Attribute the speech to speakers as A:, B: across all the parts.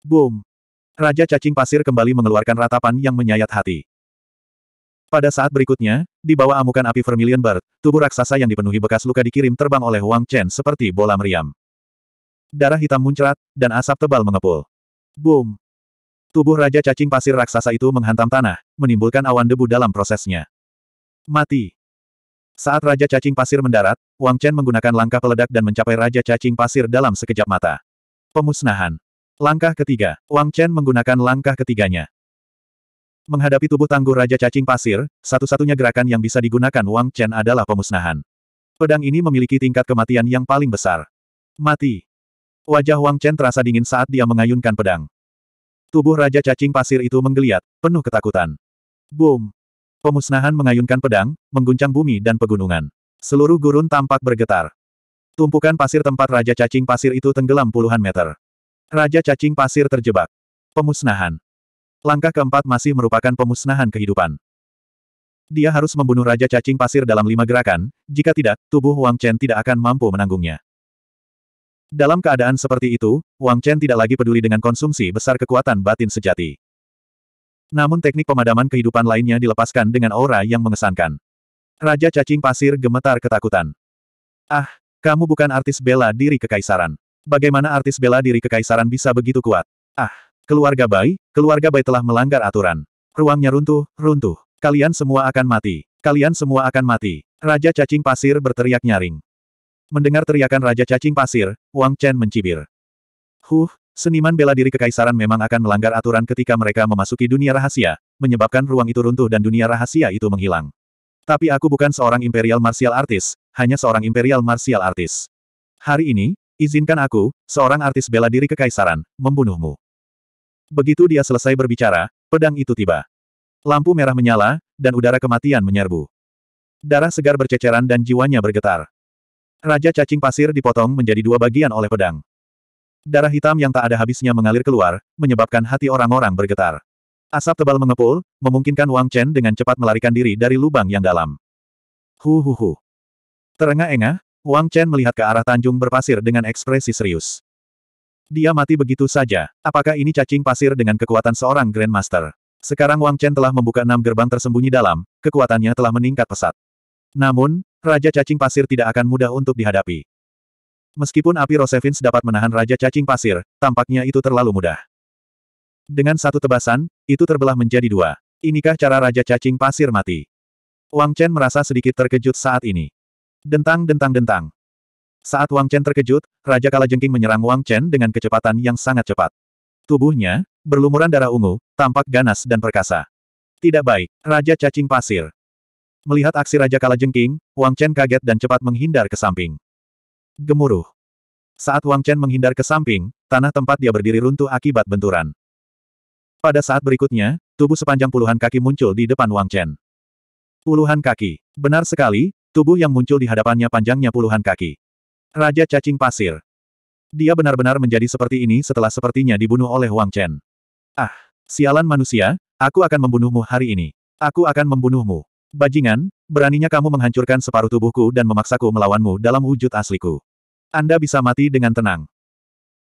A: Boom! Raja cacing pasir kembali mengeluarkan ratapan yang menyayat hati. Pada saat berikutnya, di bawah amukan api Vermilion Bird, tubuh raksasa yang dipenuhi bekas luka dikirim terbang oleh Wang Chen seperti bola meriam. Darah hitam muncrat, dan asap tebal mengepul. Boom! Tubuh Raja Cacing Pasir Raksasa itu menghantam tanah, menimbulkan awan debu dalam prosesnya. Mati. Saat Raja Cacing Pasir mendarat, Wang Chen menggunakan langkah peledak dan mencapai Raja Cacing Pasir dalam sekejap mata. Pemusnahan. Langkah ketiga, Wang Chen menggunakan langkah ketiganya. Menghadapi tubuh tangguh Raja Cacing Pasir, satu-satunya gerakan yang bisa digunakan Wang Chen adalah pemusnahan. Pedang ini memiliki tingkat kematian yang paling besar. Mati. Wajah Wang Chen terasa dingin saat dia mengayunkan pedang. Tubuh Raja Cacing Pasir itu menggeliat, penuh ketakutan. Boom! Pemusnahan mengayunkan pedang, mengguncang bumi dan pegunungan. Seluruh gurun tampak bergetar. Tumpukan pasir tempat Raja Cacing Pasir itu tenggelam puluhan meter. Raja Cacing Pasir terjebak. Pemusnahan. Langkah keempat masih merupakan pemusnahan kehidupan. Dia harus membunuh Raja Cacing Pasir dalam lima gerakan, jika tidak, tubuh Wang Chen tidak akan mampu menanggungnya. Dalam keadaan seperti itu, Wang Chen tidak lagi peduli dengan konsumsi besar kekuatan batin sejati. Namun teknik pemadaman kehidupan lainnya dilepaskan dengan aura yang mengesankan. Raja cacing pasir gemetar ketakutan. Ah, kamu bukan artis bela diri kekaisaran. Bagaimana artis bela diri kekaisaran bisa begitu kuat? Ah, keluarga Bai, keluarga Bai telah melanggar aturan. Ruangnya runtuh, runtuh. Kalian semua akan mati. Kalian semua akan mati. Raja cacing pasir berteriak nyaring. Mendengar teriakan Raja Cacing Pasir, Wang Chen mencibir. Huh, seniman bela diri kekaisaran memang akan melanggar aturan ketika mereka memasuki dunia rahasia, menyebabkan ruang itu runtuh dan dunia rahasia itu menghilang. Tapi aku bukan seorang imperial martial artis, hanya seorang imperial martial artis. Hari ini, izinkan aku, seorang artis bela diri kekaisaran, membunuhmu. Begitu dia selesai berbicara, pedang itu tiba. Lampu merah menyala, dan udara kematian menyerbu. Darah segar berceceran dan jiwanya bergetar. Raja cacing pasir dipotong menjadi dua bagian oleh pedang. Darah hitam yang tak ada habisnya mengalir keluar, menyebabkan hati orang-orang bergetar. Asap tebal mengepul, memungkinkan Wang Chen dengan cepat melarikan diri dari lubang yang dalam. Hu hu hu. Terengah-engah, Wang Chen melihat ke arah tanjung berpasir dengan ekspresi serius. Dia mati begitu saja. Apakah ini cacing pasir dengan kekuatan seorang Grandmaster? Sekarang Wang Chen telah membuka enam gerbang tersembunyi dalam, kekuatannya telah meningkat pesat. Namun, Raja Cacing Pasir tidak akan mudah untuk dihadapi. Meskipun api Rosevins dapat menahan Raja Cacing Pasir, tampaknya itu terlalu mudah. Dengan satu tebasan, itu terbelah menjadi dua. Inikah cara Raja Cacing Pasir mati? Wang Chen merasa sedikit terkejut saat ini. Dentang dentang dentang. Saat Wang Chen terkejut, Raja Kalajengking menyerang Wang Chen dengan kecepatan yang sangat cepat. Tubuhnya, berlumuran darah ungu, tampak ganas dan perkasa. Tidak baik, Raja Cacing Pasir. Melihat aksi Raja Kalajengking, Wang Chen kaget dan cepat menghindar ke samping. Gemuruh. Saat Wang Chen menghindar ke samping, tanah tempat dia berdiri runtuh akibat benturan. Pada saat berikutnya, tubuh sepanjang puluhan kaki muncul di depan Wang Chen. Puluhan kaki. Benar sekali, tubuh yang muncul di hadapannya panjangnya puluhan kaki. Raja cacing pasir. Dia benar-benar menjadi seperti ini setelah sepertinya dibunuh oleh Wang Chen. Ah, sialan manusia, aku akan membunuhmu hari ini. Aku akan membunuhmu. Bajingan, beraninya kamu menghancurkan separuh tubuhku dan memaksaku melawanmu dalam wujud asliku. Anda bisa mati dengan tenang.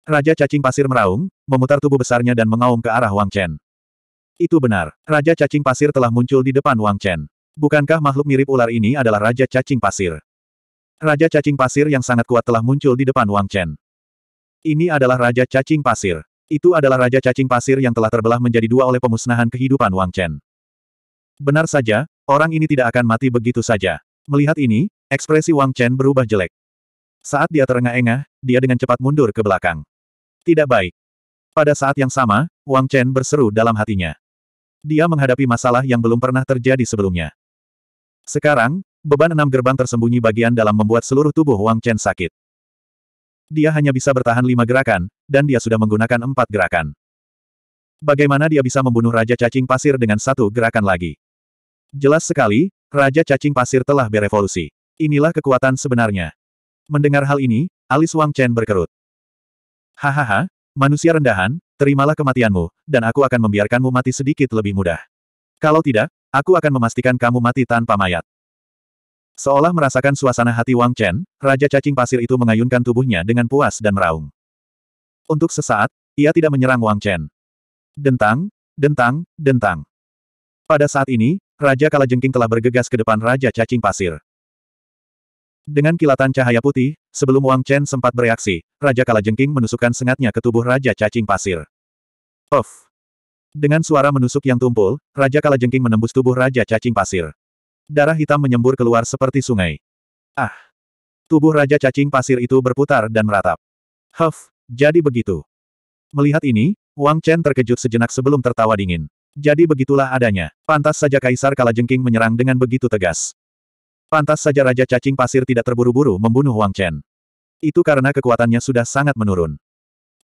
A: Raja cacing pasir meraung, memutar tubuh besarnya dan mengaum ke arah Wang Chen. Itu benar, Raja cacing pasir telah muncul di depan Wang Chen. Bukankah makhluk mirip ular ini adalah Raja cacing pasir? Raja cacing pasir yang sangat kuat telah muncul di depan Wang Chen. Ini adalah Raja cacing pasir. Itu adalah Raja Cacing Pasir yang telah terbelah menjadi dua oleh pemusnahan kehidupan Wang Chen. Benar saja, Orang ini tidak akan mati begitu saja. Melihat ini, ekspresi Wang Chen berubah jelek. Saat dia terengah-engah, dia dengan cepat mundur ke belakang. Tidak baik. Pada saat yang sama, Wang Chen berseru dalam hatinya. Dia menghadapi masalah yang belum pernah terjadi sebelumnya. Sekarang, beban enam gerbang tersembunyi bagian dalam membuat seluruh tubuh Wang Chen sakit. Dia hanya bisa bertahan lima gerakan, dan dia sudah menggunakan empat gerakan. Bagaimana dia bisa membunuh Raja Cacing Pasir dengan satu gerakan lagi? Jelas sekali, Raja Cacing Pasir telah berevolusi. Inilah kekuatan sebenarnya. Mendengar hal ini, alis Wang Chen berkerut. Hahaha, manusia rendahan, terimalah kematianmu, dan aku akan membiarkanmu mati sedikit lebih mudah. Kalau tidak, aku akan memastikan kamu mati tanpa mayat. Seolah merasakan suasana hati Wang Chen, Raja Cacing Pasir itu mengayunkan tubuhnya dengan puas dan meraung. Untuk sesaat, ia tidak menyerang Wang Chen. Dentang, dentang, dentang. Pada saat ini, Raja Kalajengking telah bergegas ke depan Raja Cacing Pasir. Dengan kilatan cahaya putih, sebelum Wang Chen sempat bereaksi, Raja Kalajengking menusukkan sengatnya ke tubuh Raja Cacing Pasir. Of! Dengan suara menusuk yang tumpul, Raja Kalajengking menembus tubuh Raja Cacing Pasir. Darah hitam menyembur keluar seperti sungai. Ah! Tubuh Raja Cacing Pasir itu berputar dan meratap. Huff, jadi begitu. Melihat ini, Wang Chen terkejut sejenak sebelum tertawa dingin. Jadi begitulah adanya. Pantas saja Kaisar Kalajengking menyerang dengan begitu tegas. Pantas saja Raja Cacing Pasir tidak terburu-buru membunuh Wang Chen. Itu karena kekuatannya sudah sangat menurun.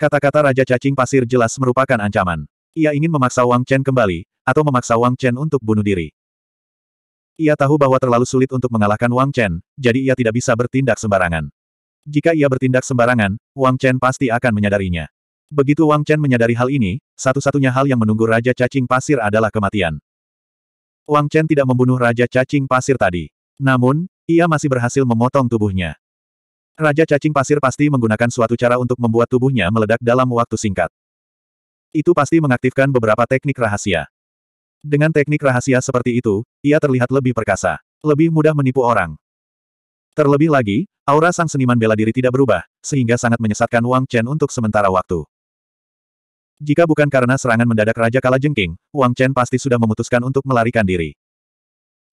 A: Kata-kata Raja Cacing Pasir jelas merupakan ancaman. Ia ingin memaksa Wang Chen kembali, atau memaksa Wang Chen untuk bunuh diri. Ia tahu bahwa terlalu sulit untuk mengalahkan Wang Chen, jadi ia tidak bisa bertindak sembarangan. Jika ia bertindak sembarangan, Wang Chen pasti akan menyadarinya. Begitu Wang Chen menyadari hal ini, satu-satunya hal yang menunggu Raja Cacing Pasir adalah kematian. Wang Chen tidak membunuh Raja Cacing Pasir tadi. Namun, ia masih berhasil memotong tubuhnya. Raja Cacing Pasir pasti menggunakan suatu cara untuk membuat tubuhnya meledak dalam waktu singkat. Itu pasti mengaktifkan beberapa teknik rahasia. Dengan teknik rahasia seperti itu, ia terlihat lebih perkasa. Lebih mudah menipu orang. Terlebih lagi, aura sang seniman bela diri tidak berubah, sehingga sangat menyesatkan Wang Chen untuk sementara waktu. Jika bukan karena serangan mendadak Raja Kalajengking, Wang Chen pasti sudah memutuskan untuk melarikan diri.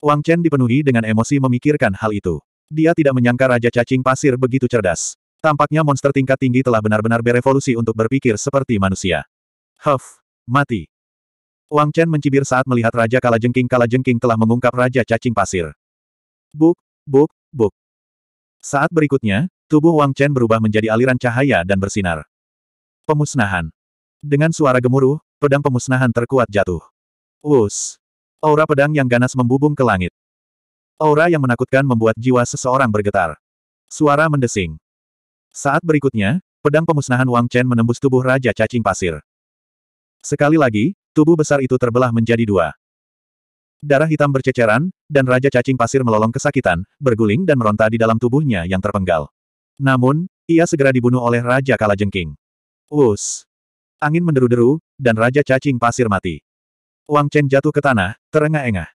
A: Wang Chen dipenuhi dengan emosi memikirkan hal itu. Dia tidak menyangka Raja Cacing Pasir begitu cerdas. Tampaknya monster tingkat tinggi telah benar-benar berevolusi untuk berpikir seperti manusia. Huff! Mati! Wang Chen mencibir saat melihat Raja Kalajengking Kalajengking telah mengungkap Raja Cacing Pasir. Buk, buk, buk. Saat berikutnya, tubuh Wang Chen berubah menjadi aliran cahaya dan bersinar. Pemusnahan. Dengan suara gemuruh, pedang pemusnahan terkuat jatuh. Wus! Aura pedang yang ganas membubung ke langit. Aura yang menakutkan membuat jiwa seseorang bergetar. Suara mendesing. Saat berikutnya, pedang pemusnahan Wang Chen menembus tubuh Raja Cacing Pasir. Sekali lagi, tubuh besar itu terbelah menjadi dua. Darah hitam berceceran, dan Raja Cacing Pasir melolong kesakitan, berguling dan meronta di dalam tubuhnya yang terpenggal. Namun, ia segera dibunuh oleh Raja Kalajengking. Wus! Angin menderu-deru, dan Raja Cacing Pasir mati. Wang Chen jatuh ke tanah, terengah-engah.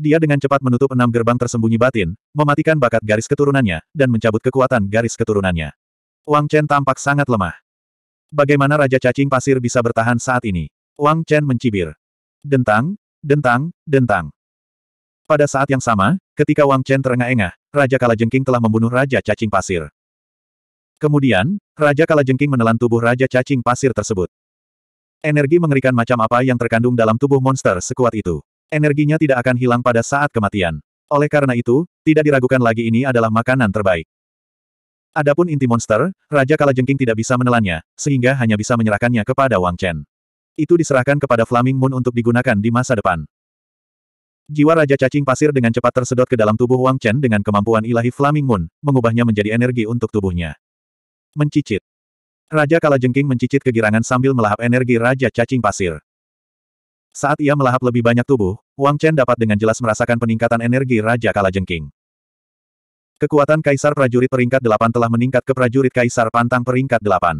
A: Dia dengan cepat menutup enam gerbang tersembunyi batin, mematikan bakat garis keturunannya, dan mencabut kekuatan garis keturunannya. Wang Chen tampak sangat lemah. Bagaimana Raja Cacing Pasir bisa bertahan saat ini? Wang Chen mencibir. Dentang, dentang, dentang. Pada saat yang sama, ketika Wang Chen terengah-engah, Raja Kalajengking telah membunuh Raja Cacing Pasir. Kemudian, Raja Kalajengking menelan tubuh Raja Cacing Pasir tersebut. Energi mengerikan macam apa yang terkandung dalam tubuh monster sekuat itu. Energinya tidak akan hilang pada saat kematian. Oleh karena itu, tidak diragukan lagi ini adalah makanan terbaik. Adapun inti monster, Raja Kalajengking tidak bisa menelannya, sehingga hanya bisa menyerahkannya kepada Wang Chen. Itu diserahkan kepada Flaming Moon untuk digunakan di masa depan. Jiwa Raja Cacing Pasir dengan cepat tersedot ke dalam tubuh Wang Chen dengan kemampuan ilahi Flaming Moon, mengubahnya menjadi energi untuk tubuhnya. Mencicit. Raja Kalajengking mencicit kegirangan sambil melahap energi Raja Cacing Pasir. Saat ia melahap lebih banyak tubuh, Wang Chen dapat dengan jelas merasakan peningkatan energi Raja Kalajengking. Kekuatan Kaisar Prajurit peringkat 8 telah meningkat ke Prajurit Kaisar Pantang peringkat 8.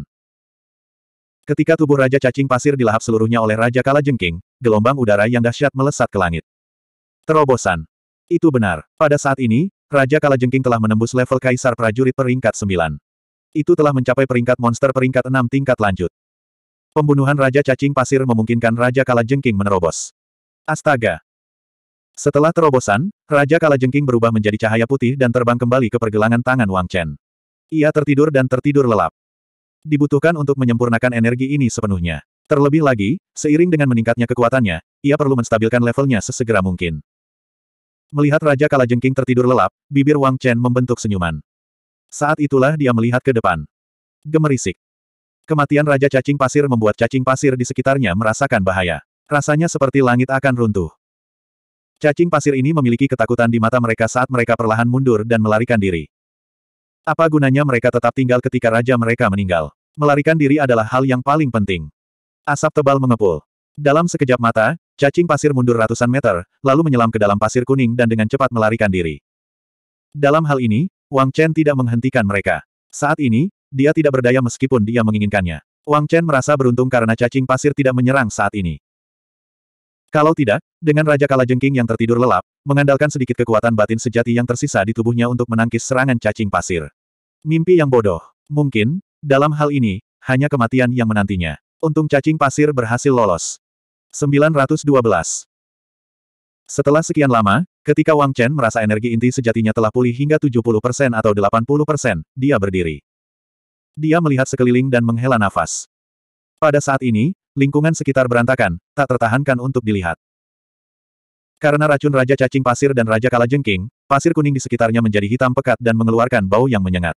A: Ketika tubuh Raja Cacing Pasir dilahap seluruhnya oleh Raja Kalajengking, gelombang udara yang dahsyat melesat ke langit. Terobosan. Itu benar. Pada saat ini, Raja Kalajengking telah menembus level Kaisar Prajurit peringkat 9. Itu telah mencapai peringkat monster peringkat enam tingkat lanjut. Pembunuhan Raja Cacing Pasir memungkinkan Raja Jengking menerobos. Astaga! Setelah terobosan, Raja Jengking berubah menjadi cahaya putih dan terbang kembali ke pergelangan tangan Wang Chen. Ia tertidur dan tertidur lelap. Dibutuhkan untuk menyempurnakan energi ini sepenuhnya. Terlebih lagi, seiring dengan meningkatnya kekuatannya, ia perlu menstabilkan levelnya sesegera mungkin. Melihat Raja Jengking tertidur lelap, bibir Wang Chen membentuk senyuman. Saat itulah dia melihat ke depan. Gemerisik. Kematian Raja Cacing Pasir membuat cacing pasir di sekitarnya merasakan bahaya. Rasanya seperti langit akan runtuh. Cacing pasir ini memiliki ketakutan di mata mereka saat mereka perlahan mundur dan melarikan diri. Apa gunanya mereka tetap tinggal ketika raja mereka meninggal? Melarikan diri adalah hal yang paling penting. Asap tebal mengepul. Dalam sekejap mata, cacing pasir mundur ratusan meter, lalu menyelam ke dalam pasir kuning dan dengan cepat melarikan diri. Dalam hal ini, Wang Chen tidak menghentikan mereka. Saat ini, dia tidak berdaya meskipun dia menginginkannya. Wang Chen merasa beruntung karena cacing pasir tidak menyerang saat ini. Kalau tidak, dengan Raja Kalajengking yang tertidur lelap, mengandalkan sedikit kekuatan batin sejati yang tersisa di tubuhnya untuk menangkis serangan cacing pasir. Mimpi yang bodoh. Mungkin, dalam hal ini, hanya kematian yang menantinya. Untung cacing pasir berhasil lolos. 912 Setelah sekian lama, Ketika Wang Chen merasa energi inti sejatinya telah pulih hingga 70% atau 80%, dia berdiri. Dia melihat sekeliling dan menghela nafas. Pada saat ini, lingkungan sekitar berantakan, tak tertahankan untuk dilihat. Karena racun Raja Cacing Pasir dan Raja Kala Jengking, pasir kuning di sekitarnya menjadi hitam pekat dan mengeluarkan bau yang menyengat.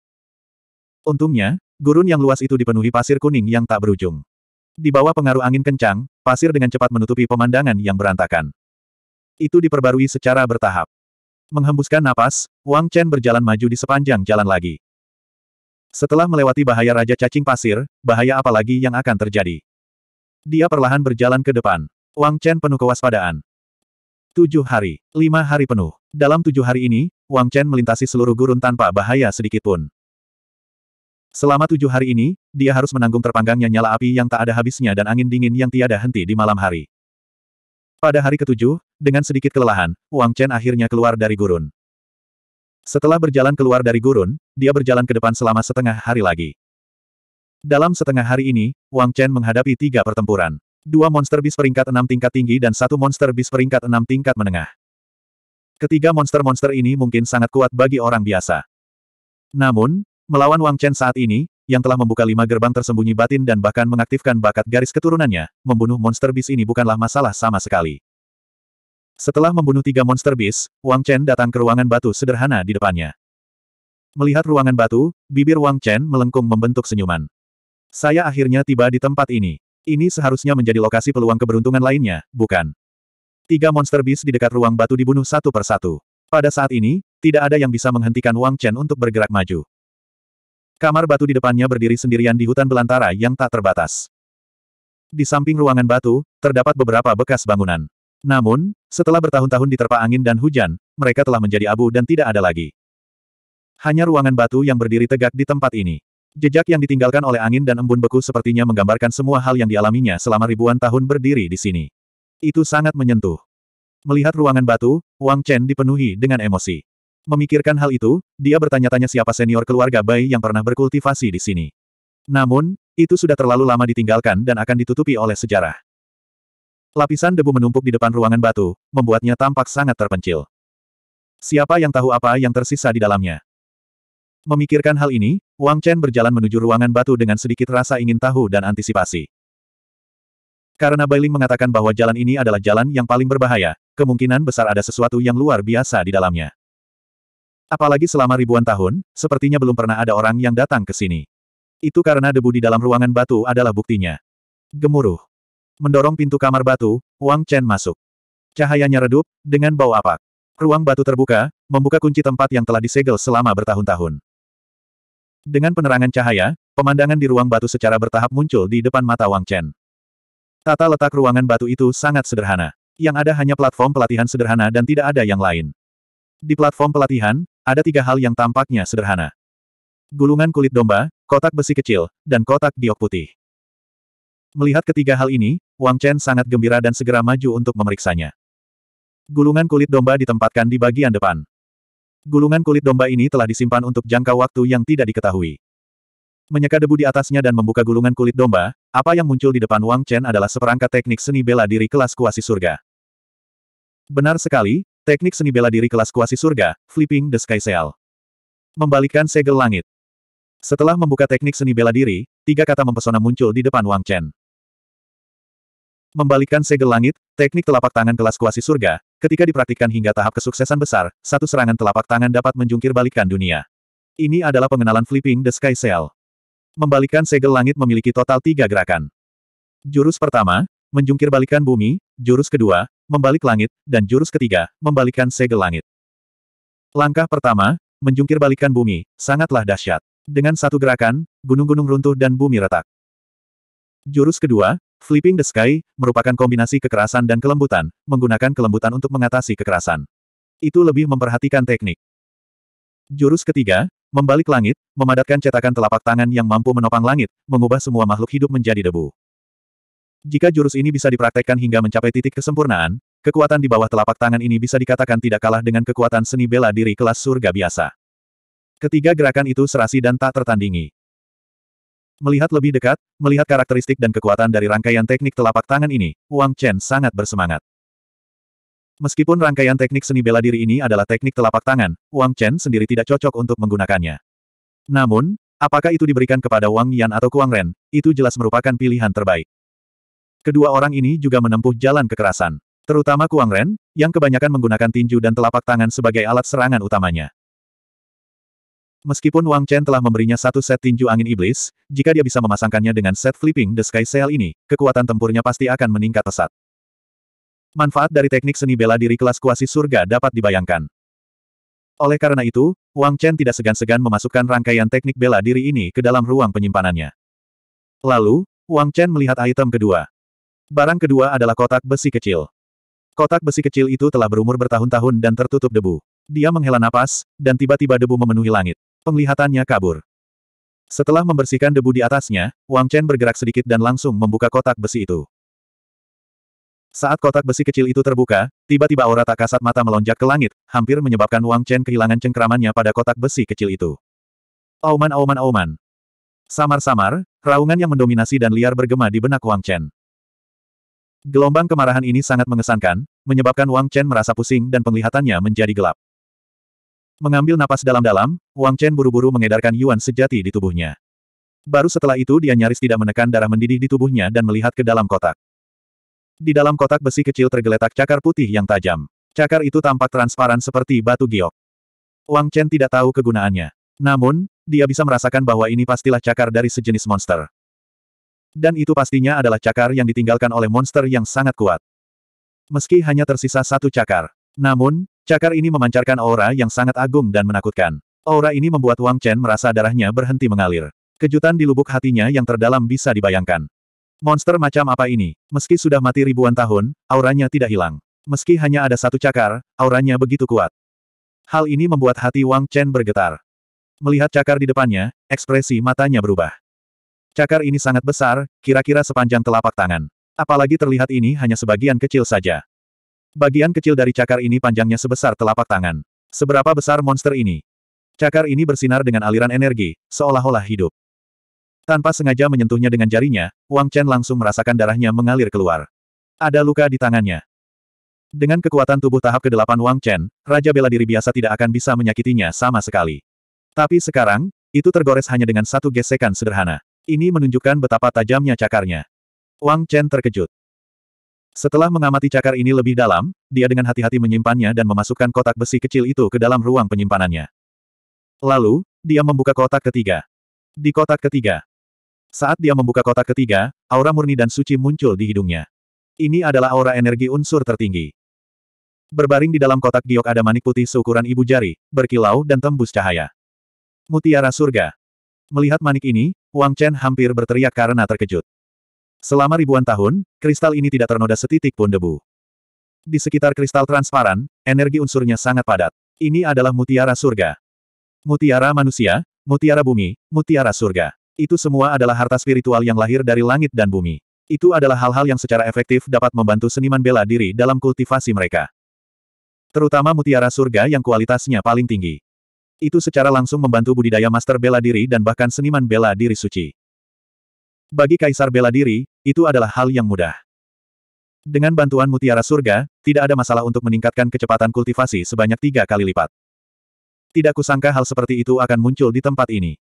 A: Untungnya, gurun yang luas itu dipenuhi pasir kuning yang tak berujung. Di bawah pengaruh angin kencang, pasir dengan cepat menutupi pemandangan yang berantakan itu diperbarui secara bertahap. Menghembuskan napas, Wang Chen berjalan maju di sepanjang jalan lagi. Setelah melewati bahaya Raja Cacing Pasir, bahaya apa lagi yang akan terjadi? Dia perlahan berjalan ke depan. Wang Chen penuh kewaspadaan. Tujuh hari, lima hari penuh. Dalam tujuh hari ini, Wang Chen melintasi seluruh gurun tanpa bahaya sedikitpun. Selama tujuh hari ini, dia harus menanggung terpanggangnya nyala api yang tak ada habisnya dan angin dingin yang tiada henti di malam hari. Pada hari ketujuh, dengan sedikit kelelahan, Wang Chen akhirnya keluar dari gurun. Setelah berjalan keluar dari gurun, dia berjalan ke depan selama setengah hari lagi. Dalam setengah hari ini, Wang Chen menghadapi tiga pertempuran. Dua monster bis peringkat enam tingkat tinggi dan satu monster bis peringkat enam tingkat menengah. Ketiga monster-monster ini mungkin sangat kuat bagi orang biasa. Namun, melawan Wang Chen saat ini, yang telah membuka lima gerbang tersembunyi batin dan bahkan mengaktifkan bakat garis keturunannya, membunuh monster bis ini bukanlah masalah sama sekali. Setelah membunuh tiga monster bis, Wang Chen datang ke ruangan batu sederhana di depannya. Melihat ruangan batu, bibir Wang Chen melengkung membentuk senyuman. Saya akhirnya tiba di tempat ini. Ini seharusnya menjadi lokasi peluang keberuntungan lainnya, bukan? Tiga monster bis di dekat ruang batu dibunuh satu persatu. Pada saat ini, tidak ada yang bisa menghentikan Wang Chen untuk bergerak maju. Kamar batu di depannya berdiri sendirian di hutan belantara yang tak terbatas. Di samping ruangan batu, terdapat beberapa bekas bangunan. Namun, setelah bertahun-tahun diterpa angin dan hujan, mereka telah menjadi abu dan tidak ada lagi. Hanya ruangan batu yang berdiri tegak di tempat ini. Jejak yang ditinggalkan oleh angin dan embun beku sepertinya menggambarkan semua hal yang dialaminya selama ribuan tahun berdiri di sini. Itu sangat menyentuh. Melihat ruangan batu, Wang Chen dipenuhi dengan emosi. Memikirkan hal itu, dia bertanya-tanya siapa senior keluarga Bai yang pernah berkultivasi di sini. Namun, itu sudah terlalu lama ditinggalkan dan akan ditutupi oleh sejarah. Lapisan debu menumpuk di depan ruangan batu, membuatnya tampak sangat terpencil. Siapa yang tahu apa yang tersisa di dalamnya? Memikirkan hal ini, Wang Chen berjalan menuju ruangan batu dengan sedikit rasa ingin tahu dan antisipasi. Karena Bailing mengatakan bahwa jalan ini adalah jalan yang paling berbahaya, kemungkinan besar ada sesuatu yang luar biasa di dalamnya. Apalagi selama ribuan tahun, sepertinya belum pernah ada orang yang datang ke sini. Itu karena debu di dalam ruangan batu adalah buktinya. Gemuruh. Mendorong pintu kamar batu, Wang Chen masuk. Cahayanya redup, dengan bau apak. Ruang batu terbuka, membuka kunci tempat yang telah disegel selama bertahun-tahun. Dengan penerangan cahaya, pemandangan di ruang batu secara bertahap muncul di depan mata Wang Chen. Tata letak ruangan batu itu sangat sederhana. Yang ada hanya platform pelatihan sederhana dan tidak ada yang lain. Di platform pelatihan, ada tiga hal yang tampaknya sederhana. Gulungan kulit domba, kotak besi kecil, dan kotak diok putih. Melihat ketiga hal ini, Wang Chen sangat gembira dan segera maju untuk memeriksanya. Gulungan kulit domba ditempatkan di bagian depan. Gulungan kulit domba ini telah disimpan untuk jangka waktu yang tidak diketahui. Menyeka debu di atasnya dan membuka gulungan kulit domba, apa yang muncul di depan Wang Chen adalah seperangkat teknik seni bela diri kelas kuasi surga. Benar sekali, teknik seni bela diri kelas kuasi surga, Flipping the Sky Seal. Membalikkan segel langit. Setelah membuka teknik seni bela diri, tiga kata mempesona muncul di depan Wang Chen. Membalikkan segel langit, teknik telapak tangan kelas kuasi surga, ketika dipraktikkan hingga tahap kesuksesan besar, satu serangan telapak tangan dapat menjungkir balikan dunia. Ini adalah pengenalan Flipping the Sky Seal. Membalikkan segel langit memiliki total tiga gerakan. Jurus pertama, menjungkir balikan bumi, jurus kedua, membalik langit, dan jurus ketiga, membalikkan segel langit. Langkah pertama, menjungkir balikan bumi, sangatlah dahsyat. Dengan satu gerakan, gunung-gunung runtuh dan bumi retak. Jurus kedua, Flipping the Sky, merupakan kombinasi kekerasan dan kelembutan, menggunakan kelembutan untuk mengatasi kekerasan. Itu lebih memperhatikan teknik. Jurus ketiga, membalik langit, memadatkan cetakan telapak tangan yang mampu menopang langit, mengubah semua makhluk hidup menjadi debu. Jika jurus ini bisa dipraktekkan hingga mencapai titik kesempurnaan, kekuatan di bawah telapak tangan ini bisa dikatakan tidak kalah dengan kekuatan seni bela diri kelas surga biasa. Ketiga gerakan itu serasi dan tak tertandingi. Melihat lebih dekat, melihat karakteristik dan kekuatan dari rangkaian teknik telapak tangan ini, Wang Chen sangat bersemangat. Meskipun rangkaian teknik seni bela diri ini adalah teknik telapak tangan, Wang Chen sendiri tidak cocok untuk menggunakannya. Namun, apakah itu diberikan kepada Wang Yan atau Kuang Ren, itu jelas merupakan pilihan terbaik. Kedua orang ini juga menempuh jalan kekerasan. Terutama Kuang Ren, yang kebanyakan menggunakan tinju dan telapak tangan sebagai alat serangan utamanya. Meskipun Wang Chen telah memberinya satu set tinju angin iblis, jika dia bisa memasangkannya dengan set flipping the sky sail ini, kekuatan tempurnya pasti akan meningkat pesat. Manfaat dari teknik seni bela diri kelas kuasi surga dapat dibayangkan. Oleh karena itu, Wang Chen tidak segan-segan memasukkan rangkaian teknik bela diri ini ke dalam ruang penyimpanannya. Lalu, Wang Chen melihat item kedua. Barang kedua adalah kotak besi kecil. Kotak besi kecil itu telah berumur bertahun-tahun dan tertutup debu. Dia menghela napas, dan tiba-tiba debu memenuhi langit. Penglihatannya kabur. Setelah membersihkan debu di atasnya, Wang Chen bergerak sedikit dan langsung membuka kotak besi itu. Saat kotak besi kecil itu terbuka, tiba-tiba aura tak kasat mata melonjak ke langit, hampir menyebabkan Wang Chen kehilangan cengkeramannya pada kotak besi kecil itu. Auman auman auman. Samar-samar, raungan yang mendominasi dan liar bergema di benak Wang Chen. Gelombang kemarahan ini sangat mengesankan, menyebabkan Wang Chen merasa pusing dan penglihatannya menjadi gelap. Mengambil napas dalam-dalam, Wang Chen buru-buru mengedarkan Yuan sejati di tubuhnya. Baru setelah itu dia nyaris tidak menekan darah mendidih di tubuhnya dan melihat ke dalam kotak. Di dalam kotak besi kecil tergeletak cakar putih yang tajam. Cakar itu tampak transparan seperti batu giok. Wang Chen tidak tahu kegunaannya. Namun, dia bisa merasakan bahwa ini pastilah cakar dari sejenis monster. Dan itu pastinya adalah cakar yang ditinggalkan oleh monster yang sangat kuat. Meski hanya tersisa satu cakar. Namun, cakar ini memancarkan aura yang sangat agung dan menakutkan. Aura ini membuat Wang Chen merasa darahnya berhenti mengalir. Kejutan di lubuk hatinya yang terdalam bisa dibayangkan. Monster macam apa ini? Meski sudah mati ribuan tahun, auranya tidak hilang. Meski hanya ada satu cakar, auranya begitu kuat. Hal ini membuat hati Wang Chen bergetar. Melihat cakar di depannya, ekspresi matanya berubah. Cakar ini sangat besar, kira-kira sepanjang telapak tangan. Apalagi terlihat ini hanya sebagian kecil saja. Bagian kecil dari cakar ini panjangnya sebesar telapak tangan. Seberapa besar monster ini? Cakar ini bersinar dengan aliran energi, seolah-olah hidup. Tanpa sengaja menyentuhnya dengan jarinya, Wang Chen langsung merasakan darahnya mengalir keluar. Ada luka di tangannya. Dengan kekuatan tubuh tahap ke-8 Wang Chen, Raja Bela Diri biasa tidak akan bisa menyakitinya sama sekali. Tapi sekarang, itu tergores hanya dengan satu gesekan sederhana. Ini menunjukkan betapa tajamnya cakarnya. Wang Chen terkejut. Setelah mengamati cakar ini lebih dalam, dia dengan hati-hati menyimpannya dan memasukkan kotak besi kecil itu ke dalam ruang penyimpanannya. Lalu, dia membuka kotak ketiga. Di kotak ketiga. Saat dia membuka kotak ketiga, aura murni dan suci muncul di hidungnya. Ini adalah aura energi unsur tertinggi. Berbaring di dalam kotak giok ada manik putih seukuran ibu jari, berkilau dan tembus cahaya. Mutiara surga. Melihat manik ini, Wang Chen hampir berteriak karena terkejut. Selama ribuan tahun, kristal ini tidak ternoda setitik pun debu. Di sekitar kristal transparan, energi unsurnya sangat padat. Ini adalah mutiara surga. Mutiara manusia, mutiara bumi, mutiara surga. Itu semua adalah harta spiritual yang lahir dari langit dan bumi. Itu adalah hal-hal yang secara efektif dapat membantu seniman bela diri dalam kultivasi mereka. Terutama mutiara surga yang kualitasnya paling tinggi. Itu secara langsung membantu budidaya master bela diri dan bahkan seniman bela diri suci. Bagi kaisar bela diri, itu adalah hal yang mudah. Dengan bantuan mutiara surga, tidak ada masalah untuk meningkatkan kecepatan kultivasi sebanyak tiga kali lipat. Tidak kusangka hal seperti itu akan muncul di tempat ini.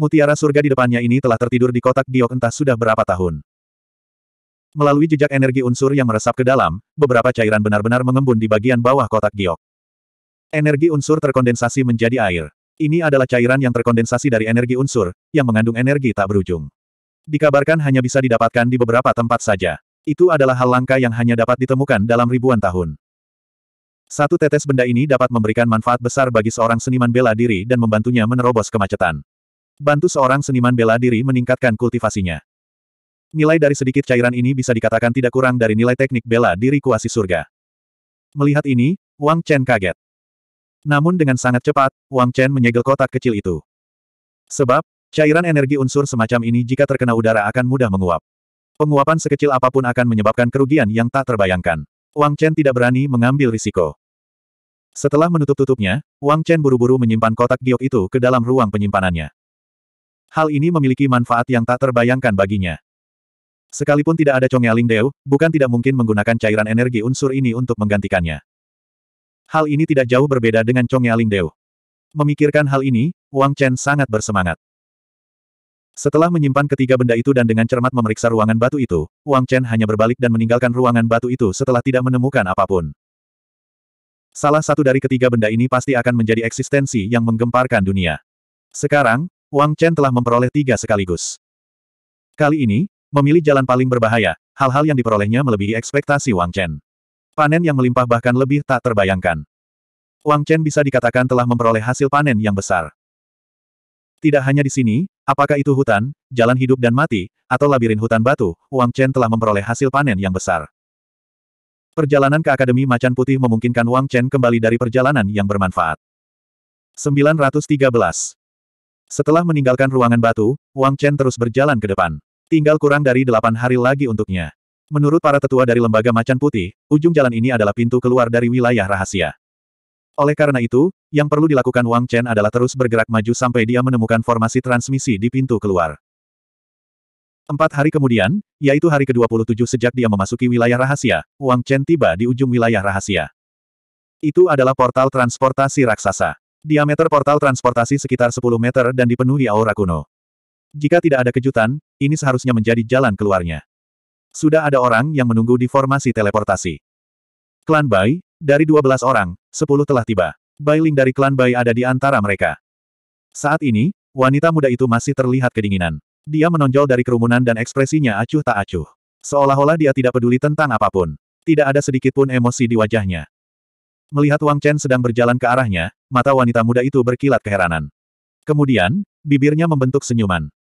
A: Mutiara surga di depannya ini telah tertidur di kotak giok entah sudah berapa tahun. Melalui jejak energi unsur yang meresap ke dalam, beberapa cairan benar-benar mengembun di bagian bawah kotak giok. Energi unsur terkondensasi menjadi air. Ini adalah cairan yang terkondensasi dari energi unsur, yang mengandung energi tak berujung. Dikabarkan hanya bisa didapatkan di beberapa tempat saja. Itu adalah hal langka yang hanya dapat ditemukan dalam ribuan tahun. Satu tetes benda ini dapat memberikan manfaat besar bagi seorang seniman bela diri dan membantunya menerobos kemacetan. Bantu seorang seniman bela diri meningkatkan kultivasinya. Nilai dari sedikit cairan ini bisa dikatakan tidak kurang dari nilai teknik bela diri kuasi surga. Melihat ini, Wang Chen kaget. Namun dengan sangat cepat, Wang Chen menyegel kotak kecil itu. Sebab, cairan energi unsur semacam ini jika terkena udara akan mudah menguap. Penguapan sekecil apapun akan menyebabkan kerugian yang tak terbayangkan. Wang Chen tidak berani mengambil risiko. Setelah menutup-tutupnya, Wang Chen buru-buru menyimpan kotak giok itu ke dalam ruang penyimpanannya. Hal ini memiliki manfaat yang tak terbayangkan baginya. Sekalipun tidak ada Yaling Deu, bukan tidak mungkin menggunakan cairan energi unsur ini untuk menggantikannya. Hal ini tidak jauh berbeda dengan Chong Deo. Memikirkan hal ini, Wang Chen sangat bersemangat. Setelah menyimpan ketiga benda itu dan dengan cermat memeriksa ruangan batu itu, Wang Chen hanya berbalik dan meninggalkan ruangan batu itu setelah tidak menemukan apapun. Salah satu dari ketiga benda ini pasti akan menjadi eksistensi yang menggemparkan dunia. Sekarang, Wang Chen telah memperoleh tiga sekaligus. Kali ini, memilih jalan paling berbahaya, hal-hal yang diperolehnya melebihi ekspektasi Wang Chen. Panen yang melimpah bahkan lebih tak terbayangkan. Wang Chen bisa dikatakan telah memperoleh hasil panen yang besar. Tidak hanya di sini, apakah itu hutan, jalan hidup dan mati, atau labirin hutan batu, Wang Chen telah memperoleh hasil panen yang besar. Perjalanan ke Akademi Macan Putih memungkinkan Wang Chen kembali dari perjalanan yang bermanfaat. 913. Setelah meninggalkan ruangan batu, Wang Chen terus berjalan ke depan. Tinggal kurang dari delapan hari lagi untuknya. Menurut para tetua dari Lembaga Macan Putih, ujung jalan ini adalah pintu keluar dari wilayah rahasia. Oleh karena itu, yang perlu dilakukan Wang Chen adalah terus bergerak maju sampai dia menemukan formasi transmisi di pintu keluar. Empat hari kemudian, yaitu hari ke-27 sejak dia memasuki wilayah rahasia, Wang Chen tiba di ujung wilayah rahasia. Itu adalah portal transportasi raksasa. Diameter portal transportasi sekitar 10 meter dan dipenuhi aura kuno. Jika tidak ada kejutan, ini seharusnya menjadi jalan keluarnya sudah ada orang yang menunggu di formasi teleportasi. Klan Bai, dari 12 orang, 10 telah tiba. Bailing dari klan Bai ada di antara mereka. Saat ini, wanita muda itu masih terlihat kedinginan. Dia menonjol dari kerumunan dan ekspresinya acuh tak acuh. Seolah-olah dia tidak peduli tentang apapun. Tidak ada sedikit pun emosi di wajahnya. Melihat Wang Chen sedang berjalan ke arahnya, mata wanita muda itu berkilat keheranan. Kemudian, bibirnya membentuk senyuman.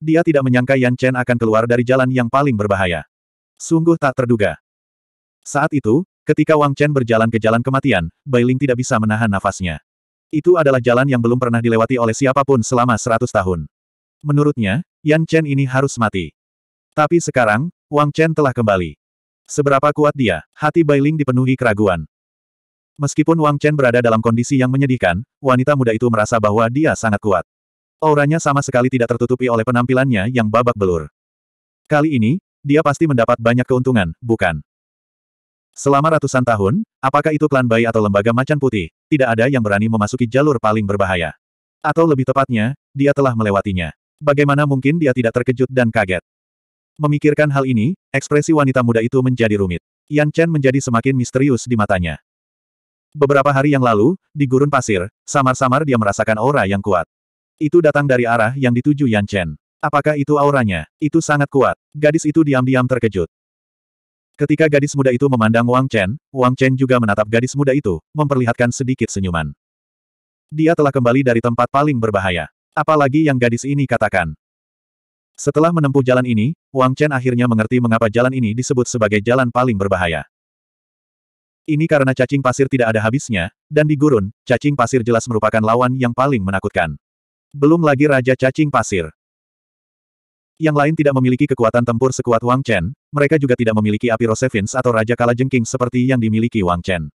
A: Dia tidak menyangka Yan Chen akan keluar dari jalan yang paling berbahaya. Sungguh tak terduga. Saat itu, ketika Wang Chen berjalan ke jalan kematian, Bailing tidak bisa menahan nafasnya. Itu adalah jalan yang belum pernah dilewati oleh siapapun selama seratus tahun. Menurutnya, Yan Chen ini harus mati. Tapi sekarang, Wang Chen telah kembali. Seberapa kuat dia, hati Bailing dipenuhi keraguan. Meskipun Wang Chen berada dalam kondisi yang menyedihkan, wanita muda itu merasa bahwa dia sangat kuat. Auranya sama sekali tidak tertutupi oleh penampilannya yang babak belur. Kali ini, dia pasti mendapat banyak keuntungan, bukan? Selama ratusan tahun, apakah itu klan bayi atau lembaga macan putih, tidak ada yang berani memasuki jalur paling berbahaya. Atau lebih tepatnya, dia telah melewatinya. Bagaimana mungkin dia tidak terkejut dan kaget? Memikirkan hal ini, ekspresi wanita muda itu menjadi rumit. Yan Chen menjadi semakin misterius di matanya. Beberapa hari yang lalu, di gurun pasir, samar-samar dia merasakan aura yang kuat. Itu datang dari arah yang dituju Yan Chen. Apakah itu auranya? Itu sangat kuat. Gadis itu diam-diam terkejut. Ketika gadis muda itu memandang Wang Chen, Wang Chen juga menatap gadis muda itu, memperlihatkan sedikit senyuman. Dia telah kembali dari tempat paling berbahaya. Apalagi yang gadis ini katakan. Setelah menempuh jalan ini, Wang Chen akhirnya mengerti mengapa jalan ini disebut sebagai jalan paling berbahaya. Ini karena cacing pasir tidak ada habisnya, dan di gurun, cacing pasir jelas merupakan lawan yang paling menakutkan. Belum lagi Raja Cacing Pasir. Yang lain tidak memiliki kekuatan tempur sekuat Wang Chen, mereka juga tidak memiliki api Rosevins atau Raja Kala Jengking seperti yang dimiliki Wang Chen.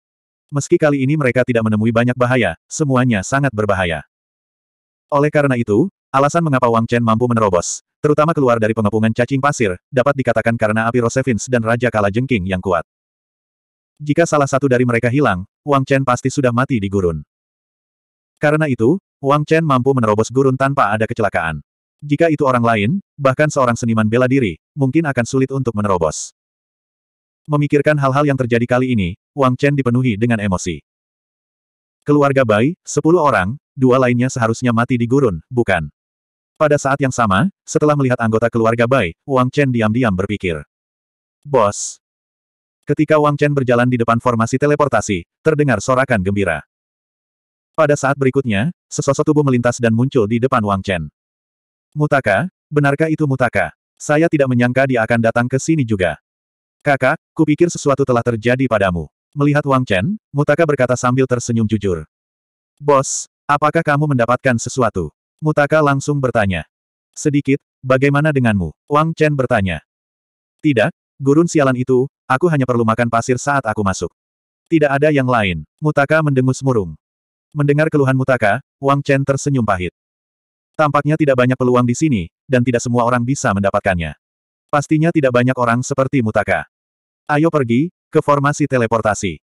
A: Meski kali ini mereka tidak menemui banyak bahaya, semuanya sangat berbahaya. Oleh karena itu, alasan mengapa Wang Chen mampu menerobos, terutama keluar dari pengepungan cacing pasir, dapat dikatakan karena api Rosevins dan Raja Kala Jengking yang kuat. Jika salah satu dari mereka hilang, Wang Chen pasti sudah mati di gurun. Karena itu, Wang Chen mampu menerobos gurun tanpa ada kecelakaan. Jika itu orang lain, bahkan seorang seniman bela diri, mungkin akan sulit untuk menerobos. Memikirkan hal-hal yang terjadi kali ini, Wang Chen dipenuhi dengan emosi. Keluarga Bai, sepuluh orang, dua lainnya seharusnya mati di gurun, bukan? Pada saat yang sama, setelah melihat anggota keluarga Bai, Wang Chen diam-diam berpikir. Bos. Ketika Wang Chen berjalan di depan formasi teleportasi, terdengar sorakan gembira. Pada saat berikutnya, sesosok tubuh melintas dan muncul di depan Wang Chen. Mutaka, benarkah itu Mutaka? Saya tidak menyangka dia akan datang ke sini juga. Kakak, kupikir sesuatu telah terjadi padamu. Melihat Wang Chen, Mutaka berkata sambil tersenyum jujur. Bos, apakah kamu mendapatkan sesuatu? Mutaka langsung bertanya. Sedikit, bagaimana denganmu? Wang Chen bertanya. Tidak, gurun sialan itu, aku hanya perlu makan pasir saat aku masuk. Tidak ada yang lain. Mutaka mendengus murung. Mendengar keluhan Mutaka, Wang Chen tersenyum pahit. Tampaknya tidak banyak peluang di sini, dan tidak semua orang bisa mendapatkannya. Pastinya tidak banyak orang seperti Mutaka. Ayo pergi, ke formasi teleportasi.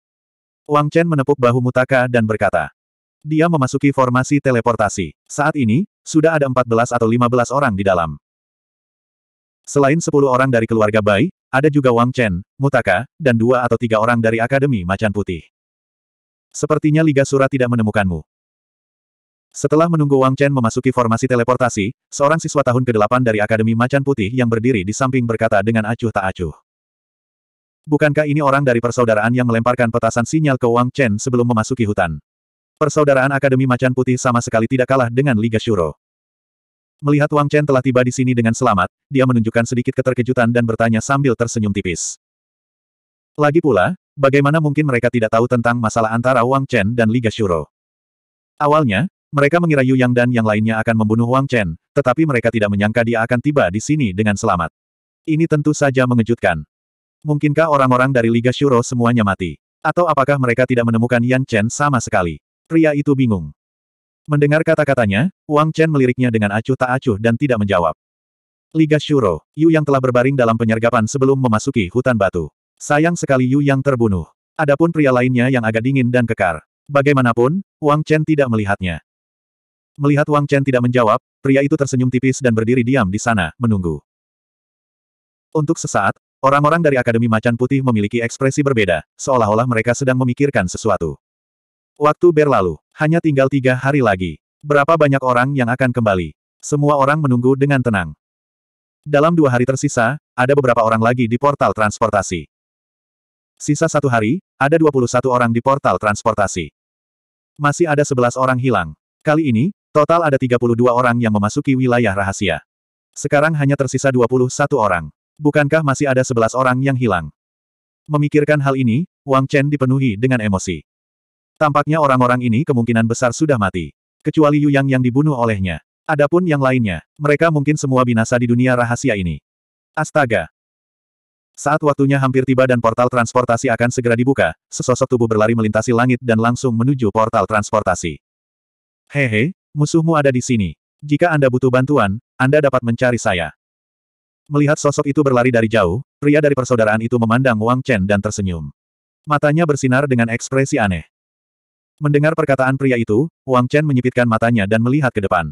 A: Wang Chen menepuk bahu Mutaka dan berkata. Dia memasuki formasi teleportasi. Saat ini, sudah ada 14 atau 15 orang di dalam. Selain 10 orang dari keluarga Bai, ada juga Wang Chen, Mutaka, dan dua atau tiga orang dari Akademi Macan Putih. Sepertinya Liga Sura tidak menemukanmu. Setelah menunggu Wang Chen memasuki formasi teleportasi, seorang siswa tahun ke-8 dari Akademi Macan Putih yang berdiri di samping berkata dengan acuh tak acuh. Bukankah ini orang dari persaudaraan yang melemparkan petasan sinyal ke Wang Chen sebelum memasuki hutan? Persaudaraan Akademi Macan Putih sama sekali tidak kalah dengan Liga Shuro. Melihat Wang Chen telah tiba di sini dengan selamat, dia menunjukkan sedikit keterkejutan dan bertanya sambil tersenyum tipis. Lagi pula, Bagaimana mungkin mereka tidak tahu tentang masalah antara Wang Chen dan Liga Shuro? Awalnya, mereka mengira Yu Yang dan yang lainnya akan membunuh Wang Chen, tetapi mereka tidak menyangka dia akan tiba di sini dengan selamat. Ini tentu saja mengejutkan. Mungkinkah orang-orang dari Liga Shuro semuanya mati? Atau apakah mereka tidak menemukan Yan Chen sama sekali? Pria itu bingung. Mendengar kata-katanya, Wang Chen meliriknya dengan acuh tak acuh dan tidak menjawab. Liga Shuro, Yu yang telah berbaring dalam penyergapan sebelum memasuki hutan batu. Sayang sekali Yu yang terbunuh. Adapun pria lainnya yang agak dingin dan kekar. Bagaimanapun, Wang Chen tidak melihatnya. Melihat Wang Chen tidak menjawab, pria itu tersenyum tipis dan berdiri diam di sana, menunggu. Untuk sesaat, orang-orang dari Akademi Macan Putih memiliki ekspresi berbeda, seolah-olah mereka sedang memikirkan sesuatu. Waktu berlalu, hanya tinggal tiga hari lagi. Berapa banyak orang yang akan kembali? Semua orang menunggu dengan tenang. Dalam dua hari tersisa, ada beberapa orang lagi di portal transportasi. Sisa satu hari, ada 21 orang di portal transportasi. Masih ada 11 orang hilang. Kali ini, total ada 32 orang yang memasuki wilayah rahasia. Sekarang hanya tersisa 21 orang. Bukankah masih ada 11 orang yang hilang? Memikirkan hal ini, Wang Chen dipenuhi dengan emosi. Tampaknya orang-orang ini kemungkinan besar sudah mati. Kecuali Yu Yang yang dibunuh olehnya. Adapun yang lainnya, mereka mungkin semua binasa di dunia rahasia ini. Astaga, saat waktunya hampir tiba dan portal transportasi akan segera dibuka, sesosok tubuh berlari melintasi langit dan langsung menuju portal transportasi. Hehe, musuhmu ada di sini. Jika Anda butuh bantuan, Anda dapat mencari saya. Melihat sosok itu berlari dari jauh, pria dari persaudaraan itu memandang Wang Chen dan tersenyum. Matanya bersinar dengan ekspresi aneh. Mendengar perkataan pria itu, Wang Chen menyipitkan matanya dan melihat ke depan.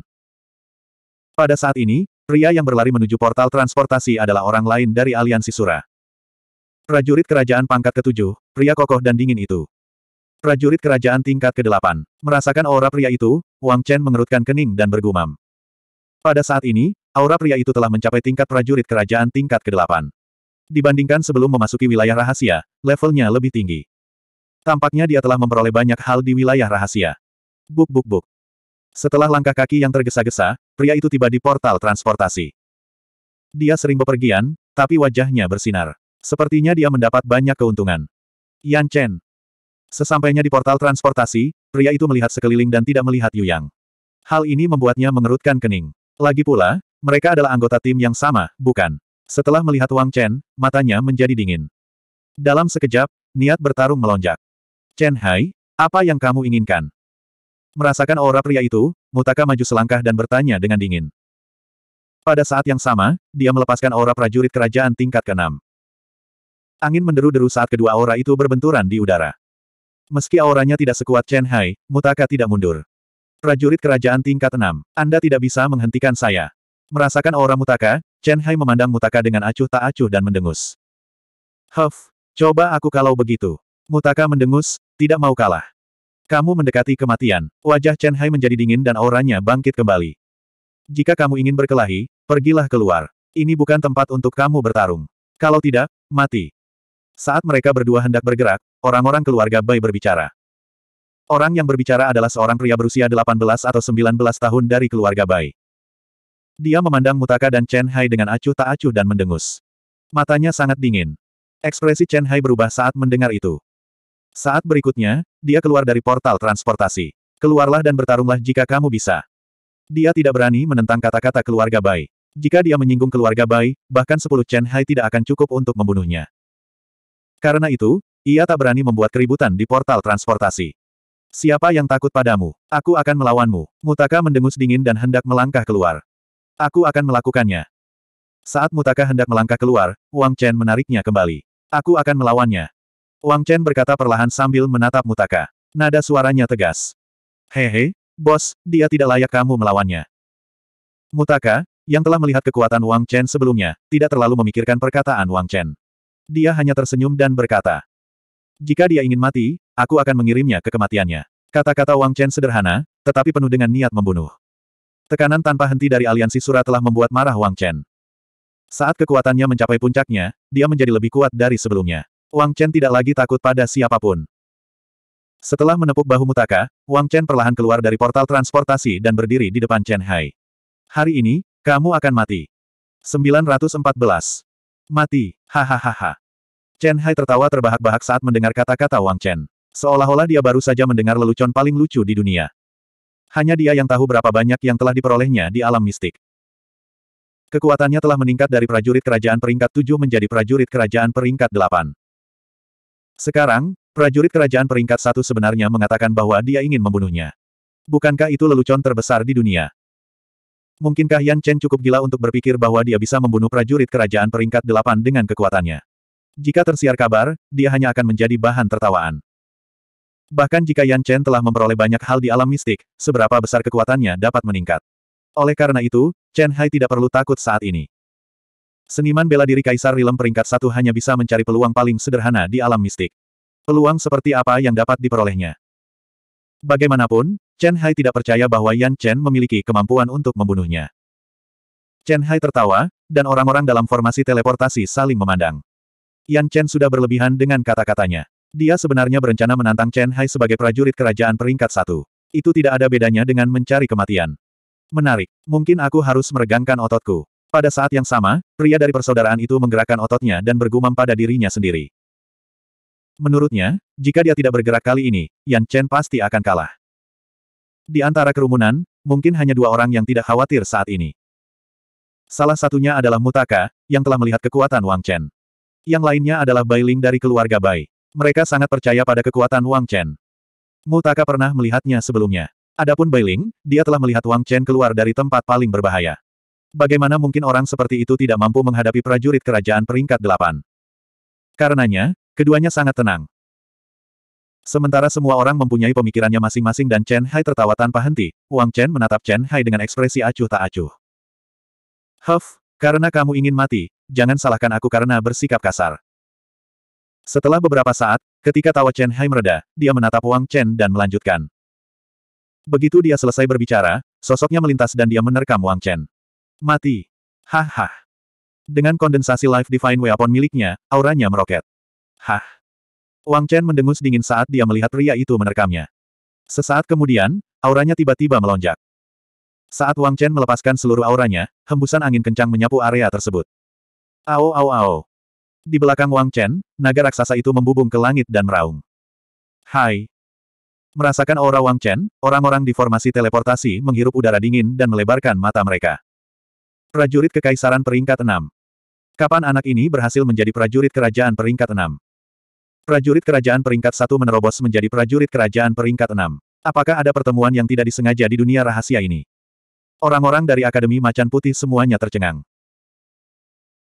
A: Pada saat ini, pria yang berlari menuju portal transportasi adalah orang lain dari aliansi Surah. Prajurit kerajaan pangkat ketujuh, pria kokoh dan dingin itu. Prajurit kerajaan tingkat ke-8. Merasakan aura pria itu, Wang Chen mengerutkan kening dan bergumam. Pada saat ini, aura pria itu telah mencapai tingkat prajurit kerajaan tingkat ke-8. Dibandingkan sebelum memasuki wilayah rahasia, levelnya lebih tinggi. Tampaknya dia telah memperoleh banyak hal di wilayah rahasia. Buk buk buk. Setelah langkah kaki yang tergesa-gesa, pria itu tiba di portal transportasi. Dia sering bepergian, tapi wajahnya bersinar. Sepertinya dia mendapat banyak keuntungan. Yan Chen. Sesampainya di portal transportasi, pria itu melihat sekeliling dan tidak melihat Yu Yang. Hal ini membuatnya mengerutkan kening. Lagi pula, mereka adalah anggota tim yang sama, bukan? Setelah melihat Wang Chen, matanya menjadi dingin. Dalam sekejap, niat bertarung melonjak. Chen Hai, apa yang kamu inginkan? Merasakan aura pria itu, Mutaka maju selangkah dan bertanya dengan dingin. Pada saat yang sama, dia melepaskan aura prajurit kerajaan tingkat keenam. Angin menderu-deru saat kedua aura itu berbenturan di udara. Meski auranya tidak sekuat Chen Hai, Mutaka tidak mundur. Prajurit kerajaan tingkat 6, Anda tidak bisa menghentikan saya. Merasakan aura Mutaka, Chen Hai memandang Mutaka dengan acuh tak acuh dan mendengus. Huff, coba aku kalau begitu. Mutaka mendengus, tidak mau kalah. Kamu mendekati kematian, wajah Chen Hai menjadi dingin dan auranya bangkit kembali. Jika kamu ingin berkelahi, pergilah keluar. Ini bukan tempat untuk kamu bertarung. Kalau tidak, mati. Saat mereka berdua hendak bergerak, orang-orang keluarga Bai berbicara. Orang yang berbicara adalah seorang pria berusia 18 atau 19 tahun dari keluarga Bai. Dia memandang Mutaka dan Chen Hai dengan acuh tak acuh dan mendengus. Matanya sangat dingin. Ekspresi Chen Hai berubah saat mendengar itu. Saat berikutnya, dia keluar dari portal transportasi. Keluarlah dan bertarunglah jika kamu bisa. Dia tidak berani menentang kata-kata keluarga Bai. Jika dia menyinggung keluarga Bai, bahkan 10 Chen Hai tidak akan cukup untuk membunuhnya. Karena itu, ia tak berani membuat keributan di portal transportasi. Siapa yang takut padamu? Aku akan melawanmu. Mutaka mendengus dingin dan hendak melangkah keluar. Aku akan melakukannya. Saat Mutaka hendak melangkah keluar, Wang Chen menariknya kembali. Aku akan melawannya. Wang Chen berkata perlahan sambil menatap Mutaka. Nada suaranya tegas. Hehe, bos, dia tidak layak kamu melawannya. Mutaka, yang telah melihat kekuatan Wang Chen sebelumnya, tidak terlalu memikirkan perkataan Wang Chen. Dia hanya tersenyum dan berkata, Jika dia ingin mati, aku akan mengirimnya ke kematiannya. Kata-kata Wang Chen sederhana, tetapi penuh dengan niat membunuh. Tekanan tanpa henti dari aliansi Surat telah membuat marah Wang Chen. Saat kekuatannya mencapai puncaknya, dia menjadi lebih kuat dari sebelumnya. Wang Chen tidak lagi takut pada siapapun. Setelah menepuk bahu Mutaka, Wang Chen perlahan keluar dari portal transportasi dan berdiri di depan Chen Hai. Hari ini, kamu akan mati. 914. Mati. Hahaha. Chen Hai tertawa terbahak-bahak saat mendengar kata-kata Wang Chen. Seolah-olah dia baru saja mendengar lelucon paling lucu di dunia. Hanya dia yang tahu berapa banyak yang telah diperolehnya di alam mistik. Kekuatannya telah meningkat dari prajurit kerajaan peringkat 7 menjadi prajurit kerajaan peringkat 8. Sekarang, prajurit kerajaan peringkat 1 sebenarnya mengatakan bahwa dia ingin membunuhnya. Bukankah itu lelucon terbesar di dunia? Mungkinkah Yan Chen cukup gila untuk berpikir bahwa dia bisa membunuh prajurit kerajaan peringkat delapan dengan kekuatannya? Jika tersiar kabar, dia hanya akan menjadi bahan tertawaan. Bahkan jika Yan Chen telah memperoleh banyak hal di alam mistik, seberapa besar kekuatannya dapat meningkat. Oleh karena itu, Chen Hai tidak perlu takut saat ini. Seniman bela diri Kaisar Rilem peringkat satu hanya bisa mencari peluang paling sederhana di alam mistik. Peluang seperti apa yang dapat diperolehnya? Bagaimanapun, Chen Hai tidak percaya bahwa Yan Chen memiliki kemampuan untuk membunuhnya. Chen Hai tertawa, dan orang-orang dalam formasi teleportasi saling memandang. Yan Chen sudah berlebihan dengan kata-katanya. Dia sebenarnya berencana menantang Chen Hai sebagai prajurit kerajaan peringkat satu. Itu tidak ada bedanya dengan mencari kematian. Menarik. Mungkin aku harus meregangkan ototku. Pada saat yang sama, pria dari persaudaraan itu menggerakkan ototnya dan bergumam pada dirinya sendiri. Menurutnya, jika dia tidak bergerak kali ini, Yan Chen pasti akan kalah. Di antara kerumunan, mungkin hanya dua orang yang tidak khawatir saat ini. Salah satunya adalah Mutaka, yang telah melihat kekuatan Wang Chen. Yang lainnya adalah Bailing dari keluarga Bai. Mereka sangat percaya pada kekuatan Wang Chen. Mutaka pernah melihatnya sebelumnya. Adapun Bailing, dia telah melihat Wang Chen keluar dari tempat paling berbahaya. Bagaimana mungkin orang seperti itu tidak mampu menghadapi prajurit kerajaan peringkat delapan? Karenanya, keduanya sangat tenang. Sementara semua orang mempunyai pemikirannya masing-masing dan Chen Hai tertawa tanpa henti, Wang Chen menatap Chen Hai dengan ekspresi acuh tak acuh. Huff, karena kamu ingin mati, jangan salahkan aku karena bersikap kasar. Setelah beberapa saat, ketika tawa Chen Hai mereda, dia menatap Wang Chen dan melanjutkan. Begitu dia selesai berbicara, sosoknya melintas dan dia menerkam Wang Chen. Mati. Hah Dengan kondensasi Life Divine Weapon miliknya, auranya meroket. Hah. Wang Chen mendengus dingin saat dia melihat pria itu menerkamnya. Sesaat kemudian, auranya tiba-tiba melonjak. Saat Wang Chen melepaskan seluruh auranya, hembusan angin kencang menyapu area tersebut. Ao ao ao. Di belakang Wang Chen, naga raksasa itu membubung ke langit dan meraung. Hai. Merasakan aura Wang Chen, orang-orang di formasi teleportasi menghirup udara dingin dan melebarkan mata mereka. Prajurit Kekaisaran Peringkat 6 Kapan anak ini berhasil menjadi prajurit kerajaan peringkat 6? Prajurit kerajaan peringkat satu menerobos menjadi prajurit kerajaan peringkat enam. Apakah ada pertemuan yang tidak disengaja di dunia rahasia ini? Orang-orang dari Akademi Macan Putih semuanya tercengang.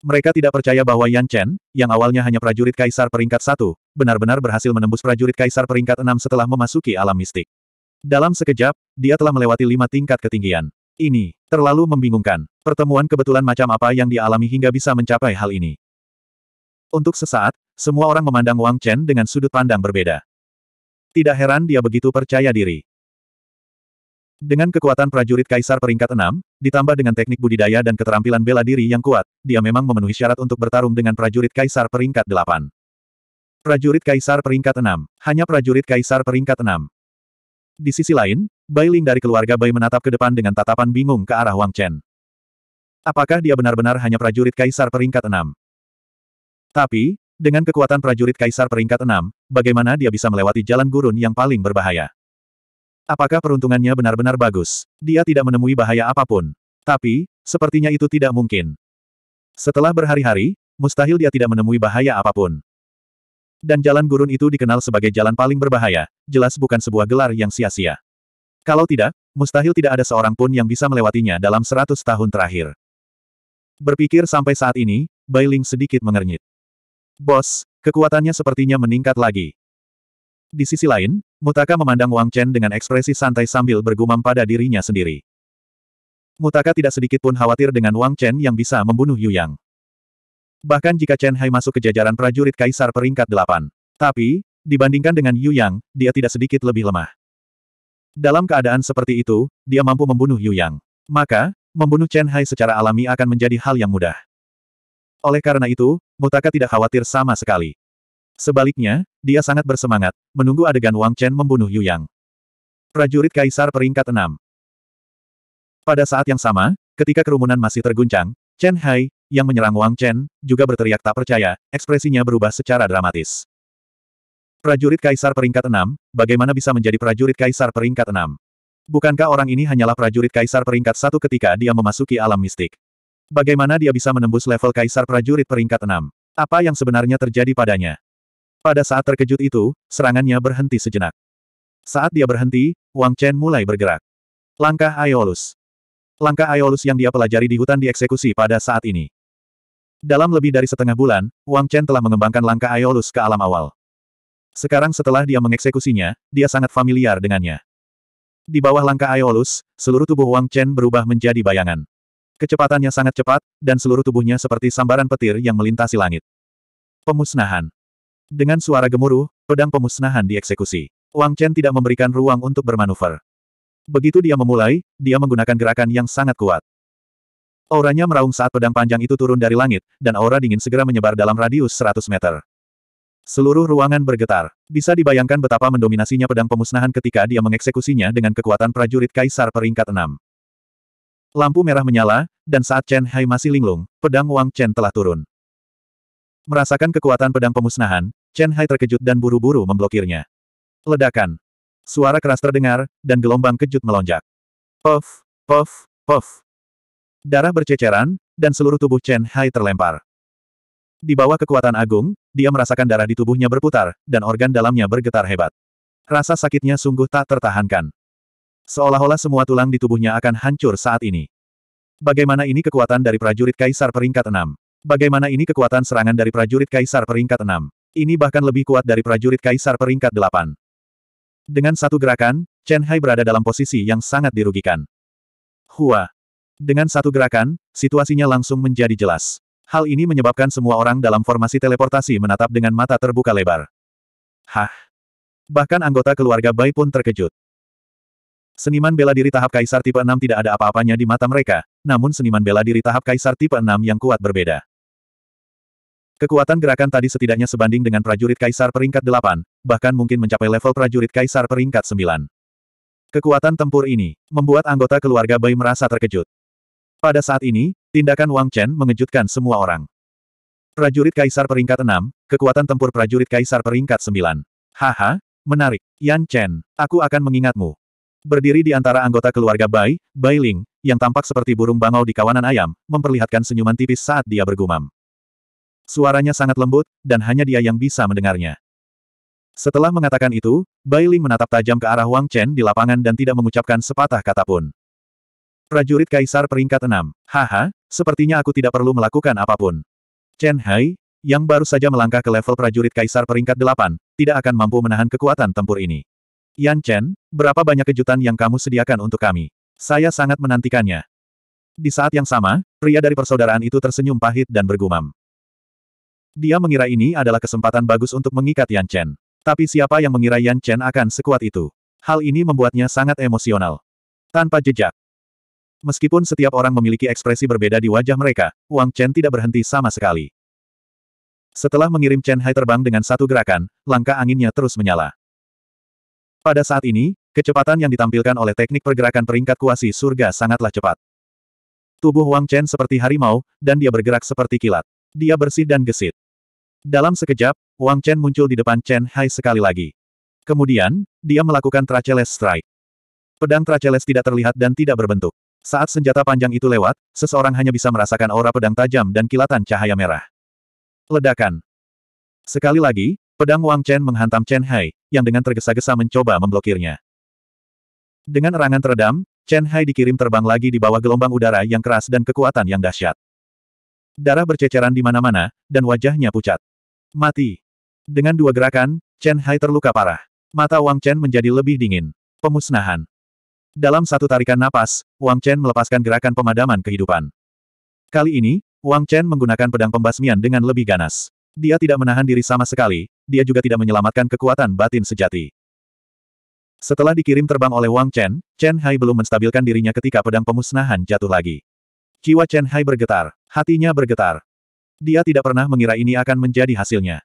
A: Mereka tidak percaya bahwa Yan Chen, yang awalnya hanya prajurit kaisar peringkat satu, benar-benar berhasil menembus prajurit kaisar peringkat enam setelah memasuki alam mistik. Dalam sekejap, dia telah melewati lima tingkat ketinggian. Ini, terlalu membingungkan. Pertemuan kebetulan macam apa yang dialami hingga bisa mencapai hal ini. Untuk sesaat, semua orang memandang Wang Chen dengan sudut pandang berbeda. Tidak heran dia begitu percaya diri. Dengan kekuatan prajurit kaisar peringkat 6, ditambah dengan teknik budidaya dan keterampilan bela diri yang kuat, dia memang memenuhi syarat untuk bertarung dengan prajurit kaisar peringkat 8. Prajurit kaisar peringkat 6, hanya prajurit kaisar peringkat 6. Di sisi lain, Bai Ling dari keluarga Bai menatap ke depan dengan tatapan bingung ke arah Wang Chen. Apakah dia benar-benar hanya prajurit kaisar peringkat 6? Tapi, dengan kekuatan prajurit kaisar peringkat 6, bagaimana dia bisa melewati jalan gurun yang paling berbahaya? Apakah peruntungannya benar-benar bagus? Dia tidak menemui bahaya apapun. Tapi, sepertinya itu tidak mungkin. Setelah berhari-hari, mustahil dia tidak menemui bahaya apapun. Dan jalan gurun itu dikenal sebagai jalan paling berbahaya, jelas bukan sebuah gelar yang sia-sia. Kalau tidak, mustahil tidak ada seorang pun yang bisa melewatinya dalam seratus tahun terakhir. Berpikir sampai saat ini, Bailing sedikit mengernyit. Bos, kekuatannya sepertinya meningkat lagi. Di sisi lain, Mutaka memandang Wang Chen dengan ekspresi santai sambil bergumam pada dirinya sendiri. Mutaka tidak sedikit pun khawatir dengan Wang Chen yang bisa membunuh Yu Yang. Bahkan jika Chen Hai masuk ke jajaran prajurit kaisar peringkat delapan. Tapi, dibandingkan dengan Yu Yang, dia tidak sedikit lebih lemah. Dalam keadaan seperti itu, dia mampu membunuh Yu Yang. Maka, membunuh Chen Hai secara alami akan menjadi hal yang mudah. Oleh karena itu, Mutaka tidak khawatir sama sekali. Sebaliknya, dia sangat bersemangat, menunggu adegan Wang Chen membunuh Yu Yang. Prajurit Kaisar peringkat 6 Pada saat yang sama, ketika kerumunan masih terguncang, Chen Hai, yang menyerang Wang Chen, juga berteriak tak percaya, ekspresinya berubah secara dramatis. Prajurit Kaisar peringkat 6, bagaimana bisa menjadi prajurit Kaisar peringkat 6? Bukankah orang ini hanyalah prajurit Kaisar peringkat 1 ketika dia memasuki alam mistik? Bagaimana dia bisa menembus level kaisar prajurit peringkat 6? Apa yang sebenarnya terjadi padanya? Pada saat terkejut itu, serangannya berhenti sejenak. Saat dia berhenti, Wang Chen mulai bergerak. Langkah Aeolus. Langkah Aeolus yang dia pelajari di hutan dieksekusi pada saat ini. Dalam lebih dari setengah bulan, Wang Chen telah mengembangkan langkah Aeolus ke alam awal. Sekarang setelah dia mengeksekusinya, dia sangat familiar dengannya. Di bawah langkah Aeolus, seluruh tubuh Wang Chen berubah menjadi bayangan. Kecepatannya sangat cepat, dan seluruh tubuhnya seperti sambaran petir yang melintasi langit. Pemusnahan. Dengan suara gemuruh, pedang pemusnahan dieksekusi. Wang Chen tidak memberikan ruang untuk bermanuver. Begitu dia memulai, dia menggunakan gerakan yang sangat kuat. Auranya meraung saat pedang panjang itu turun dari langit, dan aura dingin segera menyebar dalam radius 100 meter. Seluruh ruangan bergetar. Bisa dibayangkan betapa mendominasinya pedang pemusnahan ketika dia mengeksekusinya dengan kekuatan prajurit kaisar peringkat 6. Lampu merah menyala, dan saat Chen Hai masih linglung, pedang Wang Chen telah turun. Merasakan kekuatan pedang pemusnahan, Chen Hai terkejut dan buru-buru memblokirnya. Ledakan. Suara keras terdengar, dan gelombang kejut melonjak. Puff, puff, puff. Darah berceceran, dan seluruh tubuh Chen Hai terlempar. Di bawah kekuatan agung, dia merasakan darah di tubuhnya berputar, dan organ dalamnya bergetar hebat. Rasa sakitnya sungguh tak tertahankan. Seolah-olah semua tulang di tubuhnya akan hancur saat ini. Bagaimana ini kekuatan dari prajurit Kaisar peringkat 6? Bagaimana ini kekuatan serangan dari prajurit Kaisar peringkat 6? Ini bahkan lebih kuat dari prajurit Kaisar peringkat 8. Dengan satu gerakan, Chen Hai berada dalam posisi yang sangat dirugikan. Hua. Dengan satu gerakan, situasinya langsung menjadi jelas. Hal ini menyebabkan semua orang dalam formasi teleportasi menatap dengan mata terbuka lebar. Hah? Bahkan anggota keluarga Bai pun terkejut. Seniman bela diri tahap kaisar tipe 6 tidak ada apa-apanya di mata mereka, namun seniman bela diri tahap kaisar tipe 6 yang kuat berbeda. Kekuatan gerakan tadi setidaknya sebanding dengan prajurit kaisar peringkat 8, bahkan mungkin mencapai level prajurit kaisar peringkat 9. Kekuatan tempur ini, membuat anggota keluarga Bai merasa terkejut. Pada saat ini, tindakan Wang Chen mengejutkan semua orang. Prajurit kaisar peringkat 6, kekuatan tempur prajurit kaisar peringkat 9. Haha, menarik. Yan Chen, aku akan mengingatmu. Berdiri di antara anggota keluarga Bai, Bai Ling, yang tampak seperti burung bangau di kawanan ayam, memperlihatkan senyuman tipis saat dia bergumam. Suaranya sangat lembut, dan hanya dia yang bisa mendengarnya. Setelah mengatakan itu, Bai Ling menatap tajam ke arah Wang Chen di lapangan dan tidak mengucapkan sepatah kata pun. Prajurit Kaisar peringkat 6. Haha, sepertinya aku tidak perlu melakukan apapun. Chen Hai, yang baru saja melangkah ke level prajurit Kaisar peringkat 8, tidak akan mampu menahan kekuatan tempur ini. Yan Chen, berapa banyak kejutan yang kamu sediakan untuk kami? Saya sangat menantikannya. Di saat yang sama, pria dari persaudaraan itu tersenyum pahit dan bergumam. Dia mengira ini adalah kesempatan bagus untuk mengikat Yan Chen. Tapi siapa yang mengira Yan Chen akan sekuat itu? Hal ini membuatnya sangat emosional. Tanpa jejak. Meskipun setiap orang memiliki ekspresi berbeda di wajah mereka, Wang Chen tidak berhenti sama sekali. Setelah mengirim Chen Hai terbang dengan satu gerakan, langkah anginnya terus menyala. Pada saat ini, kecepatan yang ditampilkan oleh teknik pergerakan peringkat kuasi surga sangatlah cepat. Tubuh Wang Chen seperti harimau, dan dia bergerak seperti kilat. Dia bersih dan gesit. Dalam sekejap, Wang Chen muncul di depan Chen Hai sekali lagi. Kemudian, dia melakukan Traceles Strike. Pedang Traceles tidak terlihat dan tidak berbentuk. Saat senjata panjang itu lewat, seseorang hanya bisa merasakan aura pedang tajam dan kilatan cahaya merah. Ledakan. Sekali lagi, pedang Wang Chen menghantam Chen Hai, yang dengan tergesa-gesa mencoba memblokirnya. Dengan erangan teredam, Chen Hai dikirim terbang lagi di bawah gelombang udara yang keras dan kekuatan yang dahsyat. Darah berceceran di mana-mana, dan wajahnya pucat. Mati. Dengan dua gerakan, Chen Hai terluka parah. Mata Wang Chen menjadi lebih dingin. Pemusnahan. Dalam satu tarikan napas, Wang Chen melepaskan gerakan pemadaman kehidupan. Kali ini, Wang Chen menggunakan pedang pembasmian dengan lebih ganas. Dia tidak menahan diri sama sekali, dia juga tidak menyelamatkan kekuatan batin sejati. Setelah dikirim terbang oleh Wang Chen, Chen Hai belum menstabilkan dirinya ketika pedang pemusnahan jatuh lagi. Jiwa Chen Hai bergetar, hatinya bergetar. Dia tidak pernah mengira ini akan menjadi hasilnya.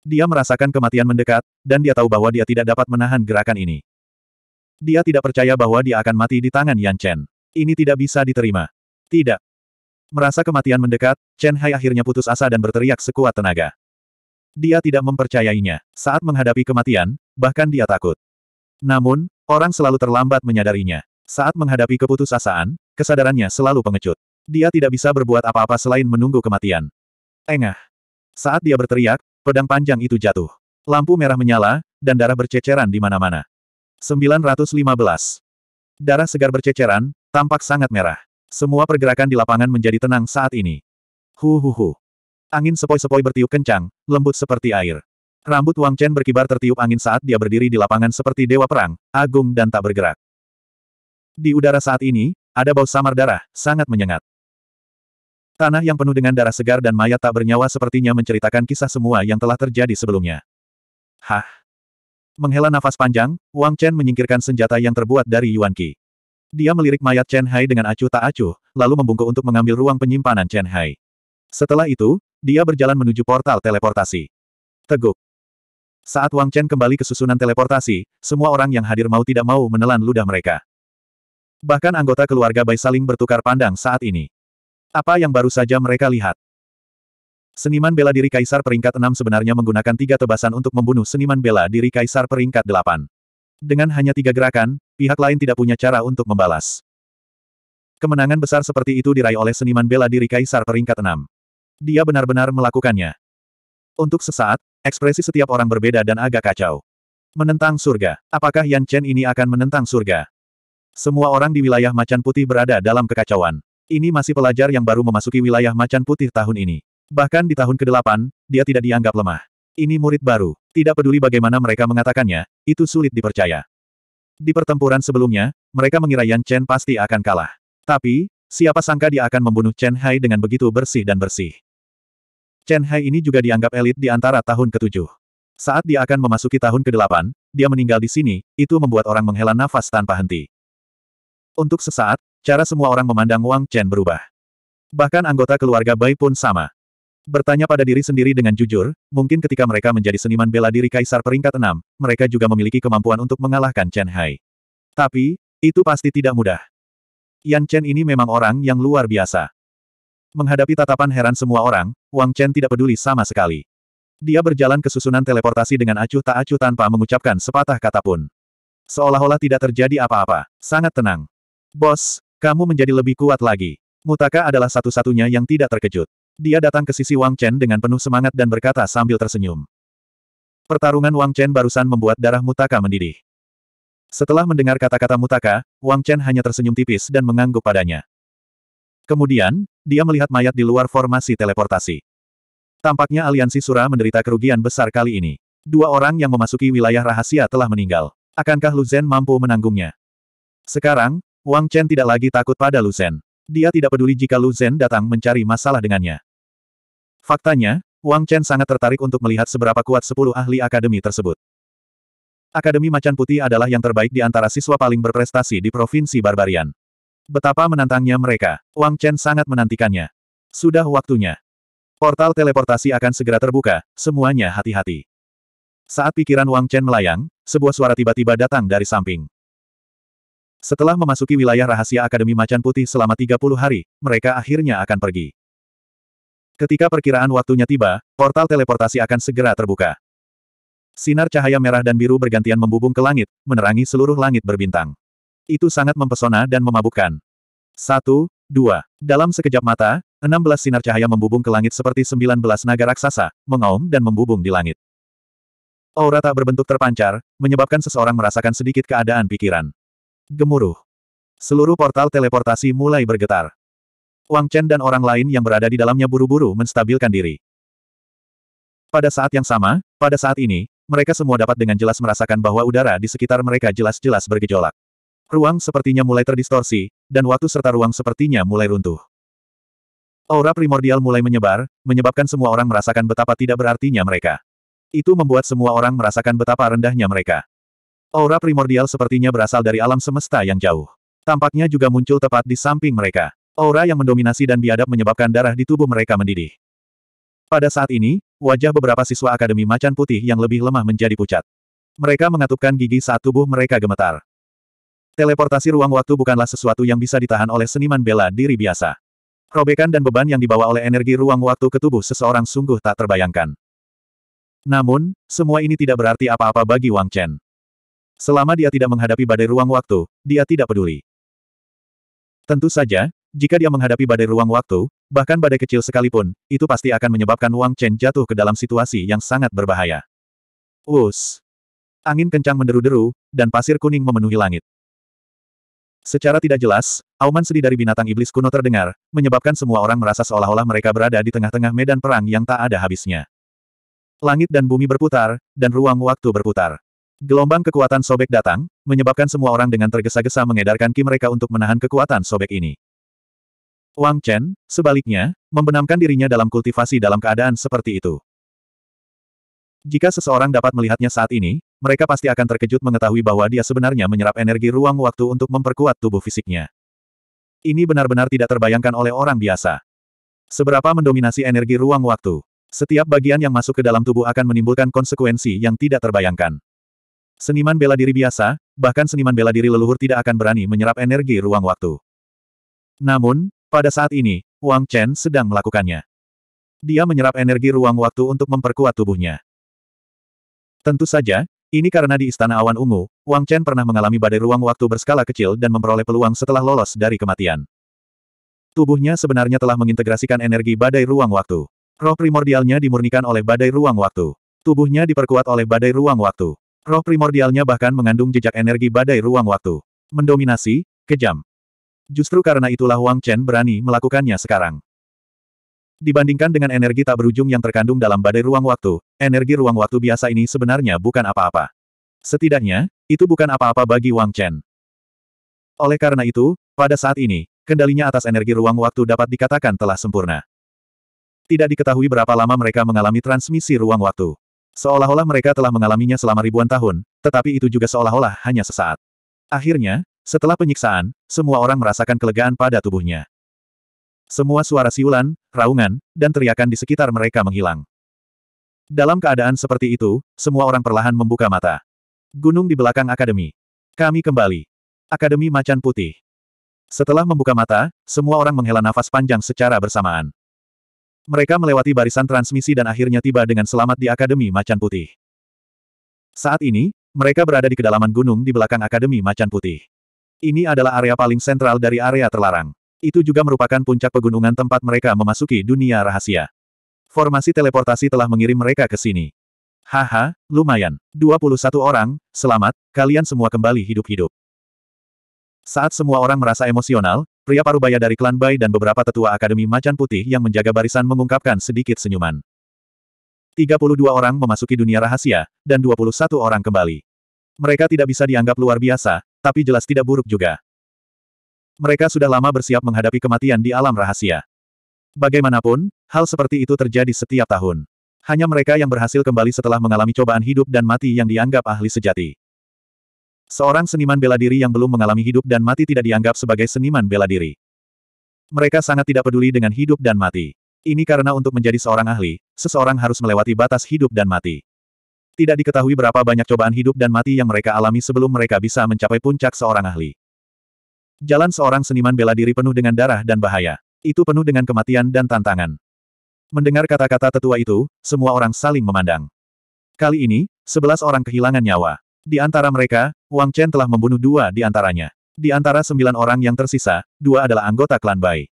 A: Dia merasakan kematian mendekat, dan dia tahu bahwa dia tidak dapat menahan gerakan ini. Dia tidak percaya bahwa dia akan mati di tangan Yan Chen. Ini tidak bisa diterima. Tidak. Merasa kematian mendekat, Chen Hai akhirnya putus asa dan berteriak sekuat tenaga. Dia tidak mempercayainya. Saat menghadapi kematian, bahkan dia takut. Namun, orang selalu terlambat menyadarinya. Saat menghadapi keputusasaan, kesadarannya selalu pengecut. Dia tidak bisa berbuat apa-apa selain menunggu kematian. Engah. Saat dia berteriak, pedang panjang itu jatuh. Lampu merah menyala, dan darah berceceran di mana-mana. 915. Darah segar berceceran, tampak sangat merah. Semua pergerakan di lapangan menjadi tenang saat ini. Huhuhu. Angin sepoi-sepoi bertiup kencang, lembut seperti air. Rambut Wang Chen berkibar tertiup angin saat dia berdiri di lapangan seperti dewa perang, agung dan tak bergerak. Di udara saat ini, ada bau samar darah, sangat menyengat. Tanah yang penuh dengan darah segar dan mayat tak bernyawa sepertinya menceritakan kisah semua yang telah terjadi sebelumnya. Hah? Menghela nafas panjang, Wang Chen menyingkirkan senjata yang terbuat dari Yuan Qi. Dia melirik mayat Chen Hai dengan acuh tak acuh, lalu membungkuk untuk mengambil ruang penyimpanan Chen Hai. Setelah itu, dia berjalan menuju portal teleportasi. Teguk. Saat Wang Chen kembali ke susunan teleportasi, semua orang yang hadir mau tidak mau menelan ludah mereka. Bahkan anggota keluarga Bai saling bertukar pandang saat ini. Apa yang baru saja mereka lihat? Seniman bela diri Kaisar peringkat 6 sebenarnya menggunakan tiga tebasan untuk membunuh seniman bela diri Kaisar peringkat 8. Dengan hanya tiga gerakan, pihak lain tidak punya cara untuk membalas. Kemenangan besar seperti itu diraih oleh seniman bela diri Kaisar peringkat 6. Dia benar-benar melakukannya. Untuk sesaat, ekspresi setiap orang berbeda dan agak kacau. Menentang surga. Apakah Yan Chen ini akan menentang surga? Semua orang di wilayah Macan Putih berada dalam kekacauan. Ini masih pelajar yang baru memasuki wilayah Macan Putih tahun ini. Bahkan di tahun ke-8, dia tidak dianggap lemah. Ini murid baru. Tidak peduli bagaimana mereka mengatakannya, itu sulit dipercaya. Di pertempuran sebelumnya, mereka mengira Yan Chen pasti akan kalah. Tapi, siapa sangka dia akan membunuh Chen Hai dengan begitu bersih dan bersih. Chen Hai ini juga dianggap elit di antara tahun ke-7. Saat dia akan memasuki tahun ke-8, dia meninggal di sini, itu membuat orang menghela nafas tanpa henti. Untuk sesaat, cara semua orang memandang Wang Chen berubah. Bahkan anggota keluarga Bai pun sama. Bertanya pada diri sendiri dengan jujur, mungkin ketika mereka menjadi seniman bela diri kaisar peringkat 6, mereka juga memiliki kemampuan untuk mengalahkan Chen Hai. Tapi, itu pasti tidak mudah. Yan Chen ini memang orang yang luar biasa. Menghadapi tatapan heran semua orang, Wang Chen tidak peduli sama sekali. Dia berjalan ke susunan teleportasi dengan acuh tak acuh tanpa mengucapkan sepatah kata pun. Seolah-olah tidak terjadi apa-apa. Sangat tenang. Bos, kamu menjadi lebih kuat lagi. Mutaka adalah satu-satunya yang tidak terkejut. Dia datang ke sisi Wang Chen dengan penuh semangat dan berkata sambil tersenyum. Pertarungan Wang Chen barusan membuat darah Mutaka mendidih. Setelah mendengar kata-kata Mutaka, Wang Chen hanya tersenyum tipis dan mengangguk padanya. Kemudian, dia melihat mayat di luar formasi teleportasi. Tampaknya aliansi Sura menderita kerugian besar kali ini. Dua orang yang memasuki wilayah rahasia telah meninggal. Akankah Luzen mampu menanggungnya? Sekarang, Wang Chen tidak lagi takut pada Luzen. Dia tidak peduli jika Luzen datang mencari masalah dengannya. Faktanya, Wang Chen sangat tertarik untuk melihat seberapa kuat sepuluh ahli akademi tersebut. Akademi Macan Putih adalah yang terbaik di antara siswa paling berprestasi di Provinsi Barbarian. Betapa menantangnya mereka. Wang Chen sangat menantikannya. Sudah waktunya. Portal teleportasi akan segera terbuka, semuanya hati-hati. Saat pikiran Wang Chen melayang, sebuah suara tiba-tiba datang dari samping. Setelah memasuki wilayah rahasia Akademi Macan Putih selama 30 hari, mereka akhirnya akan pergi. Ketika perkiraan waktunya tiba, portal teleportasi akan segera terbuka. Sinar cahaya merah dan biru bergantian membubung ke langit, menerangi seluruh langit berbintang. Itu sangat mempesona dan memabukkan. Satu, dua. Dalam sekejap mata, enam belas sinar cahaya membubung ke langit seperti sembilan belas naga raksasa, mengaum dan membubung di langit. Aura tak berbentuk terpancar, menyebabkan seseorang merasakan sedikit keadaan pikiran. Gemuruh. Seluruh portal teleportasi mulai bergetar. Wang Chen dan orang lain yang berada di dalamnya buru-buru menstabilkan diri. Pada saat yang sama, pada saat ini, mereka semua dapat dengan jelas merasakan bahwa udara di sekitar mereka jelas-jelas bergejolak. Ruang sepertinya mulai terdistorsi, dan waktu serta ruang sepertinya mulai runtuh. Aura primordial mulai menyebar, menyebabkan semua orang merasakan betapa tidak berartinya mereka. Itu membuat semua orang merasakan betapa rendahnya mereka. Aura primordial sepertinya berasal dari alam semesta yang jauh. Tampaknya juga muncul tepat di samping mereka. Aura yang mendominasi dan biadab menyebabkan darah di tubuh mereka mendidih. Pada saat ini, wajah beberapa siswa Akademi Macan Putih yang lebih lemah menjadi pucat. Mereka mengatupkan gigi saat tubuh mereka gemetar. Teleportasi ruang waktu bukanlah sesuatu yang bisa ditahan oleh seniman bela diri biasa. Robekan dan beban yang dibawa oleh energi ruang waktu ke tubuh seseorang sungguh tak terbayangkan. Namun, semua ini tidak berarti apa-apa bagi Wang Chen. Selama dia tidak menghadapi badai ruang waktu, dia tidak peduli. Tentu saja, jika dia menghadapi badai ruang waktu, bahkan badai kecil sekalipun, itu pasti akan menyebabkan Wang Chen jatuh ke dalam situasi yang sangat berbahaya. Us, Angin kencang menderu-deru, dan pasir kuning memenuhi langit. Secara tidak jelas, auman sedih dari binatang iblis kuno terdengar, menyebabkan semua orang merasa seolah-olah mereka berada di tengah-tengah medan perang yang tak ada habisnya. Langit dan bumi berputar, dan ruang waktu berputar. Gelombang kekuatan sobek datang, menyebabkan semua orang dengan tergesa-gesa mengedarkan ki mereka untuk menahan kekuatan sobek ini. Wang Chen, sebaliknya, membenamkan dirinya dalam kultivasi dalam keadaan seperti itu. Jika seseorang dapat melihatnya saat ini, mereka pasti akan terkejut mengetahui bahwa dia sebenarnya menyerap energi ruang waktu untuk memperkuat tubuh fisiknya. Ini benar-benar tidak terbayangkan oleh orang biasa. Seberapa mendominasi energi ruang waktu? Setiap bagian yang masuk ke dalam tubuh akan menimbulkan konsekuensi yang tidak terbayangkan. Seniman bela diri biasa, bahkan seniman bela diri leluhur tidak akan berani menyerap energi ruang waktu. Namun, pada saat ini, Wang Chen sedang melakukannya. Dia menyerap energi ruang waktu untuk memperkuat tubuhnya. Tentu saja, ini karena di Istana Awan Ungu, Wang Chen pernah mengalami badai ruang waktu berskala kecil dan memperoleh peluang setelah lolos dari kematian. Tubuhnya sebenarnya telah mengintegrasikan energi badai ruang waktu. Roh primordialnya dimurnikan oleh badai ruang waktu. Tubuhnya diperkuat oleh badai ruang waktu. Roh primordialnya bahkan mengandung jejak energi badai ruang waktu. Mendominasi, kejam. Justru karena itulah Wang Chen berani melakukannya sekarang. Dibandingkan dengan energi tak berujung yang terkandung dalam badai ruang waktu, energi ruang waktu biasa ini sebenarnya bukan apa-apa. Setidaknya, itu bukan apa-apa bagi Wang Chen. Oleh karena itu, pada saat ini, kendalinya atas energi ruang waktu dapat dikatakan telah sempurna. Tidak diketahui berapa lama mereka mengalami transmisi ruang waktu. Seolah-olah mereka telah mengalaminya selama ribuan tahun, tetapi itu juga seolah-olah hanya sesaat. Akhirnya, setelah penyiksaan, semua orang merasakan kelegaan pada tubuhnya. Semua suara siulan, raungan, dan teriakan di sekitar mereka menghilang. Dalam keadaan seperti itu, semua orang perlahan membuka mata. Gunung di belakang akademi. Kami kembali. Akademi Macan Putih. Setelah membuka mata, semua orang menghela nafas panjang secara bersamaan. Mereka melewati barisan transmisi dan akhirnya tiba dengan selamat di Akademi Macan Putih. Saat ini, mereka berada di kedalaman gunung di belakang Akademi Macan Putih. Ini adalah area paling sentral dari area terlarang. Itu juga merupakan puncak pegunungan tempat mereka memasuki dunia rahasia. Formasi teleportasi telah mengirim mereka ke sini. Haha, lumayan. 21 orang, selamat, kalian semua kembali hidup-hidup. Saat semua orang merasa emosional, pria parubaya dari klan Bai dan beberapa tetua Akademi Macan Putih yang menjaga barisan mengungkapkan sedikit senyuman. 32 orang memasuki dunia rahasia, dan 21 orang kembali. Mereka tidak bisa dianggap luar biasa, tapi jelas tidak buruk juga mereka sudah lama bersiap menghadapi kematian di alam rahasia. Bagaimanapun, hal seperti itu terjadi setiap tahun. Hanya mereka yang berhasil kembali setelah mengalami cobaan hidup dan mati yang dianggap ahli sejati. Seorang seniman bela diri yang belum mengalami hidup dan mati tidak dianggap sebagai seniman bela diri. Mereka sangat tidak peduli dengan hidup dan mati. Ini karena untuk menjadi seorang ahli, seseorang harus melewati batas hidup dan mati. Tidak diketahui berapa banyak cobaan hidup dan mati yang mereka alami sebelum mereka bisa mencapai puncak seorang ahli. Jalan seorang seniman bela diri penuh dengan darah dan bahaya. Itu penuh dengan kematian dan tantangan. Mendengar kata-kata tetua itu, semua orang saling memandang. Kali ini, sebelas orang kehilangan nyawa. Di antara mereka, Wang Chen telah membunuh dua di antaranya. Di antara sembilan orang yang tersisa, dua adalah anggota klan Bai.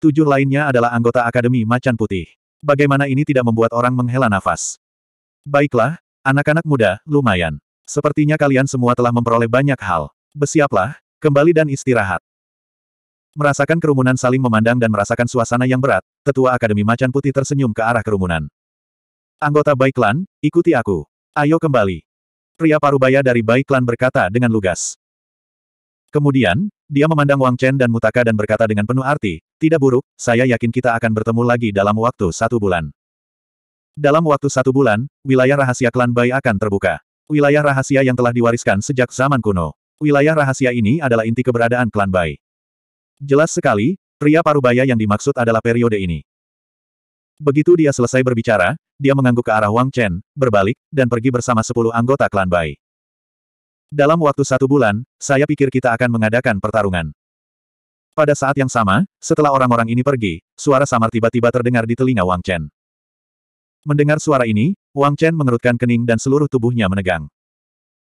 A: Tujuh lainnya adalah anggota Akademi Macan Putih. Bagaimana ini tidak membuat orang menghela nafas? Baiklah, anak-anak muda, lumayan. Sepertinya kalian semua telah memperoleh banyak hal. Bersiaplah, Kembali dan istirahat. Merasakan kerumunan saling memandang dan merasakan suasana yang berat, tetua Akademi Macan Putih tersenyum ke arah kerumunan. Anggota Baiklan, ikuti aku. Ayo kembali. Pria parubaya dari Baiklan berkata dengan lugas. Kemudian, dia memandang Wang Chen dan Mutaka dan berkata dengan penuh arti, tidak buruk, saya yakin kita akan bertemu lagi dalam waktu satu bulan. Dalam waktu satu bulan, wilayah rahasia klan Bai akan terbuka. Wilayah rahasia yang telah diwariskan sejak zaman kuno. Wilayah rahasia ini adalah inti keberadaan klan Bai. Jelas sekali, pria parubaya yang dimaksud adalah periode ini. Begitu dia selesai berbicara, dia mengangguk ke arah Wang Chen, berbalik, dan pergi bersama sepuluh anggota klan Bai. Dalam waktu satu bulan, saya pikir kita akan mengadakan pertarungan. Pada saat yang sama, setelah orang-orang ini pergi, suara samar tiba-tiba terdengar di telinga Wang Chen. Mendengar suara ini, Wang Chen mengerutkan kening dan seluruh tubuhnya menegang.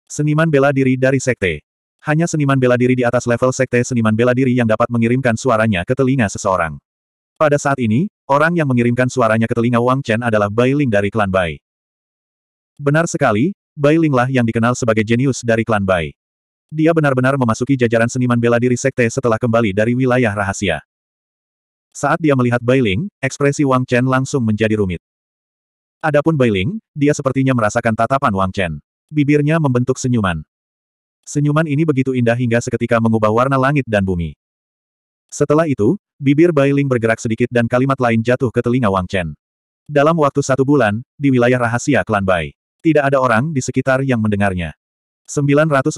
A: Seniman bela diri dari sekte. Hanya seniman bela diri di atas level sekte seniman bela diri yang dapat mengirimkan suaranya ke telinga seseorang. Pada saat ini, orang yang mengirimkan suaranya ke telinga Wang Chen adalah Bai Ling dari klan Bai. Benar sekali, Bai Linglah yang dikenal sebagai jenius dari klan Bai. Dia benar-benar memasuki jajaran seniman bela diri sekte setelah kembali dari wilayah rahasia. Saat dia melihat Bai Ling, ekspresi Wang Chen langsung menjadi rumit. Adapun Bai Ling, dia sepertinya merasakan tatapan Wang Chen. Bibirnya membentuk senyuman. Senyuman ini begitu indah hingga seketika mengubah warna langit dan bumi. Setelah itu, bibir Bailing bergerak sedikit dan kalimat lain jatuh ke telinga Wang Chen. Dalam waktu satu bulan, di wilayah rahasia klan Bai, tidak ada orang di sekitar yang mendengarnya. 916.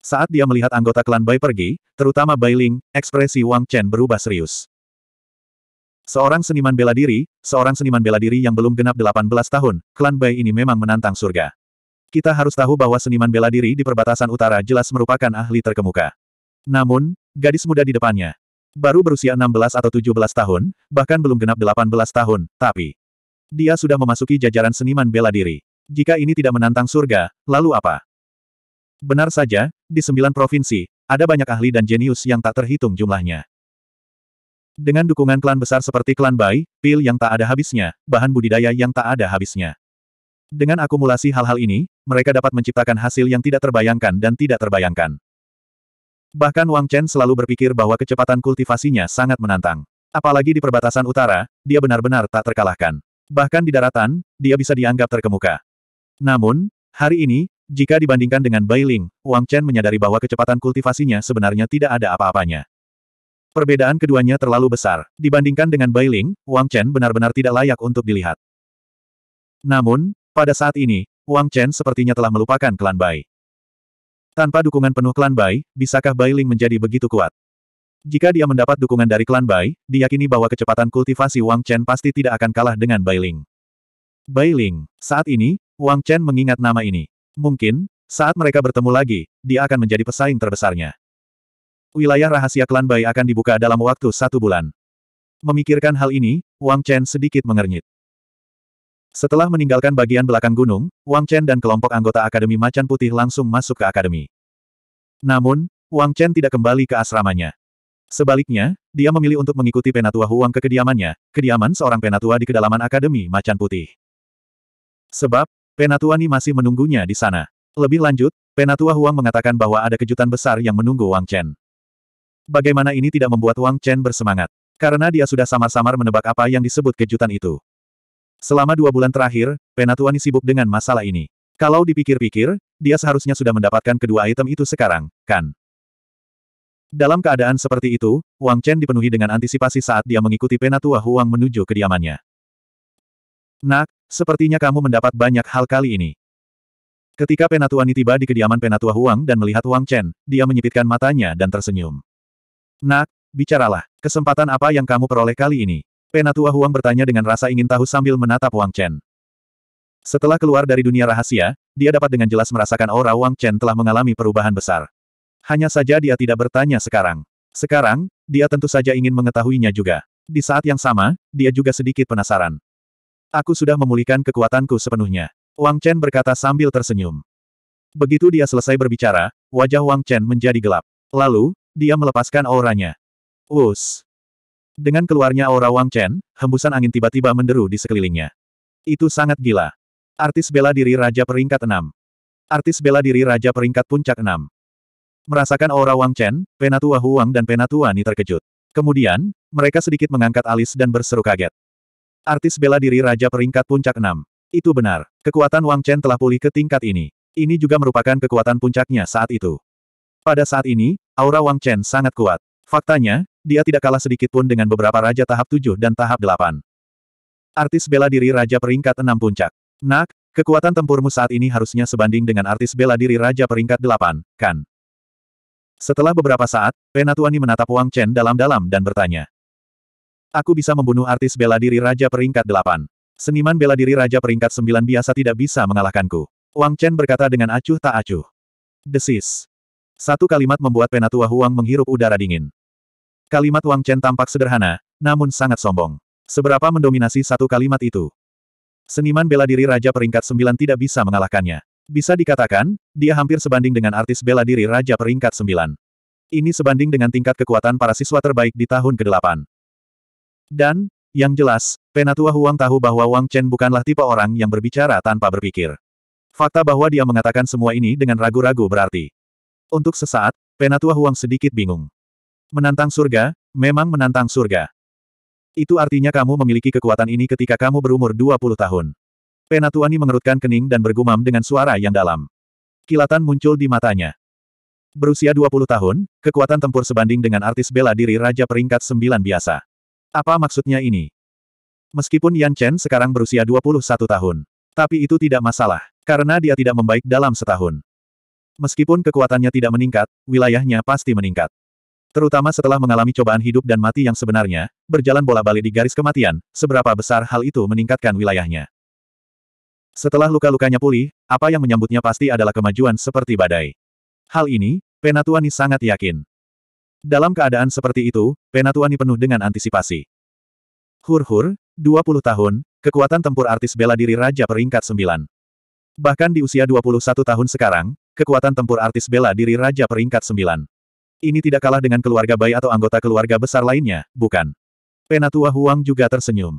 A: Saat dia melihat anggota klan Bai pergi, terutama Bailing, ekspresi Wang Chen berubah serius. Seorang seniman bela diri, seorang seniman bela diri yang belum genap 18 tahun, klan Bai ini memang menantang surga. Kita harus tahu bahwa seniman bela diri di perbatasan utara jelas merupakan ahli terkemuka. Namun, gadis muda di depannya, baru berusia 16 atau 17 tahun, bahkan belum genap 18 tahun, tapi dia sudah memasuki jajaran seniman bela diri. Jika ini tidak menantang surga, lalu apa? Benar saja, di sembilan provinsi, ada banyak ahli dan jenius yang tak terhitung jumlahnya. Dengan dukungan klan besar seperti klan Bai, pil yang tak ada habisnya, bahan budidaya yang tak ada habisnya. Dengan akumulasi hal-hal ini, mereka dapat menciptakan hasil yang tidak terbayangkan dan tidak terbayangkan. Bahkan Wang Chen selalu berpikir bahwa kecepatan kultivasinya sangat menantang. Apalagi di perbatasan utara, dia benar-benar tak terkalahkan. Bahkan di daratan, dia bisa dianggap terkemuka. Namun, hari ini, jika dibandingkan dengan Bailing, Wang Chen menyadari bahwa kecepatan kultivasinya sebenarnya tidak ada apa-apanya. Perbedaan keduanya terlalu besar. Dibandingkan dengan Bailing, Wang Chen benar-benar tidak layak untuk dilihat. Namun, pada saat ini, Wang Chen sepertinya telah melupakan klan Bai. Tanpa dukungan penuh klan Bai, bisakah Bai Ling menjadi begitu kuat? Jika dia mendapat dukungan dari klan Bai, diyakini bahwa kecepatan kultivasi Wang Chen pasti tidak akan kalah dengan Bai Ling. Bai Ling, saat ini, Wang Chen mengingat nama ini. Mungkin, saat mereka bertemu lagi, dia akan menjadi pesaing terbesarnya. Wilayah rahasia klan Bai akan dibuka dalam waktu satu bulan. Memikirkan hal ini, Wang Chen sedikit mengernyit. Setelah meninggalkan bagian belakang gunung, Wang Chen dan kelompok anggota Akademi Macan Putih langsung masuk ke akademi. Namun, Wang Chen tidak kembali ke asramanya. Sebaliknya, dia memilih untuk mengikuti Penatua Huang ke kediamannya, kediaman seorang Penatua di kedalaman Akademi Macan Putih. Sebab, Penatua Ni masih menunggunya di sana. Lebih lanjut, Penatua Huang mengatakan bahwa ada kejutan besar yang menunggu Wang Chen. Bagaimana ini tidak membuat Wang Chen bersemangat? Karena dia sudah samar-samar menebak apa yang disebut kejutan itu. Selama dua bulan terakhir, Penatuani sibuk dengan masalah ini. Kalau dipikir-pikir, dia seharusnya sudah mendapatkan kedua item itu sekarang, kan? Dalam keadaan seperti itu, Wang Chen dipenuhi dengan antisipasi saat dia mengikuti Penatua Huang menuju kediamannya. Nak, sepertinya kamu mendapat banyak hal kali ini. Ketika Penatuani tiba di kediaman Penatua Huang dan melihat Wang Chen, dia menyipitkan matanya dan tersenyum. Nak, bicaralah, kesempatan apa yang kamu peroleh kali ini? Penatua Huang bertanya dengan rasa ingin tahu sambil menatap Wang Chen. Setelah keluar dari dunia rahasia, dia dapat dengan jelas merasakan aura Wang Chen telah mengalami perubahan besar. Hanya saja dia tidak bertanya sekarang. Sekarang, dia tentu saja ingin mengetahuinya juga. Di saat yang sama, dia juga sedikit penasaran. Aku sudah memulihkan kekuatanku sepenuhnya. Wang Chen berkata sambil tersenyum. Begitu dia selesai berbicara, wajah Wang Chen menjadi gelap. Lalu, dia melepaskan auranya. Wus! Dengan keluarnya aura Wang Chen, hembusan angin tiba-tiba menderu di sekelilingnya. Itu sangat gila. Artis bela diri Raja Peringkat 6. Artis bela diri Raja Peringkat Puncak 6. Merasakan aura Wang Chen, Penatua Huang dan Penatua Ni terkejut. Kemudian, mereka sedikit mengangkat alis dan berseru kaget. Artis bela diri Raja Peringkat Puncak 6. Itu benar, kekuatan Wang Chen telah pulih ke tingkat ini. Ini juga merupakan kekuatan puncaknya saat itu. Pada saat ini, aura Wang Chen sangat kuat. Faktanya, dia tidak kalah sedikit pun dengan beberapa raja tahap 7 dan tahap 8. Artis bela diri raja peringkat 6 puncak. Nak, kekuatan tempurmu saat ini harusnya sebanding dengan artis bela diri raja peringkat 8, kan? Setelah beberapa saat, Penatuani menatap Wang Chen dalam-dalam dan bertanya. Aku bisa membunuh artis bela diri raja peringkat 8. Seniman bela diri raja peringkat 9 biasa tidak bisa mengalahkanku. Wang Chen berkata dengan acuh tak acuh. Desis. Satu kalimat membuat penatua Huang menghirup udara dingin. Kalimat Wang Chen tampak sederhana, namun sangat sombong. Seberapa mendominasi satu kalimat itu? Seniman bela diri Raja Peringkat sembilan tidak bisa mengalahkannya. Bisa dikatakan, dia hampir sebanding dengan artis bela diri Raja Peringkat sembilan. Ini sebanding dengan tingkat kekuatan para siswa terbaik di tahun ke-8. Dan, yang jelas, Penatua Huang tahu bahwa Wang Chen bukanlah tipe orang yang berbicara tanpa berpikir. Fakta bahwa dia mengatakan semua ini dengan ragu-ragu berarti untuk sesaat, Penatua Huang sedikit bingung. Menantang surga, memang menantang surga. Itu artinya kamu memiliki kekuatan ini ketika kamu berumur 20 tahun. Penatuani mengerutkan kening dan bergumam dengan suara yang dalam. Kilatan muncul di matanya. Berusia 20 tahun, kekuatan tempur sebanding dengan artis bela diri Raja Peringkat sembilan biasa. Apa maksudnya ini? Meskipun Yan Chen sekarang berusia 21 tahun. Tapi itu tidak masalah, karena dia tidak membaik dalam setahun. Meskipun kekuatannya tidak meningkat, wilayahnya pasti meningkat. Terutama setelah mengalami cobaan hidup dan mati yang sebenarnya, berjalan bola-balik di garis kematian, seberapa besar hal itu meningkatkan wilayahnya. Setelah luka-lukanya pulih, apa yang menyambutnya pasti adalah kemajuan seperti badai. Hal ini, Penatuani sangat yakin. Dalam keadaan seperti itu, Penatuani penuh dengan antisipasi. Hur-hur, 20 tahun, kekuatan tempur artis bela diri Raja peringkat 9. Bahkan di usia 21 tahun sekarang, kekuatan tempur artis bela diri Raja peringkat sembilan. Ini tidak kalah dengan keluarga bayi atau anggota keluarga besar lainnya, bukan? Penatua Huang juga tersenyum.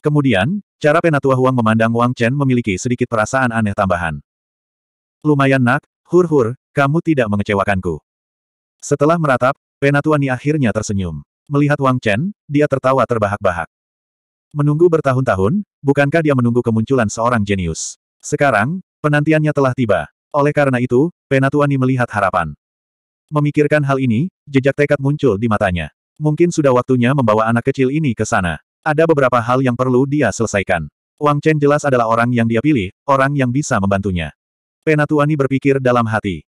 A: Kemudian, cara Penatua Huang memandang Wang Chen memiliki sedikit perasaan aneh tambahan. Lumayan nak, hur-hur, kamu tidak mengecewakanku. Setelah meratap, Penatua Ni akhirnya tersenyum. Melihat Wang Chen, dia tertawa terbahak-bahak. Menunggu bertahun-tahun, bukankah dia menunggu kemunculan seorang jenius? Sekarang, penantiannya telah tiba. Oleh karena itu, Penatuani melihat harapan. Memikirkan hal ini, jejak tekad muncul di matanya. Mungkin sudah waktunya membawa anak kecil ini ke sana. Ada beberapa hal yang perlu dia selesaikan. Wang Chen jelas adalah orang yang dia pilih, orang yang bisa membantunya. Penatuani berpikir dalam hati.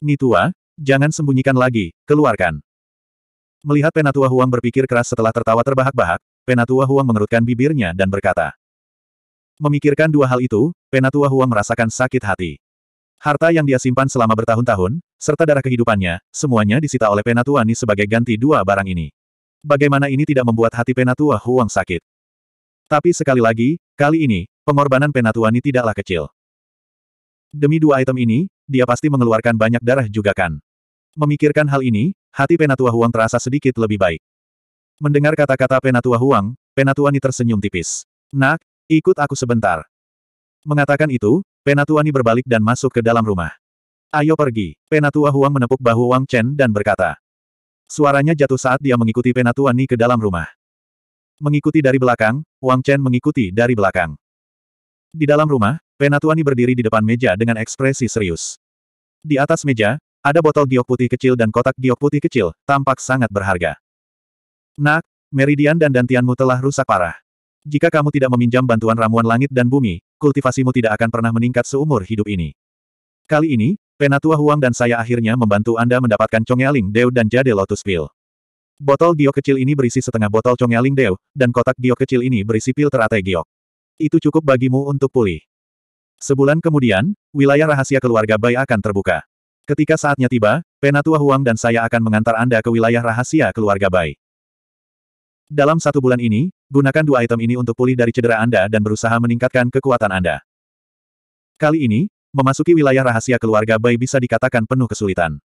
A: Nitua, jangan sembunyikan lagi, keluarkan. Melihat Penatua Huang berpikir keras setelah tertawa terbahak-bahak, Penatua Huang mengerutkan bibirnya dan berkata. Memikirkan dua hal itu, Penatua Huang merasakan sakit hati. Harta yang dia simpan selama bertahun-tahun, serta darah kehidupannya, semuanya disita oleh Penatua Ni sebagai ganti dua barang ini. Bagaimana ini tidak membuat hati Penatua Huang sakit? Tapi sekali lagi, kali ini, pengorbanan Penatua Ni tidaklah kecil. Demi dua item ini, dia pasti mengeluarkan banyak darah juga kan. Memikirkan hal ini, hati Penatua Huang terasa sedikit lebih baik. Mendengar kata-kata Penatua Huang, Penatua Ni tersenyum tipis. Nak, ikut aku sebentar. Mengatakan itu, Penatuani berbalik dan masuk ke dalam rumah. Ayo pergi. Penatua Huang menepuk bahu Wang Chen dan berkata. Suaranya jatuh saat dia mengikuti Penatuani ke dalam rumah. Mengikuti dari belakang, Wang Chen mengikuti dari belakang. Di dalam rumah, Penatuani berdiri di depan meja dengan ekspresi serius. Di atas meja, ada botol giok putih kecil dan kotak giok putih kecil, tampak sangat berharga. Nak, Meridian dan Dantianmu telah rusak parah. Jika kamu tidak meminjam bantuan ramuan langit dan bumi, kultivasimu tidak akan pernah meningkat seumur hidup ini. Kali ini, Penatua Huang dan saya akhirnya membantu Anda mendapatkan Chongaling Deu dan Jade Lotus Pill. Botol giok kecil ini berisi setengah botol Chongaling Deu, dan kotak giok kecil ini berisi pil teratai giok. Itu cukup bagimu untuk pulih. Sebulan kemudian, wilayah rahasia keluarga Bai akan terbuka. Ketika saatnya tiba, Penatua Huang dan saya akan mengantar Anda ke wilayah rahasia keluarga Bai. Dalam satu bulan ini, gunakan dua item ini untuk pulih dari cedera Anda dan berusaha meningkatkan kekuatan Anda. Kali ini, memasuki wilayah rahasia keluarga Bai bisa dikatakan penuh kesulitan.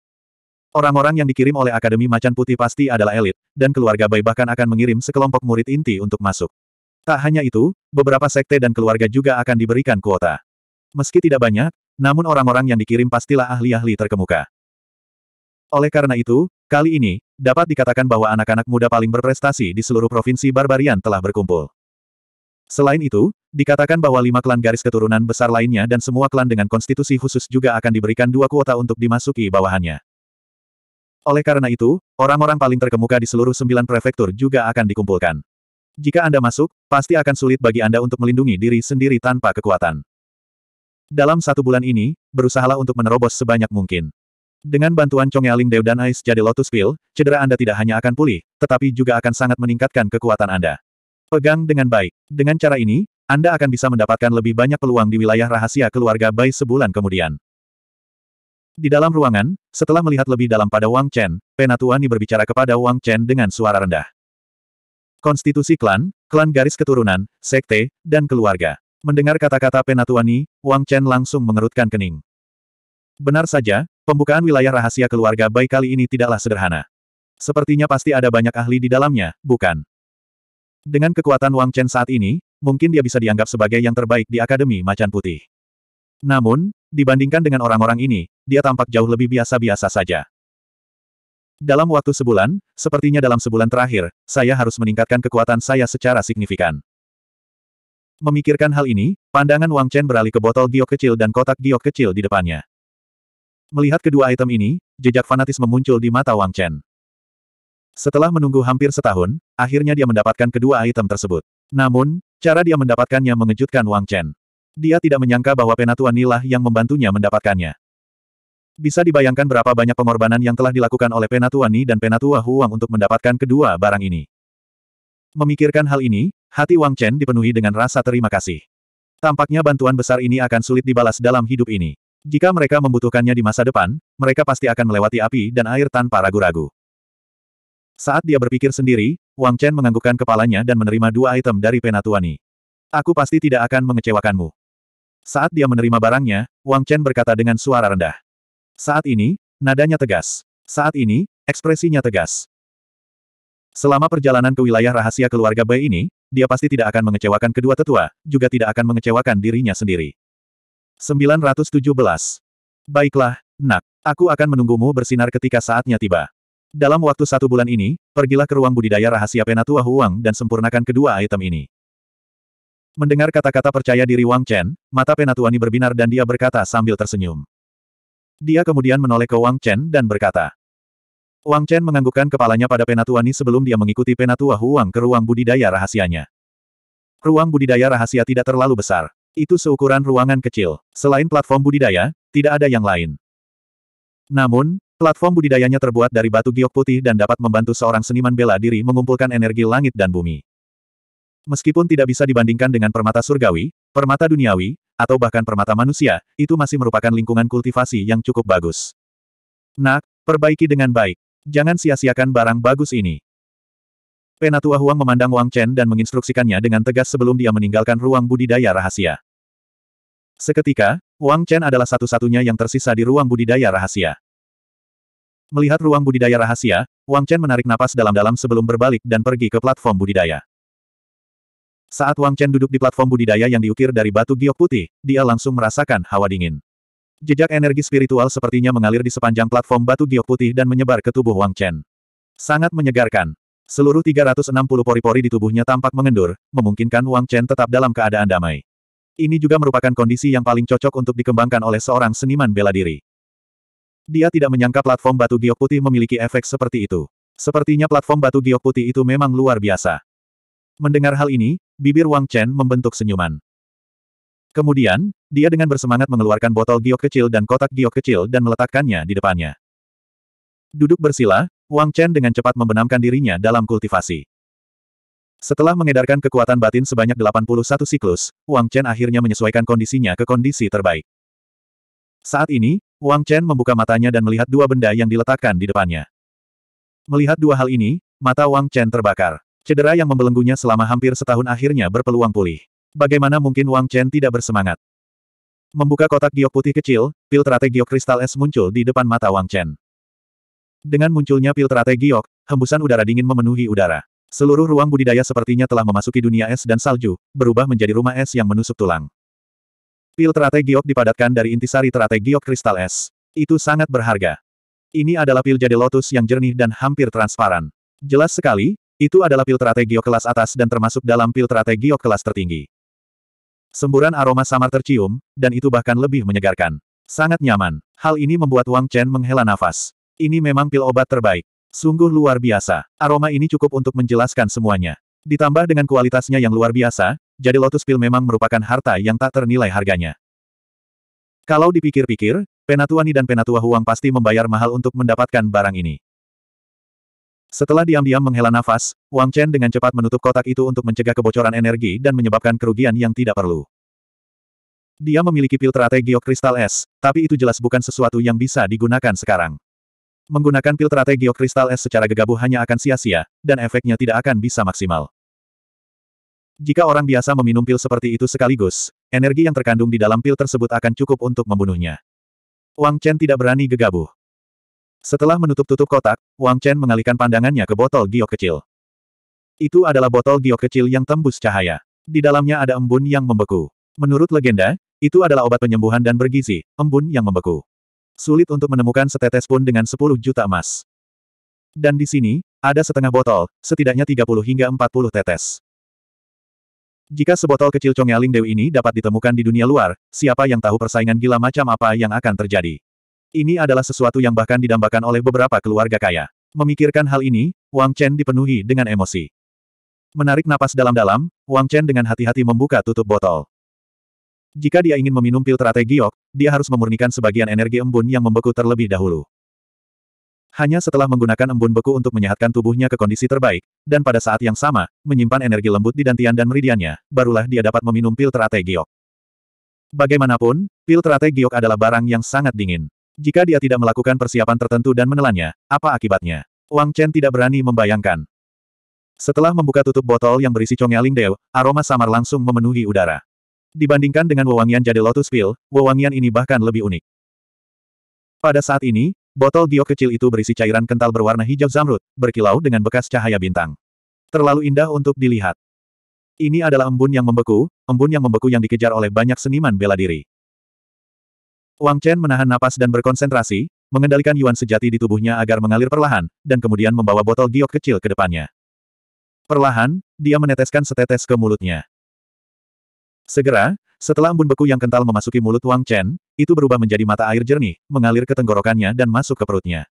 A: Orang-orang yang dikirim oleh Akademi Macan Putih pasti adalah elit, dan keluarga Bai bahkan akan mengirim sekelompok murid inti untuk masuk. Tak hanya itu, beberapa sekte dan keluarga juga akan diberikan kuota. Meski tidak banyak, namun orang-orang yang dikirim pastilah ahli-ahli terkemuka. Oleh karena itu, Kali ini, dapat dikatakan bahwa anak-anak muda paling berprestasi di seluruh provinsi Barbarian telah berkumpul. Selain itu, dikatakan bahwa lima klan garis keturunan besar lainnya dan semua klan dengan konstitusi khusus juga akan diberikan dua kuota untuk dimasuki bawahannya. Oleh karena itu, orang-orang paling terkemuka di seluruh sembilan prefektur juga akan dikumpulkan. Jika Anda masuk, pasti akan sulit bagi Anda untuk melindungi diri sendiri tanpa kekuatan. Dalam satu bulan ini, berusahalah untuk menerobos sebanyak mungkin. Dengan bantuan Chongyaling Dew dan Ice Jade Lotus Pill, cedera Anda tidak hanya akan pulih, tetapi juga akan sangat meningkatkan kekuatan Anda. Pegang dengan baik. Dengan cara ini, Anda akan bisa mendapatkan lebih banyak peluang di wilayah rahasia keluarga Bai sebulan kemudian. Di dalam ruangan, setelah melihat lebih dalam pada Wang Chen, Penatuani berbicara kepada Wang Chen dengan suara rendah. Konstitusi klan, klan garis keturunan, sekte, dan keluarga. Mendengar kata-kata Penatuani, Wang Chen langsung mengerutkan kening. Benar saja, Pembukaan wilayah rahasia keluarga Bai kali ini tidaklah sederhana. Sepertinya pasti ada banyak ahli di dalamnya, bukan? Dengan kekuatan Wang Chen saat ini, mungkin dia bisa dianggap sebagai yang terbaik di Akademi Macan Putih. Namun, dibandingkan dengan orang-orang ini, dia tampak jauh lebih biasa-biasa saja. Dalam waktu sebulan, sepertinya dalam sebulan terakhir, saya harus meningkatkan kekuatan saya secara signifikan. Memikirkan hal ini, pandangan Wang Chen beralih ke botol giok kecil dan kotak giok kecil di depannya. Melihat kedua item ini, jejak fanatis muncul di mata Wang Chen. Setelah menunggu hampir setahun, akhirnya dia mendapatkan kedua item tersebut. Namun, cara dia mendapatkannya mengejutkan Wang Chen. Dia tidak menyangka bahwa Penatuan Nilah yang membantunya mendapatkannya. Bisa dibayangkan berapa banyak pengorbanan yang telah dilakukan oleh penatua Ni dan penatua Huang untuk mendapatkan kedua barang ini. Memikirkan hal ini, hati Wang Chen dipenuhi dengan rasa terima kasih. Tampaknya bantuan besar ini akan sulit dibalas dalam hidup ini. Jika mereka membutuhkannya di masa depan, mereka pasti akan melewati api dan air tanpa ragu-ragu. Saat dia berpikir sendiri, Wang Chen menganggukkan kepalanya dan menerima dua item dari Penatuani. Aku pasti tidak akan mengecewakanmu. Saat dia menerima barangnya, Wang Chen berkata dengan suara rendah. Saat ini, nadanya tegas. Saat ini, ekspresinya tegas. Selama perjalanan ke wilayah rahasia keluarga Bai ini, dia pasti tidak akan mengecewakan kedua tetua, juga tidak akan mengecewakan dirinya sendiri. 917. Baiklah, nak. Aku akan menunggumu bersinar ketika saatnya tiba. Dalam waktu satu bulan ini, pergilah ke ruang budidaya rahasia Penatua Huang dan sempurnakan kedua item ini. Mendengar kata-kata percaya diri Wang Chen, mata Penatuani berbinar dan dia berkata sambil tersenyum. Dia kemudian menoleh ke Wang Chen dan berkata. Wang Chen menganggukkan kepalanya pada Penatuani sebelum dia mengikuti Penatua Huang ke ruang budidaya rahasianya. Ruang budidaya rahasia tidak terlalu besar. Itu seukuran ruangan kecil. Selain platform budidaya, tidak ada yang lain. Namun, platform budidayanya terbuat dari batu giok putih dan dapat membantu seorang seniman bela diri mengumpulkan energi langit dan bumi. Meskipun tidak bisa dibandingkan dengan permata surgawi, permata duniawi, atau bahkan permata manusia, itu masih merupakan lingkungan kultivasi yang cukup bagus. Nak, perbaiki dengan baik. Jangan sia-siakan barang bagus ini. Penatua Huang memandang Wang Chen dan menginstruksikannya dengan tegas sebelum dia meninggalkan ruang budidaya rahasia. Seketika, Wang Chen adalah satu-satunya yang tersisa di ruang budidaya rahasia. Melihat ruang budidaya rahasia, Wang Chen menarik napas dalam-dalam sebelum berbalik dan pergi ke platform budidaya. Saat Wang Chen duduk di platform budidaya yang diukir dari batu giok putih, dia langsung merasakan hawa dingin. Jejak energi spiritual sepertinya mengalir di sepanjang platform batu giok putih dan menyebar ke tubuh Wang Chen. Sangat menyegarkan. Seluruh 360 pori-pori di tubuhnya tampak mengendur, memungkinkan Wang Chen tetap dalam keadaan damai. Ini juga merupakan kondisi yang paling cocok untuk dikembangkan oleh seorang seniman bela diri. Dia tidak menyangka platform batu giok putih memiliki efek seperti itu. Sepertinya platform batu giok putih itu memang luar biasa. Mendengar hal ini, bibir Wang Chen membentuk senyuman. Kemudian, dia dengan bersemangat mengeluarkan botol giok kecil dan kotak giok kecil dan meletakkannya di depannya. Duduk bersila, Wang Chen dengan cepat membenamkan dirinya dalam kultivasi. Setelah mengedarkan kekuatan batin sebanyak 81 siklus, Wang Chen akhirnya menyesuaikan kondisinya ke kondisi terbaik. Saat ini, Wang Chen membuka matanya dan melihat dua benda yang diletakkan di depannya. Melihat dua hal ini, mata Wang Chen terbakar. Cedera yang membelenggunya selama hampir setahun akhirnya berpeluang pulih. Bagaimana mungkin Wang Chen tidak bersemangat? Membuka kotak giok putih kecil, pil teratai giok kristal es muncul di depan mata Wang Chen. Dengan munculnya Piltrate Giok, hembusan udara dingin memenuhi udara. Seluruh ruang budidaya sepertinya telah memasuki dunia es dan salju, berubah menjadi rumah es yang menusuk tulang. Piltrate Giok dipadatkan dari intisari Trate Giok kristal es. Itu sangat berharga. Ini adalah pil jade lotus yang jernih dan hampir transparan. Jelas sekali, itu adalah pil strategio kelas atas dan termasuk dalam pil strategio kelas tertinggi. Semburan aroma samar tercium, dan itu bahkan lebih menyegarkan. Sangat nyaman. Hal ini membuat Wang Chen menghela nafas. Ini memang pil obat terbaik. Sungguh luar biasa. Aroma ini cukup untuk menjelaskan semuanya. Ditambah dengan kualitasnya yang luar biasa, jadi Lotus Pil memang merupakan harta yang tak ternilai harganya. Kalau dipikir-pikir, Penatuani dan Penatua Huang pasti membayar mahal untuk mendapatkan barang ini. Setelah diam-diam menghela nafas, Wang Chen dengan cepat menutup kotak itu untuk mencegah kebocoran energi dan menyebabkan kerugian yang tidak perlu. Dia memiliki pil teratai geokristal es, tapi itu jelas bukan sesuatu yang bisa digunakan sekarang. Menggunakan pil filtrate geokristal es secara gegabah hanya akan sia-sia, dan efeknya tidak akan bisa maksimal. Jika orang biasa meminum pil seperti itu sekaligus, energi yang terkandung di dalam pil tersebut akan cukup untuk membunuhnya. Wang Chen tidak berani gegabah. Setelah menutup-tutup kotak, Wang Chen mengalihkan pandangannya ke botol giok kecil. Itu adalah botol giok kecil yang tembus cahaya. Di dalamnya ada embun yang membeku. Menurut legenda, itu adalah obat penyembuhan dan bergizi, embun yang membeku. Sulit untuk menemukan setetes pun dengan 10 juta emas. Dan di sini, ada setengah botol, setidaknya 30 hingga 40 tetes. Jika sebotol kecil congaling dewi ini dapat ditemukan di dunia luar, siapa yang tahu persaingan gila macam apa yang akan terjadi. Ini adalah sesuatu yang bahkan didambakan oleh beberapa keluarga kaya. Memikirkan hal ini, Wang Chen dipenuhi dengan emosi. Menarik napas dalam-dalam, Wang Chen dengan hati-hati membuka tutup botol. Jika dia ingin meminum pil teratai giok, dia harus memurnikan sebagian energi embun yang membeku terlebih dahulu. Hanya setelah menggunakan embun beku untuk menyehatkan tubuhnya ke kondisi terbaik, dan pada saat yang sama, menyimpan energi lembut di dantian dan meridiannya, barulah dia dapat meminum pil terate giok. Bagaimanapun, pil terate giok adalah barang yang sangat dingin. Jika dia tidak melakukan persiapan tertentu dan menelannya, apa akibatnya? Wang Chen tidak berani membayangkan. Setelah membuka tutup botol yang berisi congeling deo, aroma samar langsung memenuhi udara. Dibandingkan dengan wewangian jade Lotus Pill, wewangian ini bahkan lebih unik. Pada saat ini, botol giok kecil itu berisi cairan kental berwarna hijau zamrud, berkilau dengan bekas cahaya bintang. Terlalu indah untuk dilihat. Ini adalah embun yang membeku, embun yang membeku yang dikejar oleh banyak seniman bela diri. Wang Chen menahan napas dan berkonsentrasi, mengendalikan yuan sejati di tubuhnya agar mengalir perlahan, dan kemudian membawa botol giok kecil ke depannya. Perlahan, dia meneteskan setetes ke mulutnya. Segera, setelah embun beku yang kental memasuki mulut Wang Chen, itu berubah menjadi mata air jernih, mengalir ke tenggorokannya dan masuk ke perutnya.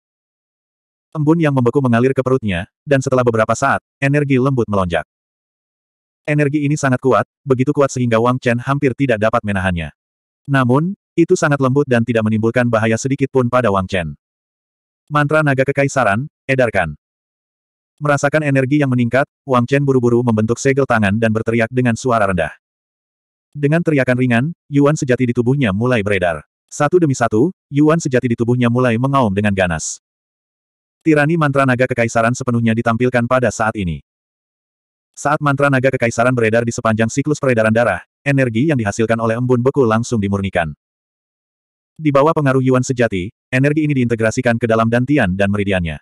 A: Embun yang membeku mengalir ke perutnya, dan setelah beberapa saat, energi lembut melonjak. Energi ini sangat kuat, begitu kuat sehingga Wang Chen hampir tidak dapat menahannya. Namun, itu sangat lembut dan tidak menimbulkan bahaya sedikit pun pada Wang Chen. Mantra naga kekaisaran, edarkan. Merasakan energi yang meningkat, Wang Chen buru-buru membentuk segel tangan dan berteriak dengan suara rendah. Dengan teriakan ringan, Yuan sejati di tubuhnya mulai beredar. Satu demi satu, Yuan sejati di tubuhnya mulai mengaum dengan ganas. Tirani mantra naga kekaisaran sepenuhnya ditampilkan pada saat ini. Saat mantra naga kekaisaran beredar di sepanjang siklus peredaran darah, energi yang dihasilkan oleh embun beku langsung dimurnikan. Di bawah pengaruh Yuan sejati, energi ini diintegrasikan ke dalam dantian dan meridiannya.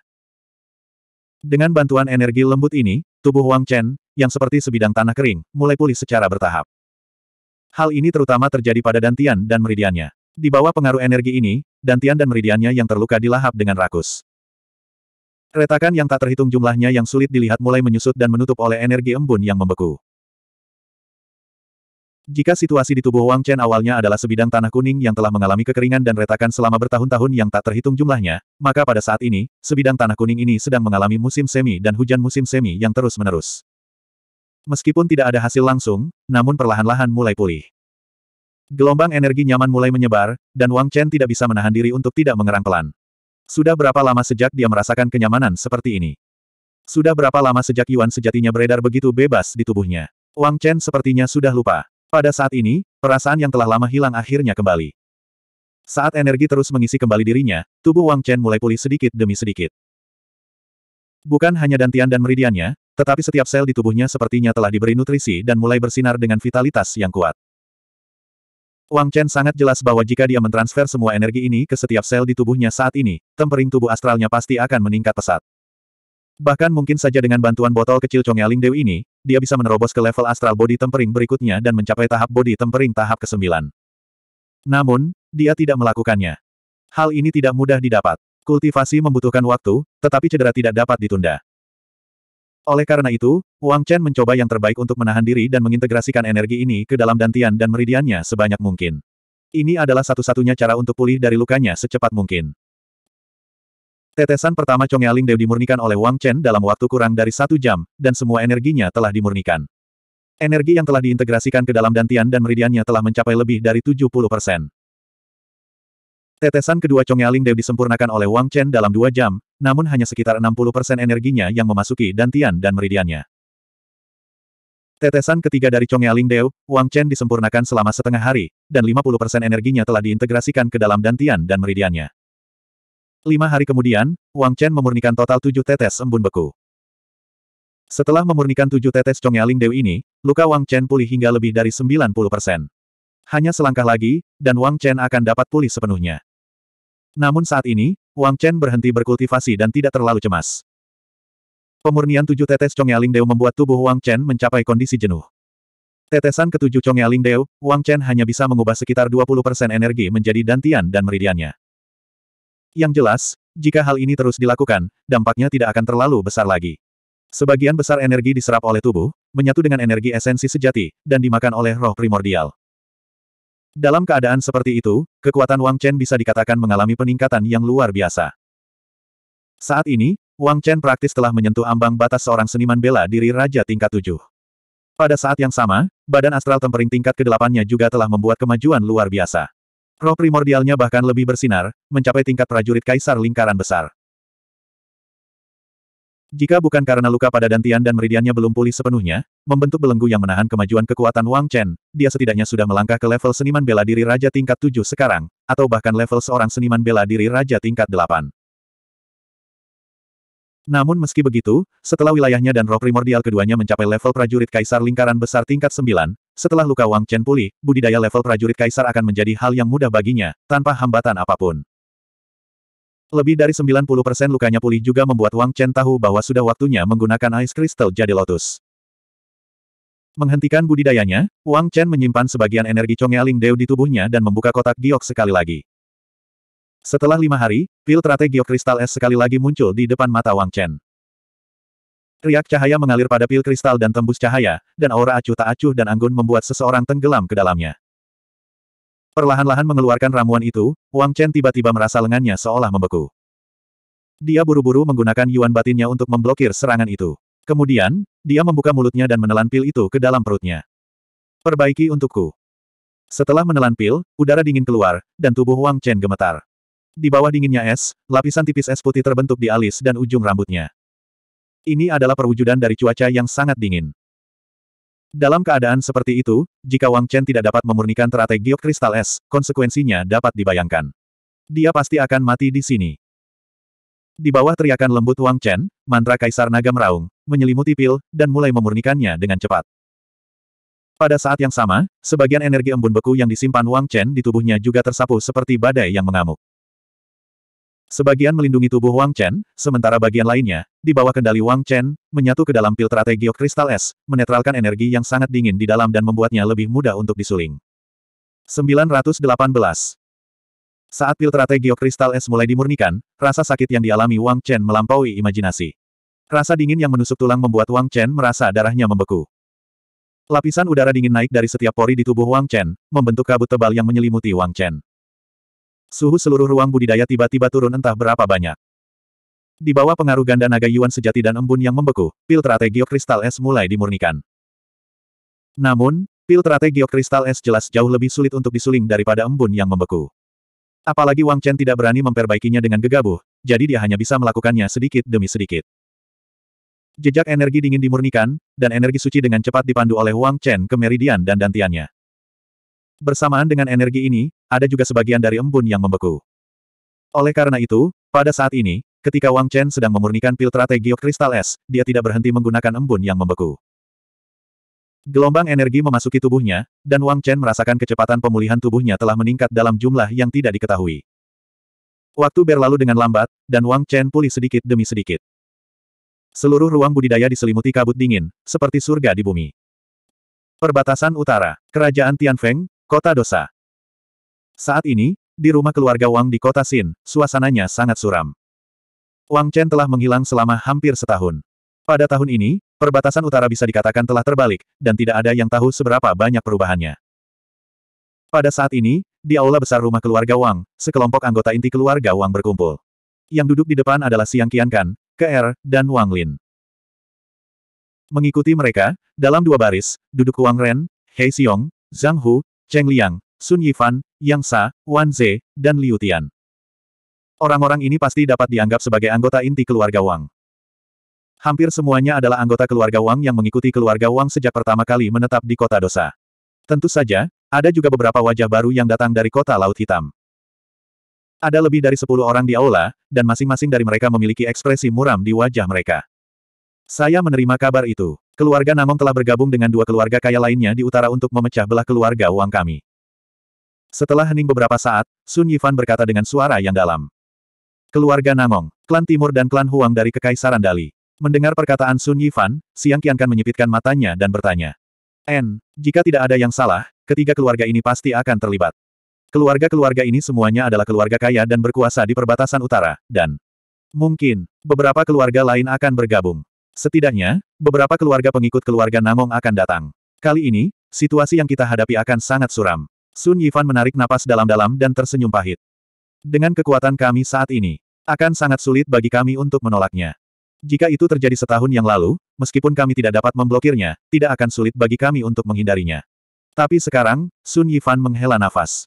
A: Dengan bantuan energi lembut ini, tubuh Wang Chen, yang seperti sebidang tanah kering, mulai pulih secara bertahap. Hal ini terutama terjadi pada Dantian dan meridiannya. Di bawah pengaruh energi ini, Dantian dan meridiannya yang terluka dilahap dengan rakus. Retakan yang tak terhitung jumlahnya yang sulit dilihat mulai menyusut dan menutup oleh energi embun yang membeku. Jika situasi di tubuh Wang Chen awalnya adalah sebidang tanah kuning yang telah mengalami kekeringan dan retakan selama bertahun-tahun yang tak terhitung jumlahnya, maka pada saat ini, sebidang tanah kuning ini sedang mengalami musim semi dan hujan musim semi yang terus-menerus. Meskipun tidak ada hasil langsung, namun perlahan-lahan mulai pulih. Gelombang energi nyaman mulai menyebar, dan Wang Chen tidak bisa menahan diri untuk tidak mengerang pelan. Sudah berapa lama sejak dia merasakan kenyamanan seperti ini? Sudah berapa lama sejak Yuan sejatinya beredar begitu bebas di tubuhnya? Wang Chen sepertinya sudah lupa. Pada saat ini, perasaan yang telah lama hilang akhirnya kembali. Saat energi terus mengisi kembali dirinya, tubuh Wang Chen mulai pulih sedikit demi sedikit. Bukan hanya dantian dan meridiannya, tetapi setiap sel di tubuhnya sepertinya telah diberi nutrisi dan mulai bersinar dengan vitalitas yang kuat. Wang Chen sangat jelas bahwa jika dia mentransfer semua energi ini ke setiap sel di tubuhnya saat ini, tempering tubuh astralnya pasti akan meningkat pesat. Bahkan mungkin saja dengan bantuan botol kecil Chongyaling Dew ini, dia bisa menerobos ke level astral body tempering berikutnya dan mencapai tahap body tempering tahap ke-9. Namun, dia tidak melakukannya. Hal ini tidak mudah didapat. Kultivasi membutuhkan waktu, tetapi cedera tidak dapat ditunda. Oleh karena itu, Wang Chen mencoba yang terbaik untuk menahan diri dan mengintegrasikan energi ini ke dalam dantian dan meridiannya sebanyak mungkin. Ini adalah satu-satunya cara untuk pulih dari lukanya secepat mungkin. Tetesan pertama Chong Yaling Dew dimurnikan oleh Wang Chen dalam waktu kurang dari satu jam, dan semua energinya telah dimurnikan. Energi yang telah diintegrasikan ke dalam dantian dan meridiannya telah mencapai lebih dari 70 persen. Tetesan kedua Chongaling Dew disempurnakan oleh Wang Chen dalam dua jam, namun hanya sekitar 60% energinya yang memasuki dantian dan meridiannya. Tetesan ketiga dari Chongaling Dew, Wang Chen disempurnakan selama setengah hari, dan 50% energinya telah diintegrasikan ke dalam dantian dan meridiannya. Lima hari kemudian, Wang Chen memurnikan total tujuh tetes embun beku. Setelah memurnikan tujuh tetes Chongaling Dew ini, luka Wang Chen pulih hingga lebih dari 90%. Hanya selangkah lagi, dan Wang Chen akan dapat pulih sepenuhnya. Namun saat ini, Wang Chen berhenti berkultivasi dan tidak terlalu cemas. Pemurnian tujuh tetes Chongyaling Lingdeu membuat tubuh Wang Chen mencapai kondisi jenuh. Tetesan ketujuh Chongyaling Lingdeu, Wang Chen hanya bisa mengubah sekitar 20% energi menjadi dantian dan meridiannya. Yang jelas, jika hal ini terus dilakukan, dampaknya tidak akan terlalu besar lagi. Sebagian besar energi diserap oleh tubuh, menyatu dengan energi esensi sejati, dan dimakan oleh roh primordial. Dalam keadaan seperti itu, kekuatan Wang Chen bisa dikatakan mengalami peningkatan yang luar biasa. Saat ini, Wang Chen praktis telah menyentuh ambang batas seorang seniman bela diri Raja tingkat tujuh. Pada saat yang sama, badan astral tempering tingkat kedelapannya juga telah membuat kemajuan luar biasa. Roh primordialnya bahkan lebih bersinar, mencapai tingkat prajurit kaisar lingkaran besar. Jika bukan karena luka pada dantian dan meridiannya belum pulih sepenuhnya, membentuk belenggu yang menahan kemajuan kekuatan Wang Chen, dia setidaknya sudah melangkah ke level seniman bela diri Raja tingkat 7 sekarang, atau bahkan level seorang seniman bela diri Raja tingkat 8. Namun meski begitu, setelah wilayahnya dan roh primordial keduanya mencapai level prajurit kaisar lingkaran besar tingkat 9, setelah luka Wang Chen pulih, budidaya level prajurit kaisar akan menjadi hal yang mudah baginya, tanpa hambatan apapun. Lebih dari 90% lukanya pulih juga membuat Wang Chen tahu bahwa sudah waktunya menggunakan ice crystal jadi lotus. Menghentikan budidayanya, Wang Chen menyimpan sebagian energi Chongyaling Deo di tubuhnya dan membuka kotak giok sekali lagi. Setelah lima hari, pil trate giok kristal es sekali lagi muncul di depan mata Wang Chen. Riak cahaya mengalir pada pil kristal dan tembus cahaya, dan aura acuh tak acuh dan anggun membuat seseorang tenggelam ke dalamnya. Perlahan-lahan mengeluarkan ramuan itu, Wang Chen tiba-tiba merasa lengannya seolah membeku. Dia buru-buru menggunakan yuan batinnya untuk memblokir serangan itu. Kemudian, dia membuka mulutnya dan menelan pil itu ke dalam perutnya. Perbaiki untukku. Setelah menelan pil, udara dingin keluar, dan tubuh Wang Chen gemetar. Di bawah dinginnya es, lapisan tipis es putih terbentuk di alis dan ujung rambutnya. Ini adalah perwujudan dari cuaca yang sangat dingin. Dalam keadaan seperti itu, jika Wang Chen tidak dapat memurnikan teratai giok kristal es, konsekuensinya dapat dibayangkan. Dia pasti akan mati di sini. Di bawah teriakan lembut Wang Chen, mantra Kaisar Naga meraung, menyelimuti pil, dan mulai memurnikannya dengan cepat. Pada saat yang sama, sebagian energi embun beku yang disimpan Wang Chen di tubuhnya juga tersapu seperti badai yang mengamuk. Sebagian melindungi tubuh Wang Chen, sementara bagian lainnya, di bawah kendali Wang Chen, menyatu ke dalam Pil giok kristal es, menetralkan energi yang sangat dingin di dalam dan membuatnya lebih mudah untuk disuling. 918. Saat Pil giok kristal es mulai dimurnikan, rasa sakit yang dialami Wang Chen melampaui imajinasi. Rasa dingin yang menusuk tulang membuat Wang Chen merasa darahnya membeku. Lapisan udara dingin naik dari setiap pori di tubuh Wang Chen, membentuk kabut tebal yang menyelimuti Wang Chen. Suhu seluruh ruang budidaya tiba-tiba turun entah berapa banyak. Di bawah pengaruh ganda naga Yuan sejati dan embun yang membeku, pil filtrate geokristal es mulai dimurnikan. Namun, pil filtrate geokristal es jelas jauh lebih sulit untuk disuling daripada embun yang membeku. Apalagi Wang Chen tidak berani memperbaikinya dengan gegabah, jadi dia hanya bisa melakukannya sedikit demi sedikit. Jejak energi dingin dimurnikan, dan energi suci dengan cepat dipandu oleh Wang Chen ke meridian dan dantiannya. Bersamaan dengan energi ini, ada juga sebagian dari embun yang membeku. Oleh karena itu, pada saat ini, ketika Wang Chen sedang memurnikan filtrate geokristal es, dia tidak berhenti menggunakan embun yang membeku. Gelombang energi memasuki tubuhnya, dan Wang Chen merasakan kecepatan pemulihan tubuhnya telah meningkat dalam jumlah yang tidak diketahui. Waktu berlalu dengan lambat, dan Wang Chen pulih sedikit demi sedikit. Seluruh ruang budidaya diselimuti kabut dingin, seperti surga di bumi. Perbatasan utara, Kerajaan Tianfeng, Kota Dosa Saat ini, di rumah keluarga Wang di kota Sin, suasananya sangat suram. Wang Chen telah menghilang selama hampir setahun. Pada tahun ini, perbatasan utara bisa dikatakan telah terbalik, dan tidak ada yang tahu seberapa banyak perubahannya. Pada saat ini, di aula besar rumah keluarga Wang, sekelompok anggota inti keluarga Wang berkumpul. Yang duduk di depan adalah Siang Kan, Ke'er, dan Wang Lin. Mengikuti mereka, dalam dua baris, duduk Wang Ren, Hei Xiong, Zhang Hu, Cheng Liang, Sun Yifan, Yang Sa, Wan Ze, dan Liu Tian. Orang-orang ini pasti dapat dianggap sebagai anggota inti keluarga Wang. Hampir semuanya adalah anggota keluarga Wang yang mengikuti keluarga Wang sejak pertama kali menetap di kota dosa. Tentu saja, ada juga beberapa wajah baru yang datang dari kota Laut Hitam. Ada lebih dari sepuluh orang di aula, dan masing-masing dari mereka memiliki ekspresi muram di wajah mereka. Saya menerima kabar itu. Keluarga Namong telah bergabung dengan dua keluarga kaya lainnya di utara untuk memecah belah keluarga Wang kami. Setelah hening beberapa saat, Sun Yifan berkata dengan suara yang dalam. Keluarga Namong, klan Timur dan klan Huang dari Kekaisaran Dali. Mendengar perkataan Sun Yifan, Siang Qiankan menyipitkan matanya dan bertanya. N, jika tidak ada yang salah, ketiga keluarga ini pasti akan terlibat. Keluarga-keluarga ini semuanya adalah keluarga kaya dan berkuasa di perbatasan utara, dan mungkin beberapa keluarga lain akan bergabung. Setidaknya, beberapa keluarga pengikut keluarga Namong akan datang. Kali ini, situasi yang kita hadapi akan sangat suram. Sun Yifan menarik napas dalam-dalam dan tersenyum pahit. Dengan kekuatan kami saat ini, akan sangat sulit bagi kami untuk menolaknya. Jika itu terjadi setahun yang lalu, meskipun kami tidak dapat memblokirnya, tidak akan sulit bagi kami untuk menghindarinya. Tapi sekarang, Sun Yifan menghela nafas.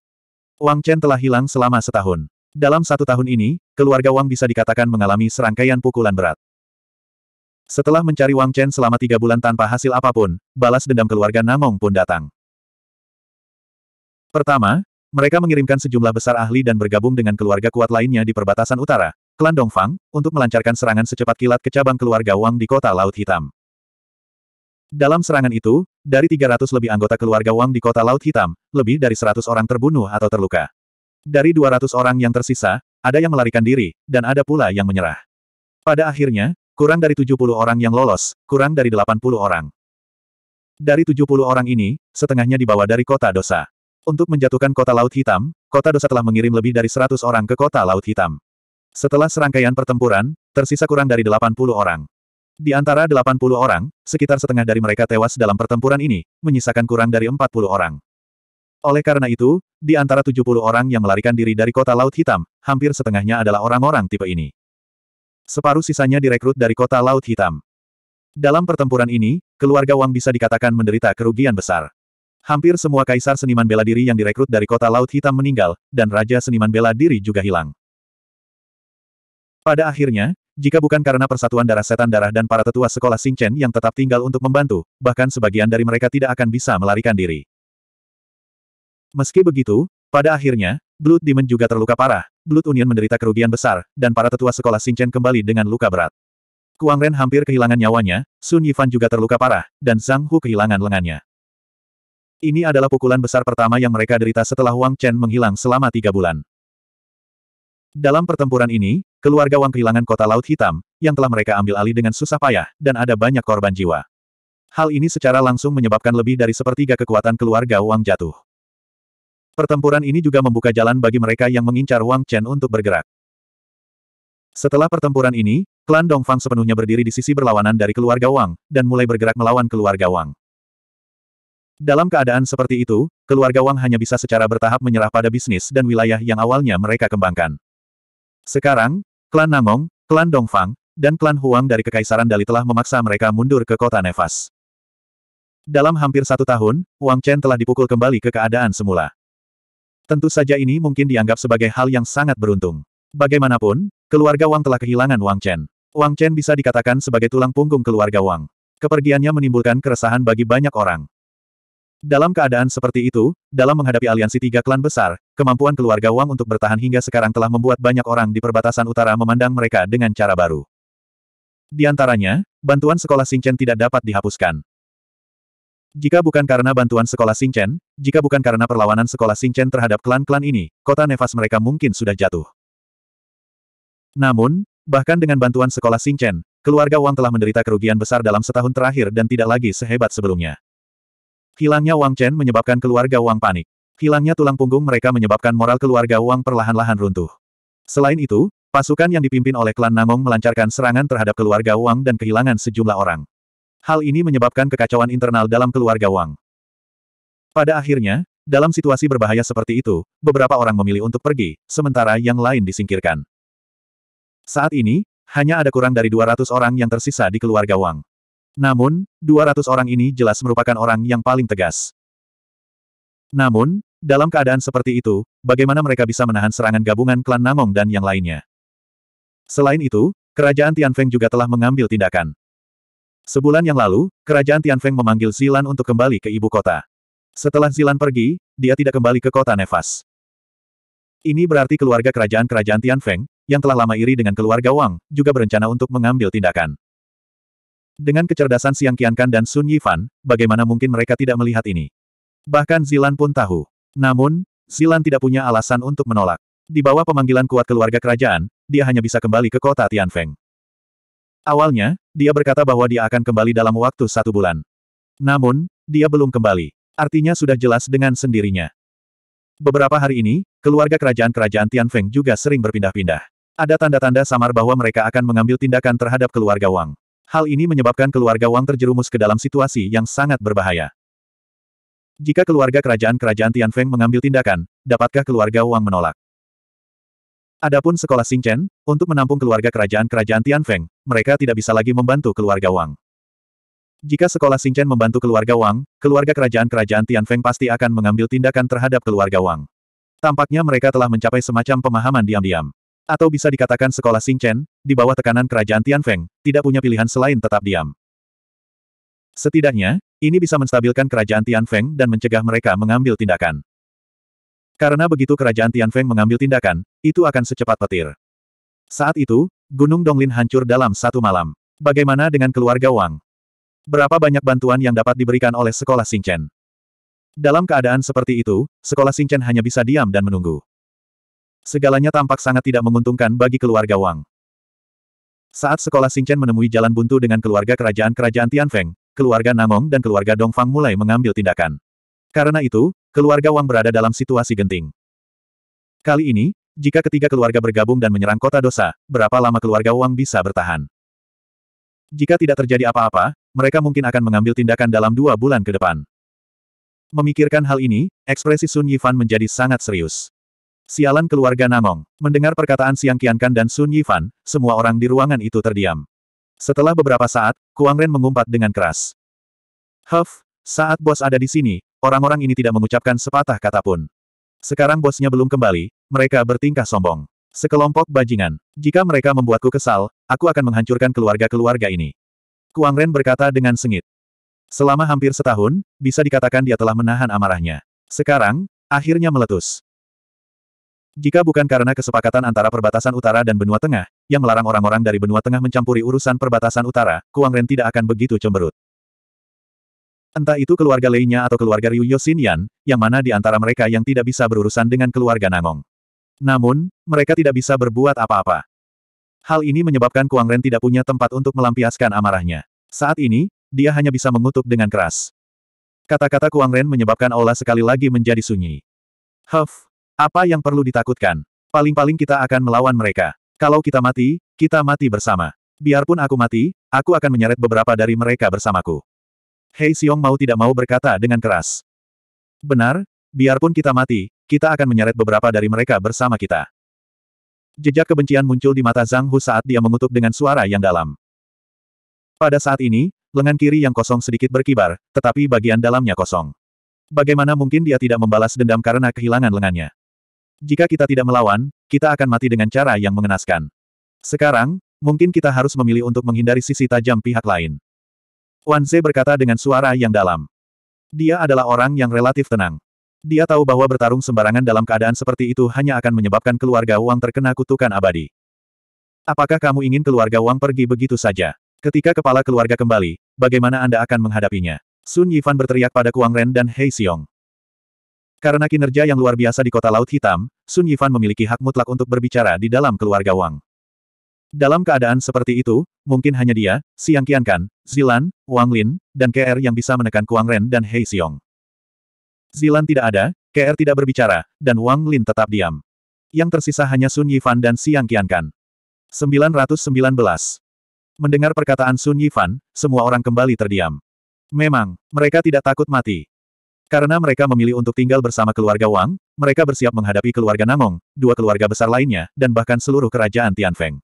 A: Wang Chen telah hilang selama setahun. Dalam satu tahun ini, keluarga Wang bisa dikatakan mengalami serangkaian pukulan berat. Setelah mencari Wang Chen selama tiga bulan tanpa hasil apapun, balas dendam keluarga Namong pun datang. Pertama, mereka mengirimkan sejumlah besar ahli dan bergabung dengan keluarga kuat lainnya di perbatasan utara, klan Dongfang, untuk melancarkan serangan secepat kilat ke cabang keluarga Wang di kota Laut Hitam. Dalam serangan itu, dari 300 lebih anggota keluarga Wang di kota Laut Hitam, lebih dari 100 orang terbunuh atau terluka. Dari 200 orang yang tersisa, ada yang melarikan diri, dan ada pula yang menyerah. Pada akhirnya, Kurang dari 70 orang yang lolos, kurang dari 80 orang. Dari 70 orang ini, setengahnya dibawa dari kota dosa. Untuk menjatuhkan kota Laut Hitam, kota dosa telah mengirim lebih dari 100 orang ke kota Laut Hitam. Setelah serangkaian pertempuran, tersisa kurang dari 80 orang. Di antara 80 orang, sekitar setengah dari mereka tewas dalam pertempuran ini, menyisakan kurang dari 40 orang. Oleh karena itu, di antara 70 orang yang melarikan diri dari kota Laut Hitam, hampir setengahnya adalah orang-orang tipe ini separuh sisanya direkrut dari kota Laut Hitam. Dalam pertempuran ini, keluarga Wang bisa dikatakan menderita kerugian besar. Hampir semua kaisar seniman bela diri yang direkrut dari kota Laut Hitam meninggal, dan raja seniman bela diri juga hilang. Pada akhirnya, jika bukan karena persatuan darah setan darah dan para tetua sekolah Singchen yang tetap tinggal untuk membantu, bahkan sebagian dari mereka tidak akan bisa melarikan diri. Meski begitu, pada akhirnya, Blood Demon juga terluka parah, Blood Union menderita kerugian besar, dan para tetua sekolah Xingchen kembali dengan luka berat. Kuang Ren hampir kehilangan nyawanya, Sun Yifan juga terluka parah, dan Zhang Hu kehilangan lengannya. Ini adalah pukulan besar pertama yang mereka derita setelah Wang Chen menghilang selama tiga bulan. Dalam pertempuran ini, keluarga Wang kehilangan kota Laut Hitam, yang telah mereka ambil alih dengan susah payah, dan ada banyak korban jiwa. Hal ini secara langsung menyebabkan lebih dari sepertiga kekuatan keluarga Wang jatuh. Pertempuran ini juga membuka jalan bagi mereka yang mengincar Wang Chen untuk bergerak. Setelah pertempuran ini, klan Dongfang sepenuhnya berdiri di sisi berlawanan dari keluarga Wang, dan mulai bergerak melawan keluarga Wang. Dalam keadaan seperti itu, keluarga Wang hanya bisa secara bertahap menyerah pada bisnis dan wilayah yang awalnya mereka kembangkan. Sekarang, klan Nangong, klan Dongfang, dan klan Huang dari Kekaisaran Dali telah memaksa mereka mundur ke kota Nevas. Dalam hampir satu tahun, Wang Chen telah dipukul kembali ke keadaan semula. Tentu saja ini mungkin dianggap sebagai hal yang sangat beruntung. Bagaimanapun, keluarga Wang telah kehilangan Wang Chen. Wang Chen bisa dikatakan sebagai tulang punggung keluarga Wang. Kepergiannya menimbulkan keresahan bagi banyak orang. Dalam keadaan seperti itu, dalam menghadapi aliansi tiga klan besar, kemampuan keluarga Wang untuk bertahan hingga sekarang telah membuat banyak orang di perbatasan utara memandang mereka dengan cara baru. Di antaranya, bantuan sekolah Singchen tidak dapat dihapuskan. Jika bukan karena bantuan sekolah Singchen, jika bukan karena perlawanan sekolah Singchen terhadap klan-klan ini, kota nefas mereka mungkin sudah jatuh. Namun, bahkan dengan bantuan sekolah Singchen, keluarga Wang telah menderita kerugian besar dalam setahun terakhir dan tidak lagi sehebat sebelumnya. Hilangnya Wang Chen menyebabkan keluarga Wang panik. Hilangnya tulang punggung mereka menyebabkan moral keluarga Wang perlahan-lahan runtuh. Selain itu, pasukan yang dipimpin oleh klan Nangong melancarkan serangan terhadap keluarga Wang dan kehilangan sejumlah orang. Hal ini menyebabkan kekacauan internal dalam keluarga Wang. Pada akhirnya, dalam situasi berbahaya seperti itu, beberapa orang memilih untuk pergi, sementara yang lain disingkirkan. Saat ini, hanya ada kurang dari 200 orang yang tersisa di keluarga Wang. Namun, 200 orang ini jelas merupakan orang yang paling tegas. Namun, dalam keadaan seperti itu, bagaimana mereka bisa menahan serangan gabungan klan Namong dan yang lainnya? Selain itu, kerajaan Tianfeng juga telah mengambil tindakan. Sebulan yang lalu, kerajaan Tianfeng memanggil Zilan untuk kembali ke ibu kota. Setelah Zilan pergi, dia tidak kembali ke kota Nefas. Ini berarti keluarga kerajaan-kerajaan Tianfeng, yang telah lama iri dengan keluarga Wang, juga berencana untuk mengambil tindakan. Dengan kecerdasan Siang Qiankan dan Sun Yifan, bagaimana mungkin mereka tidak melihat ini? Bahkan Zilan pun tahu. Namun, Zilan tidak punya alasan untuk menolak. Di bawah pemanggilan kuat keluarga kerajaan, dia hanya bisa kembali ke kota Tianfeng. Awalnya, dia berkata bahwa dia akan kembali dalam waktu satu bulan. Namun, dia belum kembali. Artinya sudah jelas dengan sendirinya. Beberapa hari ini, keluarga kerajaan-kerajaan Tian Feng juga sering berpindah-pindah. Ada tanda-tanda samar bahwa mereka akan mengambil tindakan terhadap keluarga Wang. Hal ini menyebabkan keluarga Wang terjerumus ke dalam situasi yang sangat berbahaya. Jika keluarga kerajaan-kerajaan Tian Feng mengambil tindakan, dapatkah keluarga Wang menolak? Adapun sekolah Xingchen, untuk menampung keluarga kerajaan-kerajaan Tianfeng, mereka tidak bisa lagi membantu keluarga Wang. Jika sekolah Xingchen membantu keluarga Wang, keluarga kerajaan-kerajaan Tianfeng pasti akan mengambil tindakan terhadap keluarga Wang. Tampaknya mereka telah mencapai semacam pemahaman diam-diam. Atau bisa dikatakan sekolah Xingchen, di bawah tekanan kerajaan Tianfeng, tidak punya pilihan selain tetap diam. Setidaknya, ini bisa menstabilkan kerajaan Tianfeng dan mencegah mereka mengambil tindakan. Karena begitu kerajaan Tian Feng mengambil tindakan, itu akan secepat petir. Saat itu, Gunung Donglin hancur dalam satu malam. Bagaimana dengan keluarga Wang? Berapa banyak bantuan yang dapat diberikan oleh sekolah Xingchen? Dalam keadaan seperti itu, sekolah Xingchen hanya bisa diam dan menunggu. Segalanya tampak sangat tidak menguntungkan bagi keluarga Wang. Saat sekolah Xingchen menemui jalan buntu dengan keluarga kerajaan-kerajaan Tianfeng, keluarga Namong dan keluarga Dongfang mulai mengambil tindakan. Karena itu, keluarga Wang berada dalam situasi genting. Kali ini, jika ketiga keluarga bergabung dan menyerang kota dosa, berapa lama keluarga Wang bisa bertahan? Jika tidak terjadi apa-apa, mereka mungkin akan mengambil tindakan dalam dua bulan ke depan. Memikirkan hal ini, ekspresi Sun Yifan menjadi sangat serius. Sialan keluarga Namong, mendengar perkataan Siang Qiankan dan Sun Yifan, semua orang di ruangan itu terdiam. Setelah beberapa saat, Kuang Ren mengumpat dengan keras. Huff, saat bos ada di sini, Orang-orang ini tidak mengucapkan sepatah kata pun. Sekarang bosnya belum kembali, mereka bertingkah sombong. Sekelompok bajingan. Jika mereka membuatku kesal, aku akan menghancurkan keluarga-keluarga ini. Kuang Ren berkata dengan sengit. Selama hampir setahun, bisa dikatakan dia telah menahan amarahnya. Sekarang, akhirnya meletus. Jika bukan karena kesepakatan antara perbatasan utara dan benua tengah, yang melarang orang-orang dari benua tengah mencampuri urusan perbatasan utara, Kuang Ren tidak akan begitu cemberut. Entah itu keluarga lei atau keluarga Ryu Yosinian, yang mana di antara mereka yang tidak bisa berurusan dengan keluarga Nangong. Namun, mereka tidak bisa berbuat apa-apa. Hal ini menyebabkan Kuang Ren tidak punya tempat untuk melampiaskan amarahnya. Saat ini, dia hanya bisa mengutuk dengan keras. Kata-kata Kuang Ren menyebabkan Ola sekali lagi menjadi sunyi. Huff, apa yang perlu ditakutkan? Paling-paling kita akan melawan mereka. Kalau kita mati, kita mati bersama. Biarpun aku mati, aku akan menyeret beberapa dari mereka bersamaku. Hei Xiong mau tidak mau berkata dengan keras. Benar, biarpun kita mati, kita akan menyeret beberapa dari mereka bersama kita. Jejak kebencian muncul di mata Zhang Hu saat dia mengutuk dengan suara yang dalam. Pada saat ini, lengan kiri yang kosong sedikit berkibar, tetapi bagian dalamnya kosong. Bagaimana mungkin dia tidak membalas dendam karena kehilangan lengannya? Jika kita tidak melawan, kita akan mati dengan cara yang mengenaskan. Sekarang, mungkin kita harus memilih untuk menghindari sisi tajam pihak lain. Wan Ze berkata dengan suara yang dalam. Dia adalah orang yang relatif tenang. Dia tahu bahwa bertarung sembarangan dalam keadaan seperti itu hanya akan menyebabkan keluarga Wang terkena kutukan abadi. Apakah kamu ingin keluarga Wang pergi begitu saja? Ketika kepala keluarga kembali, bagaimana Anda akan menghadapinya? Sun Yifan berteriak pada Kuang Ren dan Hei Xiong. Karena kinerja yang luar biasa di kota Laut Hitam, Sun Yifan memiliki hak mutlak untuk berbicara di dalam keluarga Wang. Dalam keadaan seperti itu, mungkin hanya dia, Siang Kian Kan, Zilan, Wang Lin, dan KR yang bisa menekan Kuang Ren dan Hei Xiong. Zilan tidak ada, KR tidak berbicara, dan Wang Lin tetap diam. Yang tersisa hanya Sun Yifan dan Siang Qiankan. 919. Mendengar perkataan Sun Yifan, semua orang kembali terdiam. Memang, mereka tidak takut mati. Karena mereka memilih untuk tinggal bersama keluarga Wang, mereka bersiap menghadapi keluarga Namong, dua keluarga besar lainnya, dan bahkan seluruh kerajaan Tianfeng.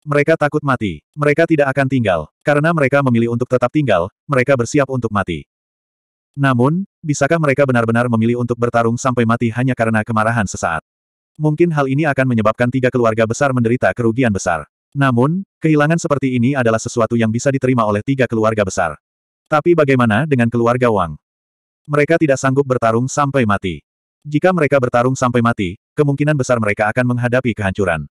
A: Mereka takut mati. Mereka tidak akan tinggal. Karena mereka memilih untuk tetap tinggal, mereka bersiap untuk mati. Namun, bisakah mereka benar-benar memilih untuk bertarung sampai mati hanya karena kemarahan sesaat? Mungkin hal ini akan menyebabkan tiga keluarga besar menderita kerugian besar. Namun, kehilangan seperti ini adalah sesuatu yang bisa diterima oleh tiga keluarga besar. Tapi bagaimana dengan keluarga Wang? Mereka tidak sanggup bertarung sampai mati. Jika mereka bertarung sampai mati, kemungkinan besar mereka akan menghadapi kehancuran.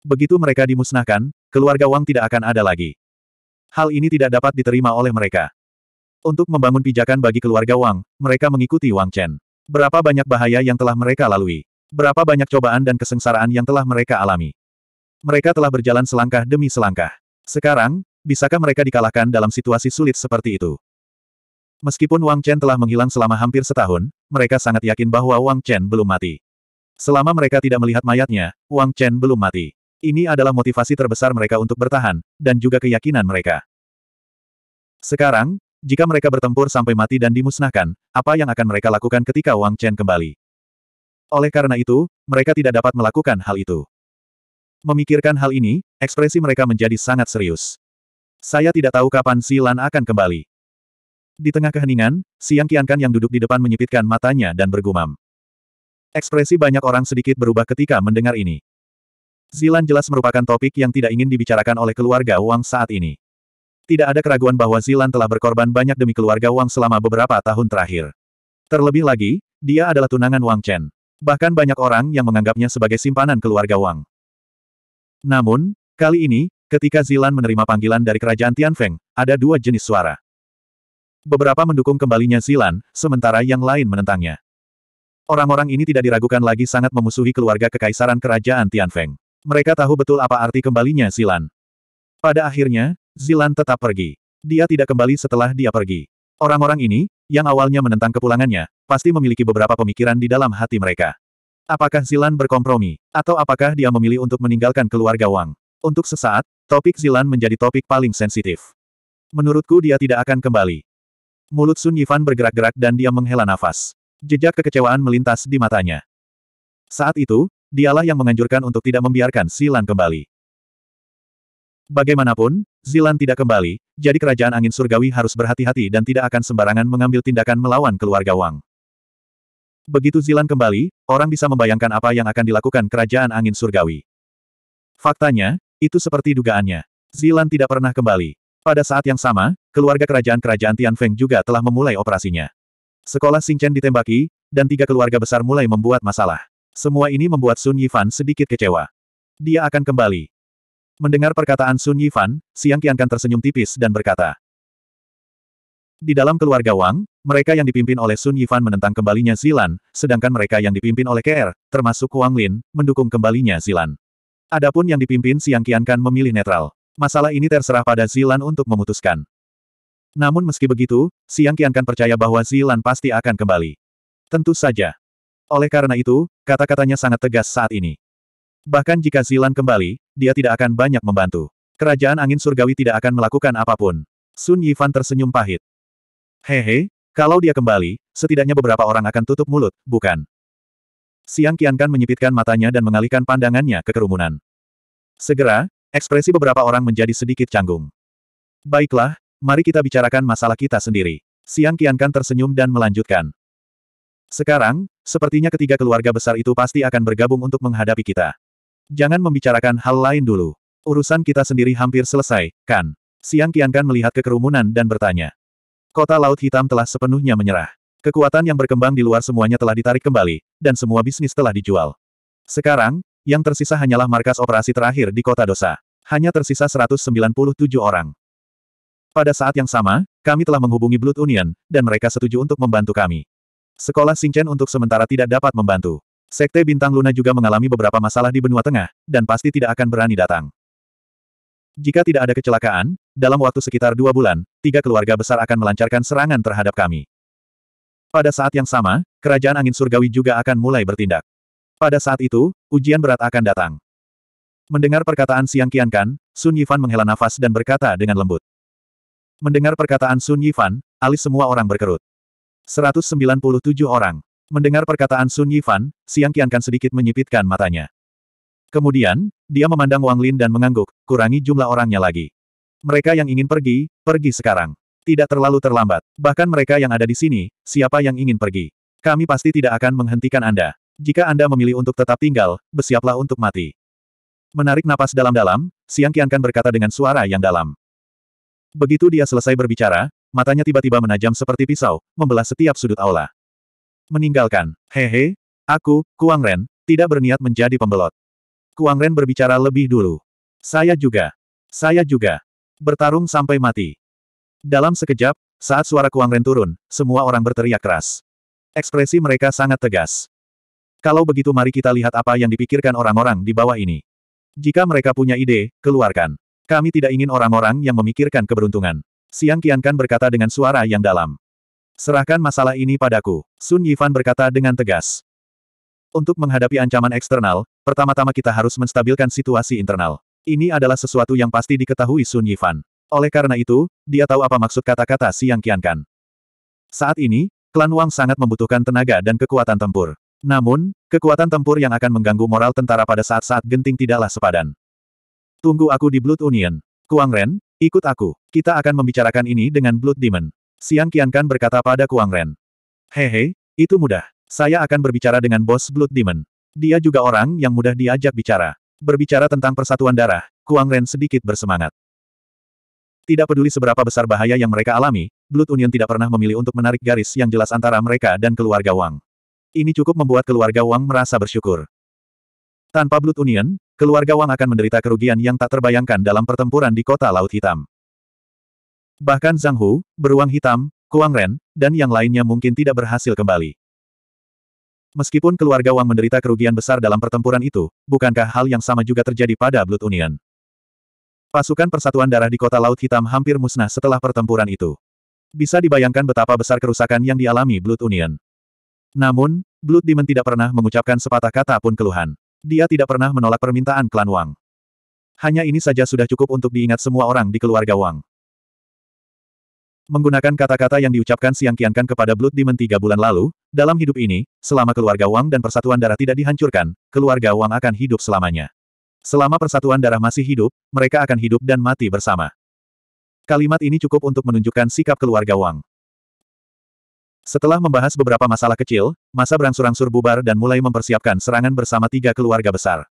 A: Begitu mereka dimusnahkan, keluarga Wang tidak akan ada lagi. Hal ini tidak dapat diterima oleh mereka. Untuk membangun pijakan bagi keluarga Wang, mereka mengikuti Wang Chen. Berapa banyak bahaya yang telah mereka lalui. Berapa banyak cobaan dan kesengsaraan yang telah mereka alami. Mereka telah berjalan selangkah demi selangkah. Sekarang, bisakah mereka dikalahkan dalam situasi sulit seperti itu? Meskipun Wang Chen telah menghilang selama hampir setahun, mereka sangat yakin bahwa Wang Chen belum mati. Selama mereka tidak melihat mayatnya, Wang Chen belum mati. Ini adalah motivasi terbesar mereka untuk bertahan, dan juga keyakinan mereka. Sekarang, jika mereka bertempur sampai mati dan dimusnahkan, apa yang akan mereka lakukan ketika Wang Chen kembali? Oleh karena itu, mereka tidak dapat melakukan hal itu. Memikirkan hal ini, ekspresi mereka menjadi sangat serius. Saya tidak tahu kapan Si Lan akan kembali. Di tengah keheningan, Siang Kiankan yang duduk di depan menyipitkan matanya dan bergumam. Ekspresi banyak orang sedikit berubah ketika mendengar ini. Zilan jelas merupakan topik yang tidak ingin dibicarakan oleh keluarga Wang saat ini. Tidak ada keraguan bahwa Zilan telah berkorban banyak demi keluarga Wang selama beberapa tahun terakhir. Terlebih lagi, dia adalah tunangan Wang Chen. Bahkan banyak orang yang menganggapnya sebagai simpanan keluarga Wang. Namun, kali ini, ketika Zilan menerima panggilan dari kerajaan Tianfeng, ada dua jenis suara. Beberapa mendukung kembalinya Zilan, sementara yang lain menentangnya. Orang-orang ini tidak diragukan lagi sangat memusuhi keluarga kekaisaran kerajaan Tianfeng. Mereka tahu betul apa arti kembalinya Zilan. Pada akhirnya, Zilan tetap pergi. Dia tidak kembali setelah dia pergi. Orang-orang ini, yang awalnya menentang kepulangannya, pasti memiliki beberapa pemikiran di dalam hati mereka. Apakah Zilan berkompromi, atau apakah dia memilih untuk meninggalkan keluarga Wang? Untuk sesaat, topik Zilan menjadi topik paling sensitif. Menurutku dia tidak akan kembali. Mulut Sun Yifan bergerak-gerak dan dia menghela nafas. Jejak kekecewaan melintas di matanya. Saat itu, dialah yang menganjurkan untuk tidak membiarkan Zilan kembali. Bagaimanapun, Zilan tidak kembali, jadi kerajaan angin surgawi harus berhati-hati dan tidak akan sembarangan mengambil tindakan melawan keluarga Wang. Begitu Zilan kembali, orang bisa membayangkan apa yang akan dilakukan kerajaan angin surgawi. Faktanya, itu seperti dugaannya. Zilan tidak pernah kembali. Pada saat yang sama, keluarga kerajaan-kerajaan Tianfeng juga telah memulai operasinya. Sekolah Xingchen ditembaki, dan tiga keluarga besar mulai membuat masalah. Semua ini membuat Sun Yifan sedikit kecewa. Dia akan kembali. Mendengar perkataan Sun Yifan, Siang Qiankan tersenyum tipis dan berkata. Di dalam keluarga Wang, mereka yang dipimpin oleh Sun Yifan menentang kembalinya Zilan, sedangkan mereka yang dipimpin oleh KR, termasuk Wang Lin, mendukung kembalinya Zilan. Adapun yang dipimpin Siang Qiankan memilih netral. Masalah ini terserah pada Zilan untuk memutuskan. Namun meski begitu, Siang Qiankan percaya bahwa Zilan pasti akan kembali. Tentu saja. Oleh karena itu, kata-katanya sangat tegas saat ini. Bahkan jika Zilan kembali, dia tidak akan banyak membantu. Kerajaan angin surgawi tidak akan melakukan apapun. Sun Yifan tersenyum pahit. Hehe, kalau dia kembali, setidaknya beberapa orang akan tutup mulut, bukan? Siang Qiankan menyipitkan matanya dan mengalihkan pandangannya ke kerumunan. Segera, ekspresi beberapa orang menjadi sedikit canggung. Baiklah, mari kita bicarakan masalah kita sendiri. Siang Qiankan tersenyum dan melanjutkan. Sekarang, Sepertinya ketiga keluarga besar itu pasti akan bergabung untuk menghadapi kita. Jangan membicarakan hal lain dulu. Urusan kita sendiri hampir selesai, kan? Siang Kiankan melihat ke kerumunan dan bertanya. Kota Laut Hitam telah sepenuhnya menyerah. Kekuatan yang berkembang di luar semuanya telah ditarik kembali, dan semua bisnis telah dijual. Sekarang, yang tersisa hanyalah markas operasi terakhir di kota dosa. Hanya tersisa 197 orang. Pada saat yang sama, kami telah menghubungi Blood Union, dan mereka setuju untuk membantu kami. Sekolah Singchen untuk sementara tidak dapat membantu. Sekte Bintang Luna juga mengalami beberapa masalah di benua tengah, dan pasti tidak akan berani datang. Jika tidak ada kecelakaan, dalam waktu sekitar dua bulan, tiga keluarga besar akan melancarkan serangan terhadap kami. Pada saat yang sama, kerajaan angin surgawi juga akan mulai bertindak. Pada saat itu, ujian berat akan datang. Mendengar perkataan Siang Kan, Sun Yifan menghela nafas dan berkata dengan lembut. Mendengar perkataan Sun Yifan, alis semua orang berkerut. 197 orang. Mendengar perkataan Sun Yifan, Siang Qiankan sedikit menyipitkan matanya. Kemudian, dia memandang Wang Lin dan mengangguk, kurangi jumlah orangnya lagi. Mereka yang ingin pergi, pergi sekarang. Tidak terlalu terlambat. Bahkan mereka yang ada di sini, siapa yang ingin pergi. Kami pasti tidak akan menghentikan Anda. Jika Anda memilih untuk tetap tinggal, bersiaplah untuk mati. Menarik napas dalam-dalam, Siang Qiankan berkata dengan suara yang dalam. Begitu dia selesai berbicara, matanya tiba-tiba menajam seperti pisau, membelah setiap sudut aula. Meninggalkan, hehe, aku, Kuang Ren, tidak berniat menjadi pembelot. Kuang Ren berbicara lebih dulu. Saya juga. Saya juga. Bertarung sampai mati. Dalam sekejap, saat suara Kuang Ren turun, semua orang berteriak keras. Ekspresi mereka sangat tegas. Kalau begitu mari kita lihat apa yang dipikirkan orang-orang di bawah ini. Jika mereka punya ide, keluarkan. Kami tidak ingin orang-orang yang memikirkan keberuntungan. Siang Qiankan berkata dengan suara yang dalam. Serahkan masalah ini padaku, Sun Yifan berkata dengan tegas. Untuk menghadapi ancaman eksternal, pertama-tama kita harus menstabilkan situasi internal. Ini adalah sesuatu yang pasti diketahui Sun Yifan. Oleh karena itu, dia tahu apa maksud kata-kata Siang Qiankan. Saat ini, klan Wang sangat membutuhkan tenaga dan kekuatan tempur. Namun, kekuatan tempur yang akan mengganggu moral tentara pada saat-saat genting tidaklah sepadan. Tunggu aku di Blood Union. Kuang Ren, Ikut aku. Kita akan membicarakan ini dengan Blood Demon. Siang Kian Kan berkata pada Kuang Ren. Hehe, itu mudah. Saya akan berbicara dengan bos Blood Demon. Dia juga orang yang mudah diajak bicara. Berbicara tentang persatuan darah, Kuang Ren sedikit bersemangat. Tidak peduli seberapa besar bahaya yang mereka alami, Blood Union tidak pernah memilih untuk menarik garis yang jelas antara mereka dan keluarga Wang. Ini cukup membuat keluarga Wang merasa bersyukur. Tanpa Blood Union, keluarga Wang akan menderita kerugian yang tak terbayangkan dalam pertempuran di kota Laut Hitam. Bahkan Zhang Hu, Beruang Hitam, Kuang Ren, dan yang lainnya mungkin tidak berhasil kembali. Meskipun keluarga Wang menderita kerugian besar dalam pertempuran itu, bukankah hal yang sama juga terjadi pada Blood Union? Pasukan Persatuan Darah di kota Laut Hitam hampir musnah setelah pertempuran itu. Bisa dibayangkan betapa besar kerusakan yang dialami Blood Union. Namun, Blood Demon tidak pernah mengucapkan sepatah kata pun keluhan. Dia tidak pernah menolak permintaan klan Wang. Hanya ini saja sudah cukup untuk diingat semua orang di keluarga Wang. Menggunakan kata-kata yang diucapkan Siang Kiankan kepada Blood Demon tiga bulan lalu, dalam hidup ini, selama keluarga Wang dan persatuan darah tidak dihancurkan, keluarga Wang akan hidup selamanya. Selama persatuan darah masih hidup, mereka akan hidup dan mati bersama. Kalimat ini cukup untuk menunjukkan sikap keluarga Wang. Setelah membahas beberapa masalah kecil, masa berangsur-angsur bubar dan mulai mempersiapkan serangan bersama tiga keluarga besar.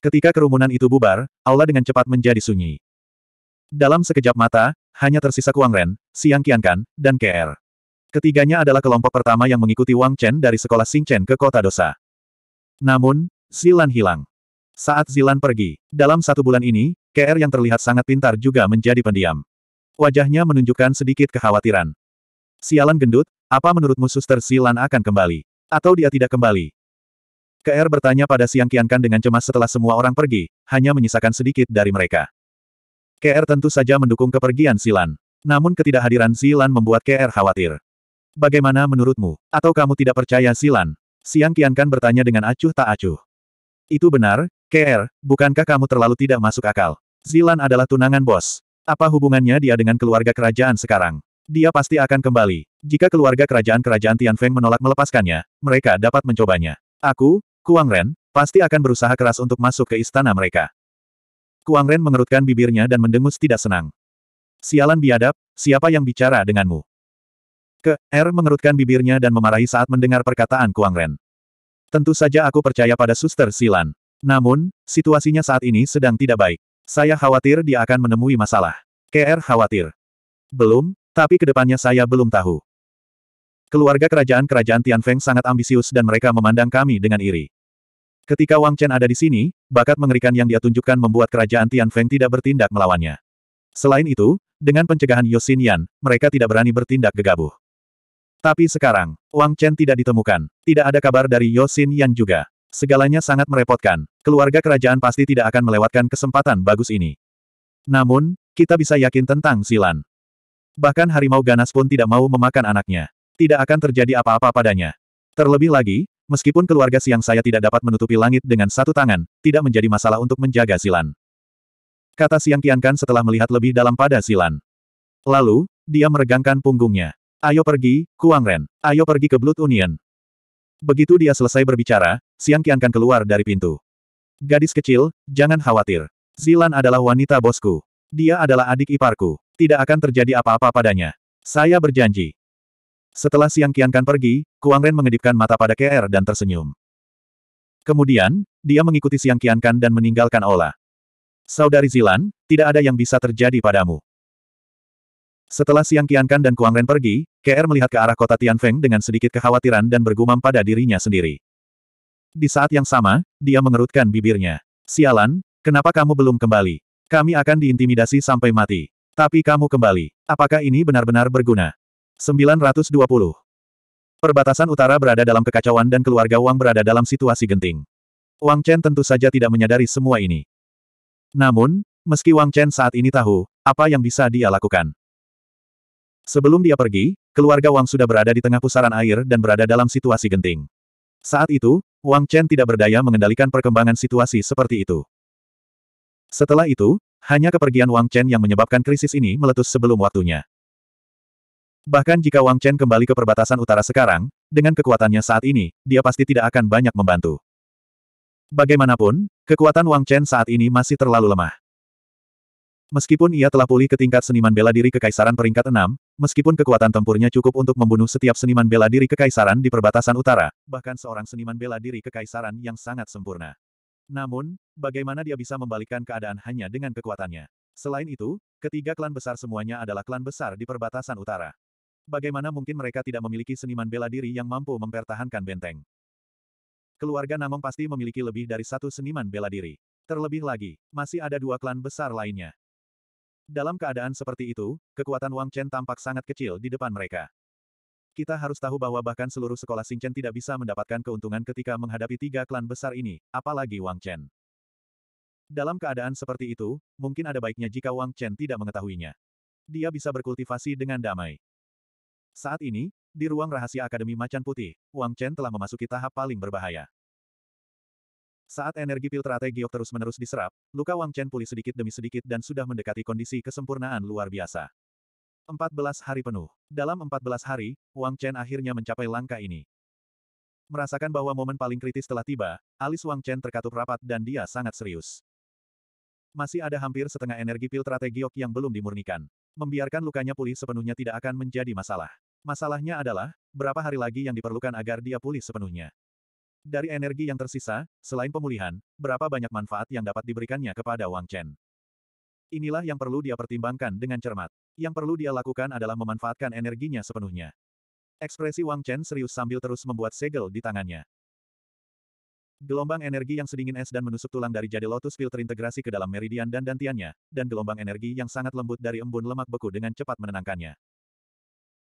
A: Ketika kerumunan itu bubar, aula dengan cepat menjadi sunyi. Dalam sekejap mata, hanya tersisa Kuang Ren, Siang Kan, dan KR. Ketiganya adalah kelompok pertama yang mengikuti Wang Chen dari sekolah Xing Chen ke kota dosa. Namun, Zilan hilang. Saat Zilan pergi, dalam satu bulan ini, KR yang terlihat sangat pintar juga menjadi pendiam. Wajahnya menunjukkan sedikit kekhawatiran. Sialan gendut, apa menurutmu suster Silan akan kembali? Atau dia tidak kembali? KR bertanya pada Siang Kiankan dengan cemas setelah semua orang pergi, hanya menyisakan sedikit dari mereka. KR tentu saja mendukung kepergian Silan. Namun ketidakhadiran Silan membuat KR khawatir. Bagaimana menurutmu? Atau kamu tidak percaya Silan? Siang Kiankan bertanya dengan acuh tak acuh. Itu benar, KR, bukankah kamu terlalu tidak masuk akal? Zilan adalah tunangan bos. Apa hubungannya dia dengan keluarga kerajaan sekarang? Dia pasti akan kembali. Jika keluarga kerajaan-kerajaan Tian Feng menolak melepaskannya, mereka dapat mencobanya. Aku, Kuang Ren, pasti akan berusaha keras untuk masuk ke istana mereka. Kuang Ren mengerutkan bibirnya dan mendengus tidak senang. Sialan biadab, siapa yang bicara denganmu? Ke, R er mengerutkan bibirnya dan memarahi saat mendengar perkataan Kuang Ren. Tentu saja aku percaya pada suster Silan. Namun, situasinya saat ini sedang tidak baik. Saya khawatir dia akan menemui masalah. KR er khawatir. Belum, tapi kedepannya saya belum tahu. Keluarga kerajaan-kerajaan Tianfeng sangat ambisius dan mereka memandang kami dengan iri. Ketika Wang Chen ada di sini, bakat mengerikan yang dia tunjukkan membuat kerajaan Tianfeng tidak bertindak melawannya. Selain itu, dengan pencegahan Yosin Yan, mereka tidak berani bertindak gegabah. Tapi sekarang, Wang Chen tidak ditemukan. Tidak ada kabar dari Yosin Yan juga. Segalanya sangat merepotkan. Keluarga kerajaan pasti tidak akan melewatkan kesempatan bagus ini. Namun, kita bisa yakin tentang Silan. Bahkan harimau ganas pun tidak mau memakan anaknya. Tidak akan terjadi apa-apa padanya. Terlebih lagi, meskipun keluarga siang saya tidak dapat menutupi langit dengan satu tangan, tidak menjadi masalah untuk menjaga Silan. Kata Siang kiankan setelah melihat lebih dalam pada Silan. Lalu, dia meregangkan punggungnya. Ayo pergi, Kuang Ren. Ayo pergi ke Blood Union. Begitu dia selesai berbicara, Siang kiankan keluar dari pintu. Gadis kecil, jangan khawatir. Zilan adalah wanita bosku. Dia adalah adik iparku. Tidak akan terjadi apa-apa padanya. Saya berjanji. Setelah Siang Qiankan pergi, Kuang Ren mengedipkan mata pada KR er dan tersenyum. Kemudian, dia mengikuti Siang Qiankan dan meninggalkan Ola. Saudari Zilan, tidak ada yang bisa terjadi padamu. Setelah Siang Qiankan dan Kuang Ren pergi, KR er melihat ke arah kota Tianfeng dengan sedikit kekhawatiran dan bergumam pada dirinya sendiri. Di saat yang sama, dia mengerutkan bibirnya. Sialan, kenapa kamu belum kembali? Kami akan diintimidasi sampai mati. Tapi kamu kembali. Apakah ini benar-benar berguna? 920. Perbatasan utara berada dalam kekacauan dan keluarga Wang berada dalam situasi genting. Wang Chen tentu saja tidak menyadari semua ini. Namun, meski Wang Chen saat ini tahu, apa yang bisa dia lakukan? Sebelum dia pergi, keluarga Wang sudah berada di tengah pusaran air dan berada dalam situasi genting. Saat itu, Wang Chen tidak berdaya mengendalikan perkembangan situasi seperti itu. Setelah itu, hanya kepergian Wang Chen yang menyebabkan krisis ini meletus sebelum waktunya. Bahkan jika Wang Chen kembali ke perbatasan utara sekarang, dengan kekuatannya saat ini, dia pasti tidak akan banyak membantu. Bagaimanapun, kekuatan Wang Chen saat ini masih terlalu lemah. Meskipun ia telah pulih ke tingkat seniman bela diri kekaisaran peringkat 6, meskipun kekuatan tempurnya cukup untuk membunuh setiap seniman bela diri kekaisaran di perbatasan utara, bahkan seorang seniman bela diri kekaisaran yang sangat sempurna. Namun, bagaimana dia bisa membalikkan keadaan hanya dengan kekuatannya? Selain itu, ketiga klan besar semuanya adalah klan besar di perbatasan utara. Bagaimana mungkin mereka tidak memiliki seniman bela diri yang mampu mempertahankan benteng? Keluarga Namong pasti memiliki lebih dari satu seniman bela diri. Terlebih lagi, masih ada dua klan besar lainnya. Dalam keadaan seperti itu, kekuatan Wang Chen tampak sangat kecil di depan mereka. Kita harus tahu bahwa bahkan seluruh sekolah Chen tidak bisa mendapatkan keuntungan ketika menghadapi tiga klan besar ini, apalagi Wang Chen. Dalam keadaan seperti itu, mungkin ada baiknya jika Wang Chen tidak mengetahuinya. Dia bisa berkultivasi dengan damai. Saat ini, di ruang rahasia Akademi Macan Putih, Wang Chen telah memasuki tahap paling berbahaya. Saat energi filtrate giok terus-menerus diserap, luka Wang Chen pulih sedikit demi sedikit dan sudah mendekati kondisi kesempurnaan luar biasa. 14 hari penuh. Dalam 14 hari, Wang Chen akhirnya mencapai langkah ini. Merasakan bahwa momen paling kritis telah tiba, alis Wang Chen terkatup rapat dan dia sangat serius. Masih ada hampir setengah energi filtrate giok yang belum dimurnikan. Membiarkan lukanya pulih sepenuhnya tidak akan menjadi masalah. Masalahnya adalah, berapa hari lagi yang diperlukan agar dia pulih sepenuhnya. Dari energi yang tersisa, selain pemulihan, berapa banyak manfaat yang dapat diberikannya kepada Wang Chen. Inilah yang perlu dia pertimbangkan dengan cermat. Yang perlu dia lakukan adalah memanfaatkan energinya sepenuhnya. Ekspresi Wang Chen serius sambil terus membuat segel di tangannya. Gelombang energi yang sedingin es dan menusuk tulang dari jade lotus filter terintegrasi ke dalam meridian dan dantiannya, dan gelombang energi yang sangat lembut dari embun lemak beku dengan cepat menenangkannya.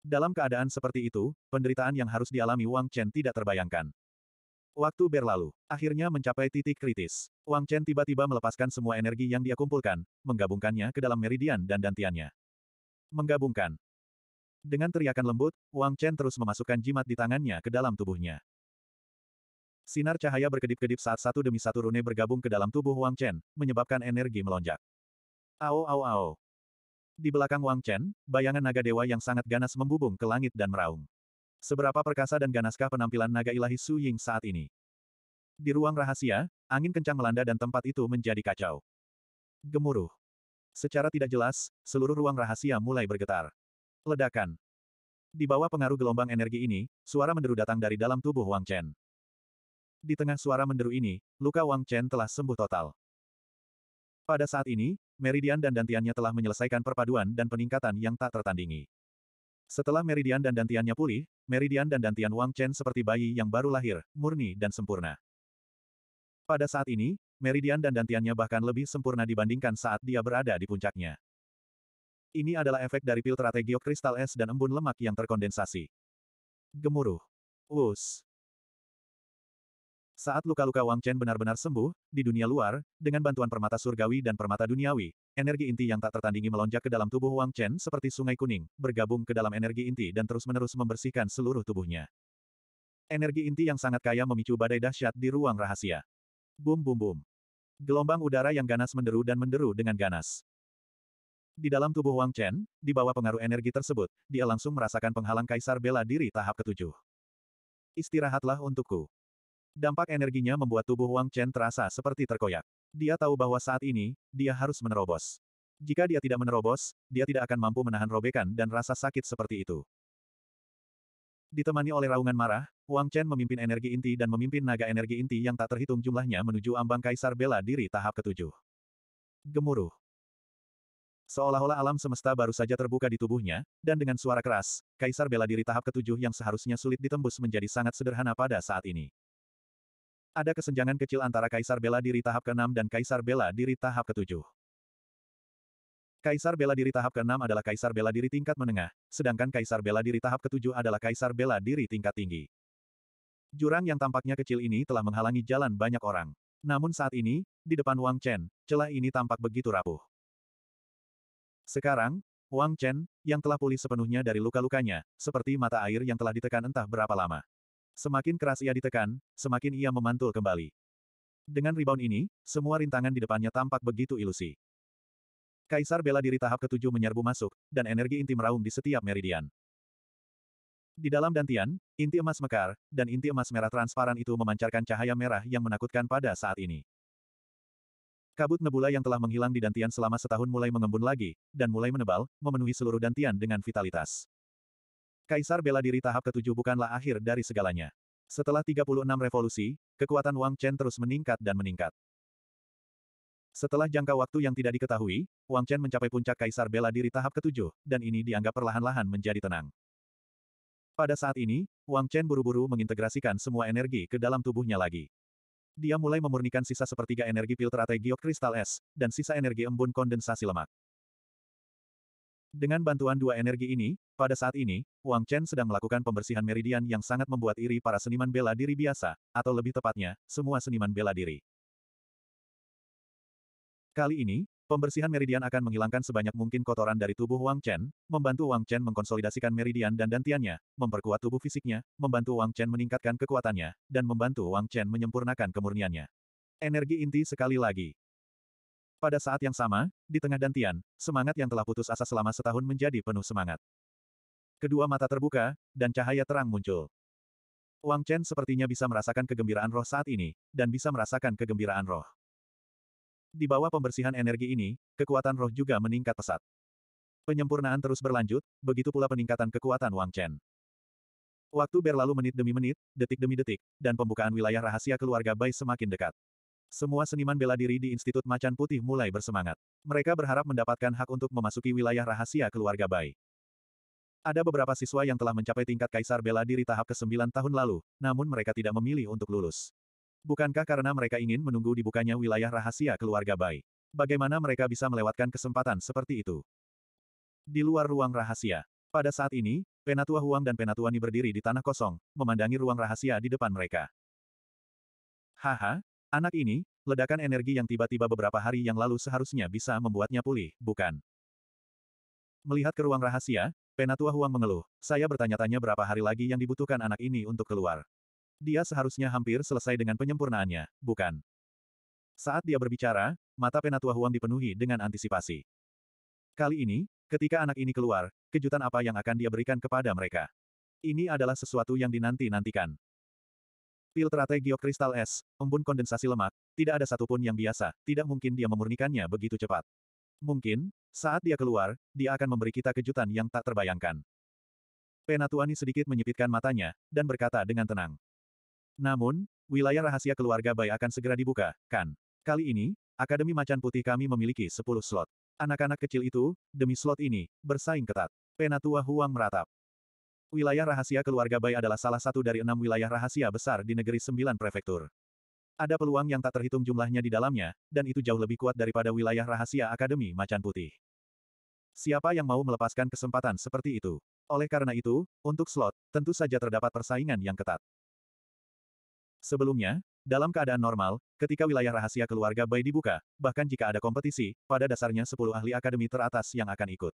A: Dalam keadaan seperti itu, penderitaan yang harus dialami Wang Chen tidak terbayangkan. Waktu berlalu, akhirnya mencapai titik kritis. Wang Chen tiba-tiba melepaskan semua energi yang dia kumpulkan, menggabungkannya ke dalam meridian dan dantiannya. Menggabungkan. Dengan teriakan lembut, Wang Chen terus memasukkan jimat di tangannya ke dalam tubuhnya. Sinar cahaya berkedip-kedip saat satu demi satu rune bergabung ke dalam tubuh Wang Chen, menyebabkan energi melonjak. Ao ao ao. Di belakang Wang Chen, bayangan naga dewa yang sangat ganas membubung ke langit dan meraung. Seberapa perkasa dan ganaskah penampilan naga ilahi Su Ying saat ini? Di ruang rahasia, angin kencang melanda dan tempat itu menjadi kacau. Gemuruh. Secara tidak jelas, seluruh ruang rahasia mulai bergetar. Ledakan. Di bawah pengaruh gelombang energi ini, suara menderu datang dari dalam tubuh Wang Chen. Di tengah suara menderu ini, luka Wang Chen telah sembuh total. Pada saat ini, Meridian dan dantiannya telah menyelesaikan perpaduan dan peningkatan yang tak tertandingi. Setelah Meridian dan dantiannya pulih, Meridian dan dantian Wang Chen seperti bayi yang baru lahir, murni dan sempurna. Pada saat ini, Meridian dan dantiannya bahkan lebih sempurna dibandingkan saat dia berada di puncaknya. Ini adalah efek dari pil strategi kristal es dan embun lemak yang terkondensasi. Gemuruh. Wus. Saat luka-luka Wang Chen benar-benar sembuh, di dunia luar, dengan bantuan permata surgawi dan permata duniawi, energi inti yang tak tertandingi melonjak ke dalam tubuh Wang Chen seperti sungai kuning, bergabung ke dalam energi inti dan terus-menerus membersihkan seluruh tubuhnya. Energi inti yang sangat kaya memicu badai dahsyat di ruang rahasia. Bum bum bum. Gelombang udara yang ganas menderu dan menderu dengan ganas. Di dalam tubuh Wang Chen, di bawah pengaruh energi tersebut, dia langsung merasakan penghalang kaisar bela diri tahap ketujuh. Istirahatlah untukku. Dampak energinya membuat tubuh Wang Chen terasa seperti terkoyak. Dia tahu bahwa saat ini, dia harus menerobos. Jika dia tidak menerobos, dia tidak akan mampu menahan robekan dan rasa sakit seperti itu. Ditemani oleh raungan marah, Wang Chen memimpin energi inti dan memimpin naga energi inti yang tak terhitung jumlahnya menuju ambang kaisar bela diri tahap ketujuh. Gemuruh. Seolah-olah alam semesta baru saja terbuka di tubuhnya, dan dengan suara keras, kaisar bela diri tahap ketujuh yang seharusnya sulit ditembus menjadi sangat sederhana pada saat ini. Ada kesenjangan kecil antara Kaisar Bela Diri tahap ke-6 dan Kaisar Bela Diri tahap ke-7. Kaisar Bela Diri tahap ke-6 adalah Kaisar Bela Diri tingkat menengah, sedangkan Kaisar Bela Diri tahap ke-7 adalah Kaisar Bela Diri tingkat tinggi. Jurang yang tampaknya kecil ini telah menghalangi jalan banyak orang. Namun saat ini, di depan Wang Chen, celah ini tampak begitu rapuh. Sekarang, Wang Chen, yang telah pulih sepenuhnya dari luka-lukanya, seperti mata air yang telah ditekan entah berapa lama. Semakin keras ia ditekan, semakin ia memantul kembali. Dengan rebound ini, semua rintangan di depannya tampak begitu ilusi. Kaisar bela diri tahap ketujuh menyerbu masuk, dan energi inti meraung di setiap meridian. Di dalam dantian, inti emas mekar, dan inti emas merah transparan itu memancarkan cahaya merah yang menakutkan pada saat ini. Kabut nebula yang telah menghilang di dantian selama setahun mulai mengembun lagi, dan mulai menebal, memenuhi seluruh dantian dengan vitalitas. Kaisar bela diri tahap ketujuh bukanlah akhir dari segalanya. Setelah 36 revolusi, kekuatan Wang Chen terus meningkat dan meningkat. Setelah jangka waktu yang tidak diketahui, Wang Chen mencapai puncak Kaisar bela diri tahap ketujuh, dan ini dianggap perlahan-lahan menjadi tenang. Pada saat ini, Wang Chen buru-buru mengintegrasikan semua energi ke dalam tubuhnya lagi. Dia mulai memurnikan sisa sepertiga energi filter Giok Kristal Es, dan sisa energi embun kondensasi lemak. Dengan bantuan dua energi ini, pada saat ini, Wang Chen sedang melakukan pembersihan meridian yang sangat membuat iri para seniman bela diri biasa, atau lebih tepatnya, semua seniman bela diri. Kali ini, pembersihan meridian akan menghilangkan sebanyak mungkin kotoran dari tubuh Wang Chen, membantu Wang Chen mengkonsolidasikan meridian dan dantiannya, memperkuat tubuh fisiknya, membantu Wang Chen meningkatkan kekuatannya, dan membantu Wang Chen menyempurnakan kemurniannya. Energi inti sekali lagi. Pada saat yang sama, di tengah dantian, semangat yang telah putus asa selama setahun menjadi penuh semangat. Kedua mata terbuka, dan cahaya terang muncul. Wang Chen sepertinya bisa merasakan kegembiraan roh saat ini, dan bisa merasakan kegembiraan roh. Di bawah pembersihan energi ini, kekuatan roh juga meningkat pesat. Penyempurnaan terus berlanjut, begitu pula peningkatan kekuatan Wang Chen. Waktu berlalu menit demi menit, detik demi detik, dan pembukaan wilayah rahasia keluarga Bai semakin dekat. Semua seniman bela diri di Institut Macan Putih mulai bersemangat. Mereka berharap mendapatkan hak untuk memasuki wilayah rahasia keluarga Bai. Ada beberapa siswa yang telah mencapai tingkat kaisar bela diri tahap ke-9 tahun lalu, namun mereka tidak memilih untuk lulus. Bukankah karena mereka ingin menunggu dibukanya wilayah rahasia keluarga Bai? Bagaimana mereka bisa melewatkan kesempatan seperti itu? Di luar ruang rahasia. Pada saat ini, Penatua Huang dan Penatua Ni berdiri di tanah kosong, memandangi ruang rahasia di depan mereka. Haha, Anak ini, ledakan energi yang tiba-tiba beberapa hari yang lalu seharusnya bisa membuatnya pulih, bukan? Melihat ke ruang rahasia, Penatua Huang mengeluh, saya bertanya-tanya berapa hari lagi yang dibutuhkan anak ini untuk keluar. Dia seharusnya hampir selesai dengan penyempurnaannya, bukan? Saat dia berbicara, mata Penatua Huang dipenuhi dengan antisipasi. Kali ini, ketika anak ini keluar, kejutan apa yang akan dia berikan kepada mereka? Ini adalah sesuatu yang dinanti-nantikan. Pil Filtrate geokristal es, embun kondensasi lemak, tidak ada satupun yang biasa, tidak mungkin dia memurnikannya begitu cepat. Mungkin, saat dia keluar, dia akan memberi kita kejutan yang tak terbayangkan. Penatuani sedikit menyipitkan matanya, dan berkata dengan tenang. Namun, wilayah rahasia keluarga Bai akan segera dibuka, kan? Kali ini, Akademi Macan Putih kami memiliki 10 slot. Anak-anak kecil itu, demi slot ini, bersaing ketat. Penatua Huang meratap. Wilayah rahasia keluarga Bai adalah salah satu dari enam wilayah rahasia besar di negeri sembilan prefektur. Ada peluang yang tak terhitung jumlahnya di dalamnya, dan itu jauh lebih kuat daripada wilayah rahasia Akademi Macan Putih. Siapa yang mau melepaskan kesempatan seperti itu? Oleh karena itu, untuk slot, tentu saja terdapat persaingan yang ketat. Sebelumnya, dalam keadaan normal, ketika wilayah rahasia keluarga Bai dibuka, bahkan jika ada kompetisi, pada dasarnya 10 ahli akademi teratas yang akan ikut.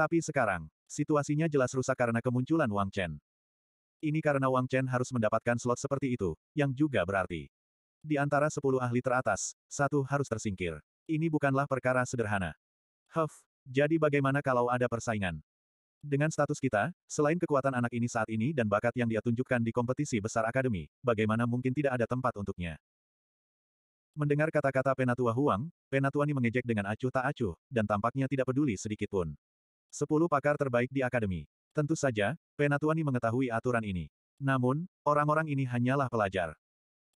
A: Tapi sekarang, situasinya jelas rusak karena kemunculan Wang Chen. Ini karena Wang Chen harus mendapatkan slot seperti itu, yang juga berarti. Di antara sepuluh ahli teratas, satu harus tersingkir. Ini bukanlah perkara sederhana. Huff, jadi bagaimana kalau ada persaingan? Dengan status kita, selain kekuatan anak ini saat ini dan bakat yang dia tunjukkan di kompetisi besar akademi, bagaimana mungkin tidak ada tempat untuknya? Mendengar kata-kata Penatua Huang, Penatuani mengejek dengan acuh tak acuh, dan tampaknya tidak peduli sedikitpun. Sepuluh pakar terbaik di akademi. Tentu saja, Penatuani mengetahui aturan ini. Namun, orang-orang ini hanyalah pelajar.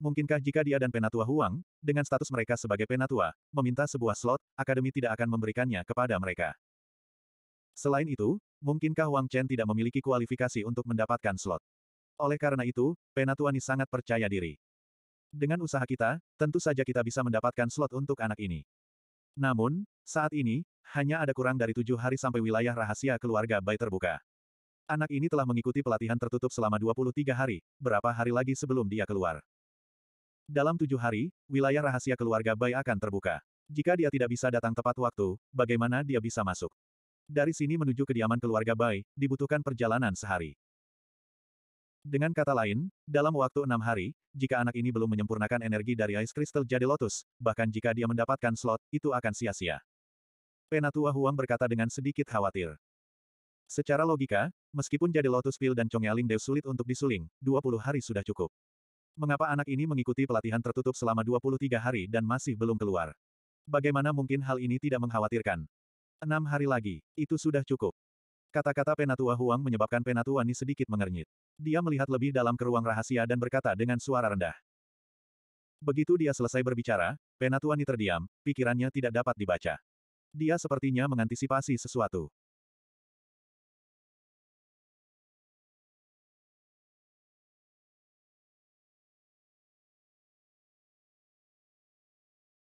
A: Mungkinkah jika dia dan Penatua Huang, dengan status mereka sebagai Penatua, meminta sebuah slot, akademi tidak akan memberikannya kepada mereka. Selain itu, mungkinkah Huang Chen tidak memiliki kualifikasi untuk mendapatkan slot? Oleh karena itu, Penatuani sangat percaya diri. Dengan usaha kita, tentu saja kita bisa mendapatkan slot untuk anak ini. Namun, saat ini, hanya ada kurang dari tujuh hari sampai wilayah rahasia keluarga Bai terbuka. Anak ini telah mengikuti pelatihan tertutup selama 23 hari, berapa hari lagi sebelum dia keluar. Dalam tujuh hari, wilayah rahasia keluarga Bai akan terbuka. Jika dia tidak bisa datang tepat waktu, bagaimana dia bisa masuk? Dari sini menuju kediaman keluarga Bai, dibutuhkan perjalanan sehari. Dengan kata lain, dalam waktu enam hari, jika anak ini belum menyempurnakan energi dari Ice Crystal Jade Lotus, bahkan jika dia mendapatkan slot, itu akan sia-sia. Penatua Huang berkata dengan sedikit khawatir. Secara logika, meskipun Jade Lotus pil dan Chong Chongyaling Dew sulit untuk disuling, 20 hari sudah cukup. Mengapa anak ini mengikuti pelatihan tertutup selama 23 hari dan masih belum keluar? Bagaimana mungkin hal ini tidak mengkhawatirkan? Enam hari lagi, itu sudah cukup. Kata-kata Penatua Huang menyebabkan Penatua Ni sedikit mengernyit. Dia melihat lebih dalam ke ruang rahasia dan berkata dengan suara rendah. Begitu dia selesai berbicara, Penatua Ni terdiam, pikirannya tidak dapat dibaca. Dia sepertinya mengantisipasi sesuatu.